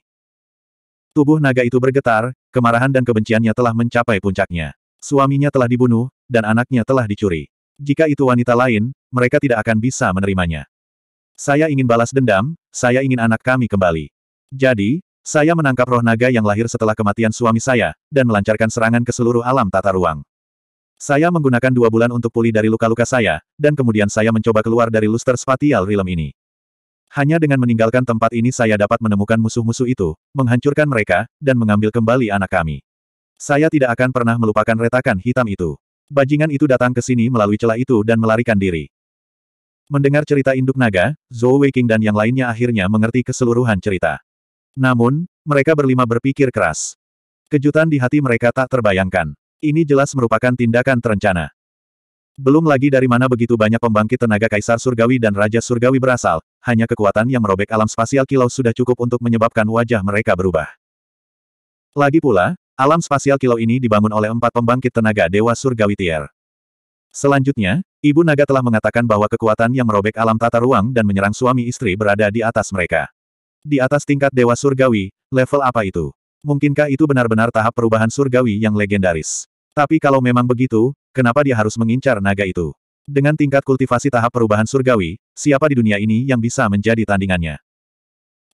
Tubuh naga itu bergetar, kemarahan dan kebenciannya telah mencapai puncaknya. Suaminya telah dibunuh, dan anaknya telah dicuri. Jika itu wanita lain, mereka tidak akan bisa menerimanya. Saya ingin balas dendam, saya ingin anak kami kembali. Jadi, saya menangkap roh naga yang lahir setelah kematian suami saya, dan melancarkan serangan ke seluruh alam tata ruang. Saya menggunakan dua bulan untuk pulih dari luka-luka saya, dan kemudian saya mencoba keluar dari luster spatial realm ini. Hanya dengan meninggalkan tempat ini saya dapat menemukan musuh-musuh itu, menghancurkan mereka, dan mengambil kembali anak kami. Saya tidak akan pernah melupakan retakan hitam itu. Bajingan itu datang ke sini melalui celah itu dan melarikan diri. Mendengar cerita induk naga, Zhou Weiqing dan yang lainnya akhirnya mengerti keseluruhan cerita. Namun, mereka berlima berpikir keras. Kejutan di hati mereka tak terbayangkan. Ini jelas merupakan tindakan terencana. Belum lagi dari mana begitu banyak pembangkit tenaga Kaisar Surgawi dan Raja Surgawi berasal, hanya kekuatan yang merobek alam spasial kilau sudah cukup untuk menyebabkan wajah mereka berubah. Lagi pula, alam spasial kilau ini dibangun oleh empat pembangkit tenaga Dewa Surgawi Tier. Selanjutnya, Ibu Naga telah mengatakan bahwa kekuatan yang merobek alam tata ruang dan menyerang suami istri berada di atas mereka. Di atas tingkat Dewa Surgawi, level apa itu? Mungkinkah itu benar-benar tahap perubahan surgawi yang legendaris? Tapi kalau memang begitu, kenapa dia harus mengincar naga itu? Dengan tingkat kultivasi tahap perubahan surgawi, siapa di dunia ini yang bisa menjadi tandingannya?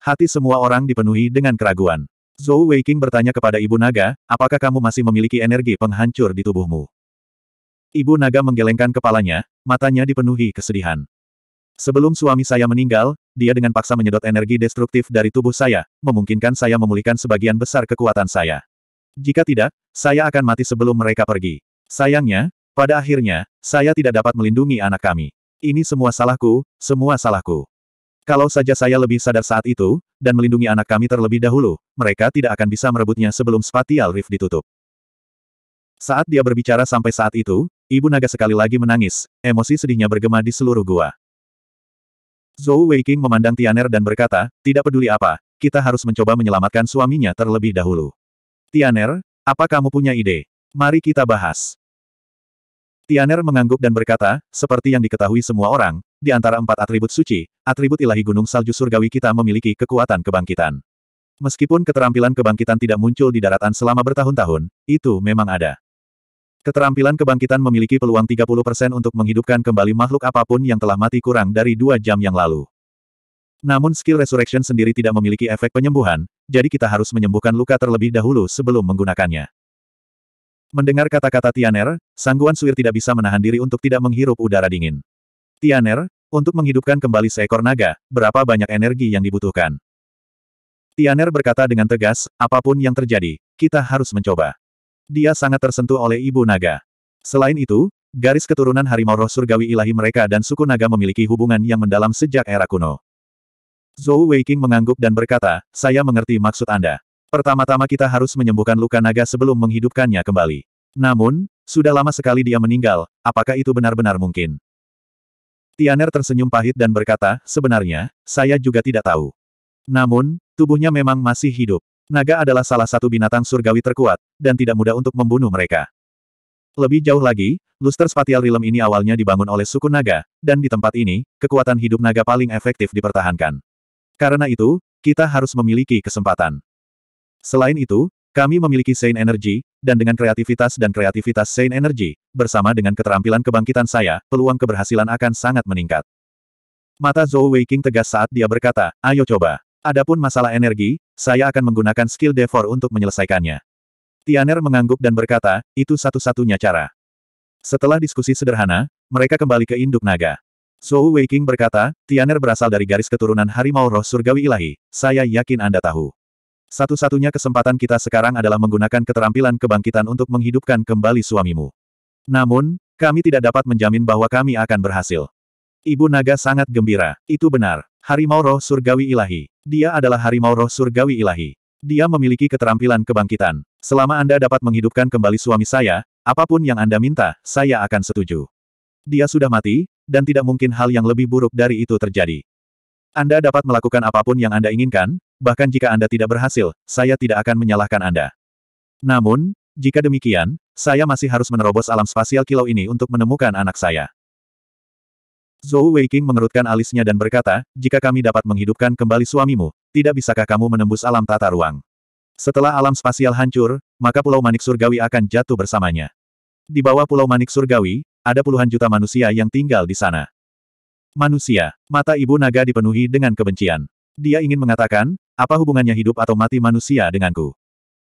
Hati semua orang dipenuhi dengan keraguan. Zhou Weiqing bertanya kepada Ibu Naga, apakah kamu masih memiliki energi penghancur di tubuhmu? Ibu naga menggelengkan kepalanya, matanya dipenuhi kesedihan. Sebelum suami saya meninggal, dia dengan paksa menyedot energi destruktif dari tubuh saya, memungkinkan saya memulihkan sebagian besar kekuatan saya. Jika tidak, saya akan mati sebelum mereka pergi. Sayangnya, pada akhirnya, saya tidak dapat melindungi anak kami. Ini semua salahku, semua salahku. Kalau saja saya lebih sadar saat itu, dan melindungi anak kami terlebih dahulu, mereka tidak akan bisa merebutnya sebelum spatial rift ditutup. Saat dia berbicara sampai saat itu, Ibu naga sekali lagi menangis, emosi sedihnya bergema di seluruh gua. Zhou Weiqing memandang Tianer dan berkata, tidak peduli apa, kita harus mencoba menyelamatkan suaminya terlebih dahulu. Tianer, apa kamu punya ide? Mari kita bahas. Tianer mengangguk dan berkata, seperti yang diketahui semua orang, di antara empat atribut suci, atribut ilahi gunung salju surgawi kita memiliki kekuatan kebangkitan. Meskipun keterampilan kebangkitan tidak muncul di daratan selama bertahun-tahun, itu memang ada. Keterampilan kebangkitan memiliki peluang 30% untuk menghidupkan kembali makhluk apapun yang telah mati kurang dari dua jam yang lalu. Namun skill resurrection sendiri tidak memiliki efek penyembuhan, jadi kita harus menyembuhkan luka terlebih dahulu sebelum menggunakannya. Mendengar kata-kata Tianer, Sangguan Suir tidak bisa menahan diri untuk tidak menghirup udara dingin. Tianer, untuk menghidupkan kembali seekor naga, berapa banyak energi yang dibutuhkan? Tianer berkata dengan tegas, apapun yang terjadi, kita harus mencoba. Dia sangat tersentuh oleh Ibu Naga. Selain itu, garis keturunan harimau roh surgawi ilahi mereka dan suku naga memiliki hubungan yang mendalam sejak era kuno. Zhou Weiqing mengangguk dan berkata, saya mengerti maksud Anda. Pertama-tama kita harus menyembuhkan luka naga sebelum menghidupkannya kembali. Namun, sudah lama sekali dia meninggal, apakah itu benar-benar mungkin? Tianer tersenyum pahit dan berkata, sebenarnya, saya juga tidak tahu. Namun, tubuhnya memang masih hidup. Naga adalah salah satu binatang surgawi terkuat, dan tidak mudah untuk membunuh mereka. Lebih jauh lagi, luster spatial realm ini awalnya dibangun oleh suku naga, dan di tempat ini, kekuatan hidup naga paling efektif dipertahankan. Karena itu, kita harus memiliki kesempatan. Selain itu, kami memiliki Saint Energy, dan dengan kreativitas dan kreativitas Saint Energy, bersama dengan keterampilan kebangkitan saya, peluang keberhasilan akan sangat meningkat. Mata Zhou Weiqing tegas saat dia berkata, ayo coba. Adapun masalah energi, saya akan menggunakan skill Devor untuk menyelesaikannya. Tianer mengangguk dan berkata, itu satu-satunya cara. Setelah diskusi sederhana, mereka kembali ke induk naga. Zhou Weiking berkata, Tianer berasal dari garis keturunan harimau roh surgawi ilahi, saya yakin Anda tahu. Satu-satunya kesempatan kita sekarang adalah menggunakan keterampilan kebangkitan untuk menghidupkan kembali suamimu. Namun, kami tidak dapat menjamin bahwa kami akan berhasil. Ibu naga sangat gembira, itu benar. Harimau Roh Surgawi Ilahi. Dia adalah Harimau Roh Surgawi Ilahi. Dia memiliki keterampilan kebangkitan. Selama Anda dapat menghidupkan kembali suami saya, apapun yang Anda minta, saya akan setuju. Dia sudah mati, dan tidak mungkin hal yang lebih buruk dari itu terjadi. Anda dapat melakukan apapun yang Anda inginkan, bahkan jika Anda tidak berhasil, saya tidak akan menyalahkan Anda. Namun, jika demikian, saya masih harus menerobos alam spasial kilau ini untuk menemukan anak saya. Zhou Weiqing mengerutkan alisnya dan berkata, jika kami dapat menghidupkan kembali suamimu, tidak bisakah kamu menembus alam tata ruang? Setelah alam spasial hancur, maka Pulau Manik Surgawi akan jatuh bersamanya. Di bawah Pulau Manik Surgawi, ada puluhan juta manusia yang tinggal di sana. Manusia, mata ibu naga dipenuhi dengan kebencian. Dia ingin mengatakan, apa hubungannya hidup atau mati manusia denganku?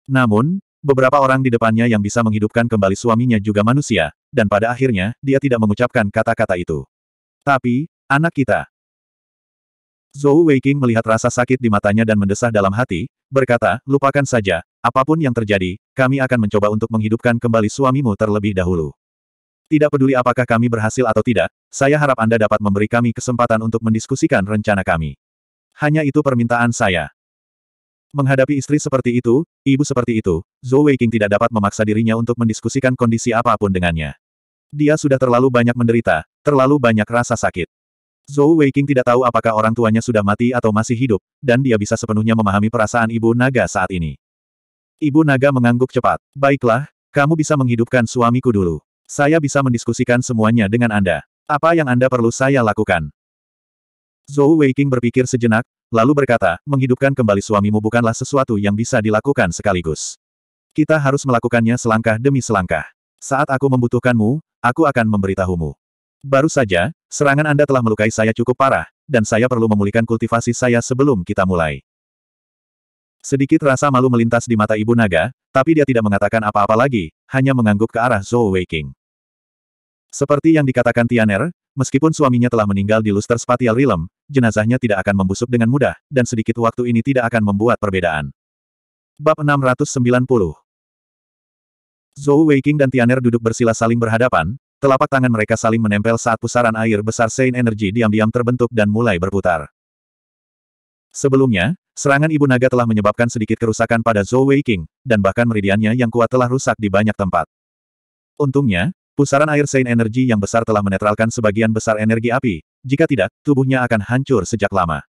Namun, beberapa orang di depannya yang bisa menghidupkan kembali suaminya juga manusia, dan pada akhirnya, dia tidak mengucapkan kata-kata itu. Tapi, anak kita. Zhou Weiqing melihat rasa sakit di matanya dan mendesah dalam hati, berkata, lupakan saja, apapun yang terjadi, kami akan mencoba untuk menghidupkan kembali suamimu terlebih dahulu. Tidak peduli apakah kami berhasil atau tidak, saya harap Anda dapat memberi kami kesempatan untuk mendiskusikan rencana kami. Hanya itu permintaan saya. Menghadapi istri seperti itu, ibu seperti itu, Zhou Weiqing tidak dapat memaksa dirinya untuk mendiskusikan kondisi apapun dengannya. Dia sudah terlalu banyak menderita, terlalu banyak rasa sakit. Zhou Weiqing tidak tahu apakah orang tuanya sudah mati atau masih hidup, dan dia bisa sepenuhnya memahami perasaan Ibu Naga saat ini. Ibu Naga mengangguk cepat. Baiklah, kamu bisa menghidupkan suamiku dulu. Saya bisa mendiskusikan semuanya dengan Anda. Apa yang Anda perlu saya lakukan? Zhou Weiqing berpikir sejenak, lalu berkata, menghidupkan kembali suamimu bukanlah sesuatu yang bisa dilakukan sekaligus. Kita harus melakukannya selangkah demi selangkah. Saat aku membutuhkanmu, aku akan memberitahumu. Baru saja, serangan Anda telah melukai saya cukup parah, dan saya perlu memulihkan kultivasi saya sebelum kita mulai. Sedikit rasa malu melintas di mata Ibu Naga, tapi dia tidak mengatakan apa-apa lagi, hanya mengangguk ke arah Zhou Weiking. Seperti yang dikatakan Tianer, meskipun suaminya telah meninggal di Luster Spatial Realm, jenazahnya tidak akan membusuk dengan mudah, dan sedikit waktu ini tidak akan membuat perbedaan. Bab 690 Zhou Weiqing dan Tianer duduk bersila saling berhadapan, telapak tangan mereka saling menempel saat pusaran air besar Sein Energy diam-diam terbentuk dan mulai berputar. Sebelumnya, serangan Ibu Naga telah menyebabkan sedikit kerusakan pada Zhou Weiqing, dan bahkan meridiannya yang kuat telah rusak di banyak tempat. Untungnya, pusaran air Sein Energy yang besar telah menetralkan sebagian besar energi api, jika tidak, tubuhnya akan hancur sejak lama.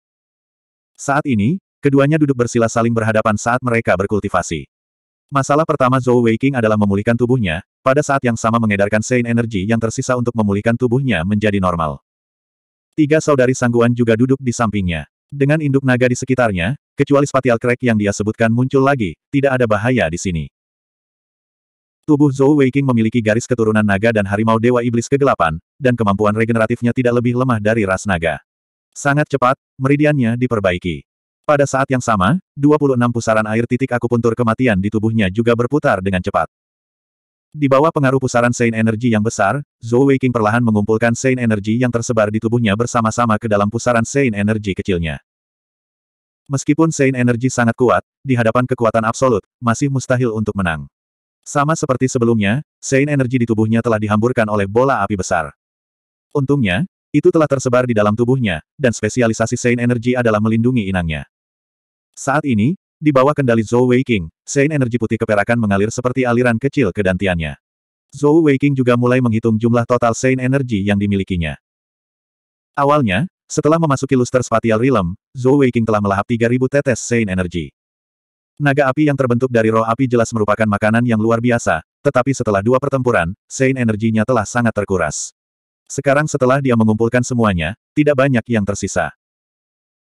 Saat ini, keduanya duduk bersila saling berhadapan saat mereka berkultivasi. Masalah pertama Zhou Weiqing adalah memulihkan tubuhnya, pada saat yang sama mengedarkan Sein energi yang tersisa untuk memulihkan tubuhnya menjadi normal. Tiga saudari sangguan juga duduk di sampingnya. Dengan induk naga di sekitarnya, kecuali spatial crack yang dia sebutkan muncul lagi, tidak ada bahaya di sini. Tubuh Zhou Weiqing memiliki garis keturunan naga dan harimau dewa iblis kegelapan, dan kemampuan regeneratifnya tidak lebih lemah dari ras naga. Sangat cepat, meridiannya diperbaiki. Pada saat yang sama, 26 pusaran air titik akupuntur kematian di tubuhnya juga berputar dengan cepat. Di bawah pengaruh pusaran Saint Energy yang besar, Zhou Weiqing perlahan mengumpulkan Saint Energy yang tersebar di tubuhnya bersama-sama ke dalam pusaran Saint Energy kecilnya. Meskipun Saint Energy sangat kuat, di hadapan kekuatan absolut, masih mustahil untuk menang. Sama seperti sebelumnya, Saint Energy di tubuhnya telah dihamburkan oleh bola api besar. Untungnya, itu telah tersebar di dalam tubuhnya, dan spesialisasi Saint Energy adalah melindungi inangnya. Saat ini, di bawah kendali Zhou Weiqing, Sein energi putih keperakan mengalir seperti aliran kecil ke dantiannya. Zhou Weiqing juga mulai menghitung jumlah total Sein energi yang dimilikinya. Awalnya, setelah memasuki luster spatial realm, Zhou Weiqing telah melahap 3000 tetes Sein energi. Naga api yang terbentuk dari roh api jelas merupakan makanan yang luar biasa, tetapi setelah dua pertempuran, Sein energinya telah sangat terkuras. Sekarang setelah dia mengumpulkan semuanya, tidak banyak yang tersisa.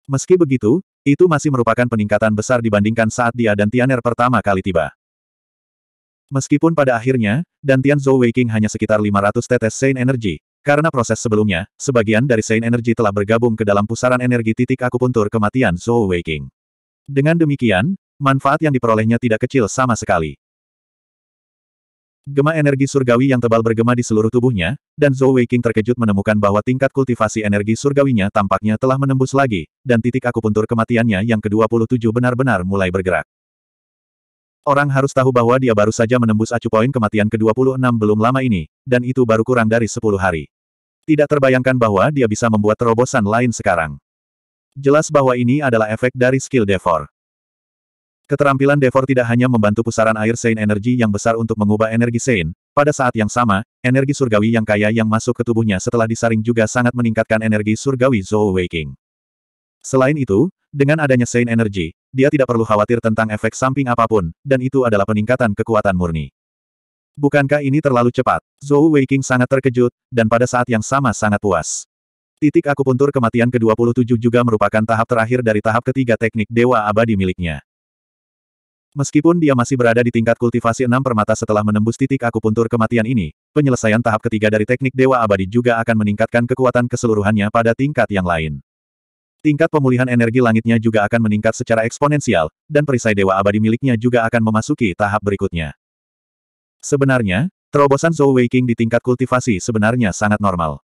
Meski begitu, itu masih merupakan peningkatan besar dibandingkan saat dia dan Tianer pertama kali tiba. Meskipun pada akhirnya, Dantian Zhou Waking hanya sekitar 500 tetes Saint Energy, karena proses sebelumnya, sebagian dari Saint Energy telah bergabung ke dalam pusaran energi titik akupuntur kematian Zhou Waking. Dengan demikian, manfaat yang diperolehnya tidak kecil sama sekali. Gema energi surgawi yang tebal bergema di seluruh tubuhnya, dan Zhou Weiqing terkejut menemukan bahwa tingkat kultivasi energi surgawinya tampaknya telah menembus lagi, dan titik akupuntur kematiannya yang ke-27 benar-benar mulai bergerak. Orang harus tahu bahwa dia baru saja menembus acu poin kematian ke-26 belum lama ini, dan itu baru kurang dari 10 hari. Tidak terbayangkan bahwa dia bisa membuat terobosan lain sekarang. Jelas bahwa ini adalah efek dari skill Devor. Keterampilan Devor tidak hanya membantu pusaran air Sein energi yang besar untuk mengubah energi Sein, pada saat yang sama, energi surgawi yang kaya yang masuk ke tubuhnya setelah disaring juga sangat meningkatkan energi surgawi Zhou Waking. Selain itu, dengan adanya Sein energi, dia tidak perlu khawatir tentang efek samping apapun, dan itu adalah peningkatan kekuatan murni. Bukankah ini terlalu cepat? Zhou Waking sangat terkejut, dan pada saat yang sama sangat puas. Titik akupuntur kematian ke-27 juga merupakan tahap terakhir dari tahap ketiga teknik Dewa Abadi miliknya. Meskipun dia masih berada di tingkat kultivasi enam permata setelah menembus titik akupuntur kematian ini, penyelesaian tahap ketiga dari teknik Dewa Abadi juga akan meningkatkan kekuatan keseluruhannya pada tingkat yang lain. Tingkat pemulihan energi langitnya juga akan meningkat secara eksponensial, dan perisai Dewa Abadi miliknya juga akan memasuki tahap berikutnya. Sebenarnya, terobosan Zhou Weiqing di tingkat kultivasi sebenarnya sangat normal.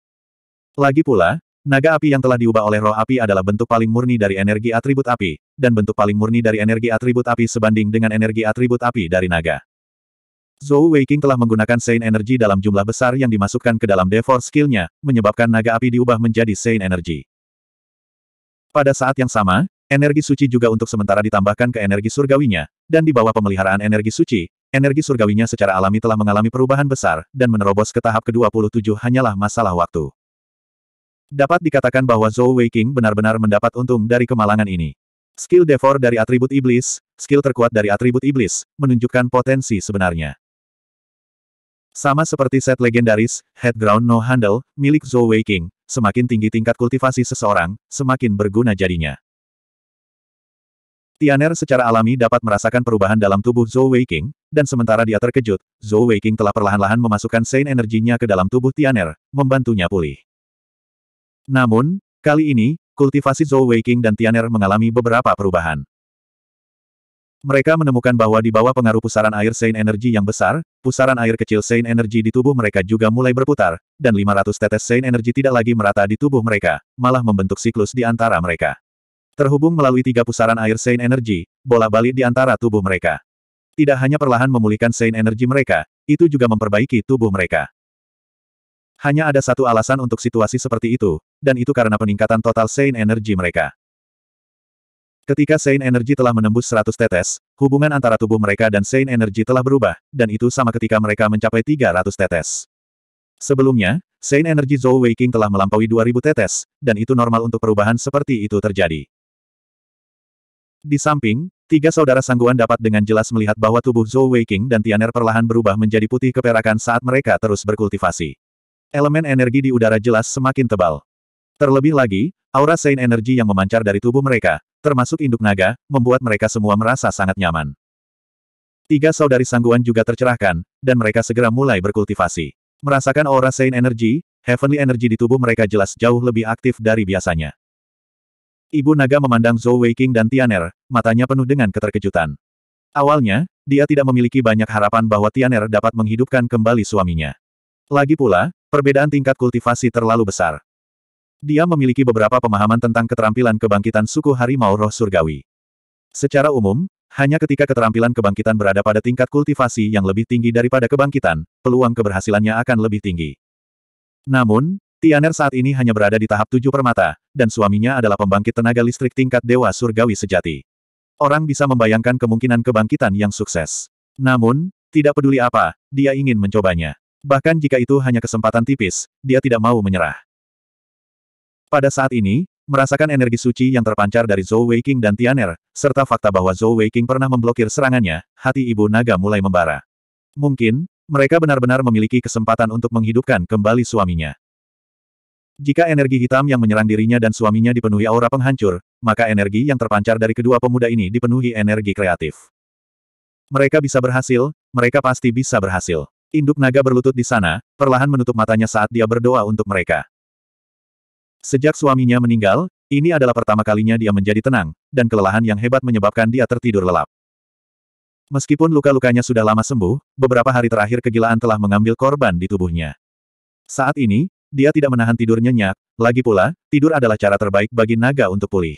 Lagi pula, Naga api yang telah diubah oleh roh api adalah bentuk paling murni dari energi atribut api, dan bentuk paling murni dari energi atribut api sebanding dengan energi atribut api dari naga. Zhou Weiqing telah menggunakan Saint Energy dalam jumlah besar yang dimasukkan ke dalam Devour skill-nya, menyebabkan naga api diubah menjadi Saint Energy. Pada saat yang sama, energi suci juga untuk sementara ditambahkan ke energi surgawinya, dan di bawah pemeliharaan energi suci, energi surgawinya secara alami telah mengalami perubahan besar, dan menerobos ke tahap ke-27 hanyalah masalah waktu. Dapat dikatakan bahwa Zhou Weiqing benar-benar mendapat untung dari kemalangan ini. Skill Devor dari atribut iblis, skill terkuat dari atribut iblis, menunjukkan potensi sebenarnya. Sama seperti set legendaris, Head Ground No Handle, milik Zhou Weiqing, semakin tinggi tingkat kultivasi seseorang, semakin berguna jadinya. Tianer secara alami dapat merasakan perubahan dalam tubuh Zhou Weiqing, dan sementara dia terkejut, Zhou Weiqing telah perlahan-lahan memasukkan Sein energinya ke dalam tubuh Tianer, membantunya pulih. Namun, kali ini, kultivasi Zhou Weiqing dan Tianer mengalami beberapa perubahan. Mereka menemukan bahwa di bawah pengaruh pusaran air Saint Energi yang besar, pusaran air kecil Saint Energi di tubuh mereka juga mulai berputar, dan 500 tetes Saint Energi tidak lagi merata di tubuh mereka, malah membentuk siklus di antara mereka. Terhubung melalui tiga pusaran air Saint Energi, bola balik di antara tubuh mereka. Tidak hanya perlahan memulihkan Saint Energi mereka, itu juga memperbaiki tubuh mereka. Hanya ada satu alasan untuk situasi seperti itu, dan itu karena peningkatan total Saint Energy mereka. Ketika Saint Energy telah menembus 100 tetes, hubungan antara tubuh mereka dan Saint Energy telah berubah, dan itu sama ketika mereka mencapai 300 tetes. Sebelumnya, Saint Energy Zhou Weiqing telah melampaui 2000 tetes, dan itu normal untuk perubahan seperti itu terjadi. Di samping, tiga saudara sangguan dapat dengan jelas melihat bahwa tubuh Zhou Weiqing dan Tianer perlahan berubah menjadi putih keperakan saat mereka terus berkultivasi elemen energi di udara jelas semakin tebal. Terlebih lagi, aura Saint energi yang memancar dari tubuh mereka, termasuk induk naga, membuat mereka semua merasa sangat nyaman. Tiga saudari sangguan juga tercerahkan, dan mereka segera mulai berkultivasi. Merasakan aura Saint energi, Heavenly Energy di tubuh mereka jelas jauh lebih aktif dari biasanya. Ibu naga memandang Zhou Weiqing dan Tianer, matanya penuh dengan keterkejutan. Awalnya, dia tidak memiliki banyak harapan bahwa Tianer dapat menghidupkan kembali suaminya. Lagi pula, Perbedaan tingkat kultivasi terlalu besar. Dia memiliki beberapa pemahaman tentang keterampilan kebangkitan suku harimau roh surgawi. Secara umum, hanya ketika keterampilan kebangkitan berada pada tingkat kultivasi yang lebih tinggi daripada kebangkitan, peluang keberhasilannya akan lebih tinggi. Namun, Tianer saat ini hanya berada di tahap tujuh permata, dan suaminya adalah pembangkit tenaga listrik tingkat dewa surgawi sejati. Orang bisa membayangkan kemungkinan kebangkitan yang sukses. Namun, tidak peduli apa, dia ingin mencobanya. Bahkan jika itu hanya kesempatan tipis, dia tidak mau menyerah. Pada saat ini, merasakan energi suci yang terpancar dari Zhou Weiqing dan Tianer, serta fakta bahwa Zhou Weiqing pernah memblokir serangannya, hati ibu naga mulai membara. Mungkin, mereka benar-benar memiliki kesempatan untuk menghidupkan kembali suaminya. Jika energi hitam yang menyerang dirinya dan suaminya dipenuhi aura penghancur, maka energi yang terpancar dari kedua pemuda ini dipenuhi energi kreatif. Mereka bisa berhasil, mereka pasti bisa berhasil. Induk naga berlutut di sana, perlahan menutup matanya saat dia berdoa untuk mereka. Sejak suaminya meninggal, ini adalah pertama kalinya dia menjadi tenang, dan kelelahan yang hebat menyebabkan dia tertidur lelap. Meskipun luka-lukanya sudah lama sembuh, beberapa hari terakhir kegilaan telah mengambil korban di tubuhnya. Saat ini, dia tidak menahan tidur nyenyak, lagi pula, tidur adalah cara terbaik bagi naga untuk pulih.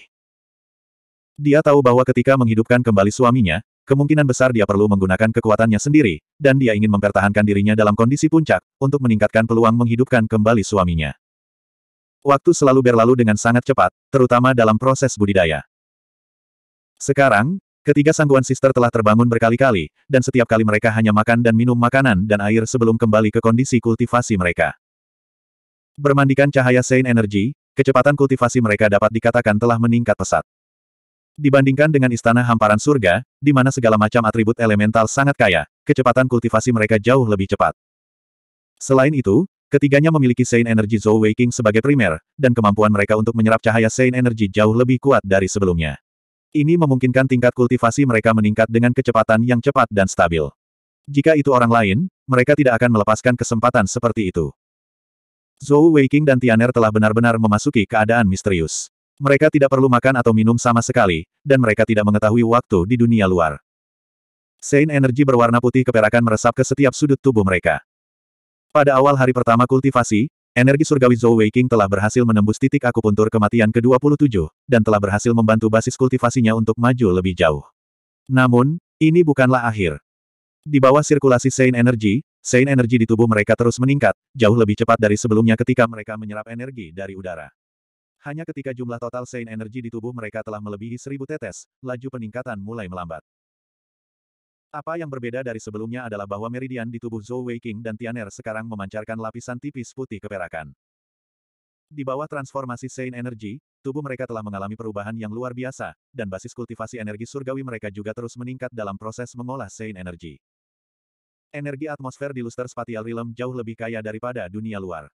Dia tahu bahwa ketika menghidupkan kembali suaminya, kemungkinan besar dia perlu menggunakan kekuatannya sendiri, dan dia ingin mempertahankan dirinya dalam kondisi puncak, untuk meningkatkan peluang menghidupkan kembali suaminya. Waktu selalu berlalu dengan sangat cepat, terutama dalam proses budidaya. Sekarang, ketiga sangguan sister telah terbangun berkali-kali, dan setiap kali mereka hanya makan dan minum makanan dan air sebelum kembali ke kondisi kultivasi mereka. Bermandikan cahaya Saint Energy, kecepatan kultivasi mereka dapat dikatakan telah meningkat pesat. Dibandingkan dengan istana hamparan surga, di mana segala macam atribut elemental sangat kaya, kecepatan kultivasi mereka jauh lebih cepat. Selain itu, ketiganya memiliki Saint Energy Zhou Waking sebagai primer, dan kemampuan mereka untuk menyerap cahaya Saint Energy jauh lebih kuat dari sebelumnya. Ini memungkinkan tingkat kultivasi mereka meningkat dengan kecepatan yang cepat dan stabil. Jika itu orang lain, mereka tidak akan melepaskan kesempatan seperti itu. Zhou Waking dan Tianer telah benar-benar memasuki keadaan misterius. Mereka tidak perlu makan atau minum sama sekali, dan mereka tidak mengetahui waktu di dunia luar. Sein energi berwarna putih keperakan meresap ke setiap sudut tubuh mereka. Pada awal hari pertama kultivasi, energi surgawi Zhou Weiqing telah berhasil menembus titik akupuntur kematian ke-27, dan telah berhasil membantu basis kultivasinya untuk maju lebih jauh. Namun, ini bukanlah akhir. Di bawah sirkulasi Sein energi, Sein energi di tubuh mereka terus meningkat, jauh lebih cepat dari sebelumnya ketika mereka menyerap energi dari udara. Hanya ketika jumlah total Sein energi di tubuh mereka telah melebihi seribu tetes, laju peningkatan mulai melambat. Apa yang berbeda dari sebelumnya adalah bahwa meridian di tubuh Zhou Weiqing dan Tianer sekarang memancarkan lapisan tipis putih keperakan. Di bawah transformasi Sein energi, tubuh mereka telah mengalami perubahan yang luar biasa, dan basis kultivasi energi surgawi mereka juga terus meningkat dalam proses mengolah Sein energi. Energi atmosfer di luster spatial realm jauh lebih kaya daripada dunia luar.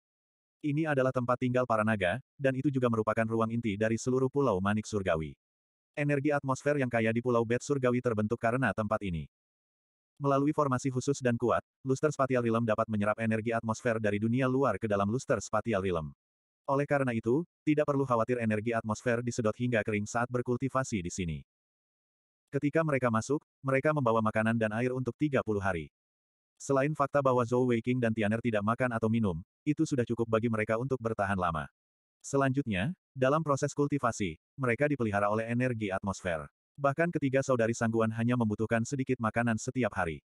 Ini adalah tempat tinggal para naga, dan itu juga merupakan ruang inti dari seluruh Pulau Manik Surgawi. Energi atmosfer yang kaya di Pulau Bet Surgawi terbentuk karena tempat ini. Melalui formasi khusus dan kuat, Luster Spatial Realm dapat menyerap energi atmosfer dari dunia luar ke dalam Luster Spatial Realm. Oleh karena itu, tidak perlu khawatir energi atmosfer disedot hingga kering saat berkultivasi di sini. Ketika mereka masuk, mereka membawa makanan dan air untuk 30 hari. Selain fakta bahwa Zhou Weiqing dan Tianer tidak makan atau minum, itu sudah cukup bagi mereka untuk bertahan lama. Selanjutnya, dalam proses kultivasi, mereka dipelihara oleh energi atmosfer. Bahkan ketiga saudari sangguan hanya membutuhkan sedikit makanan setiap hari.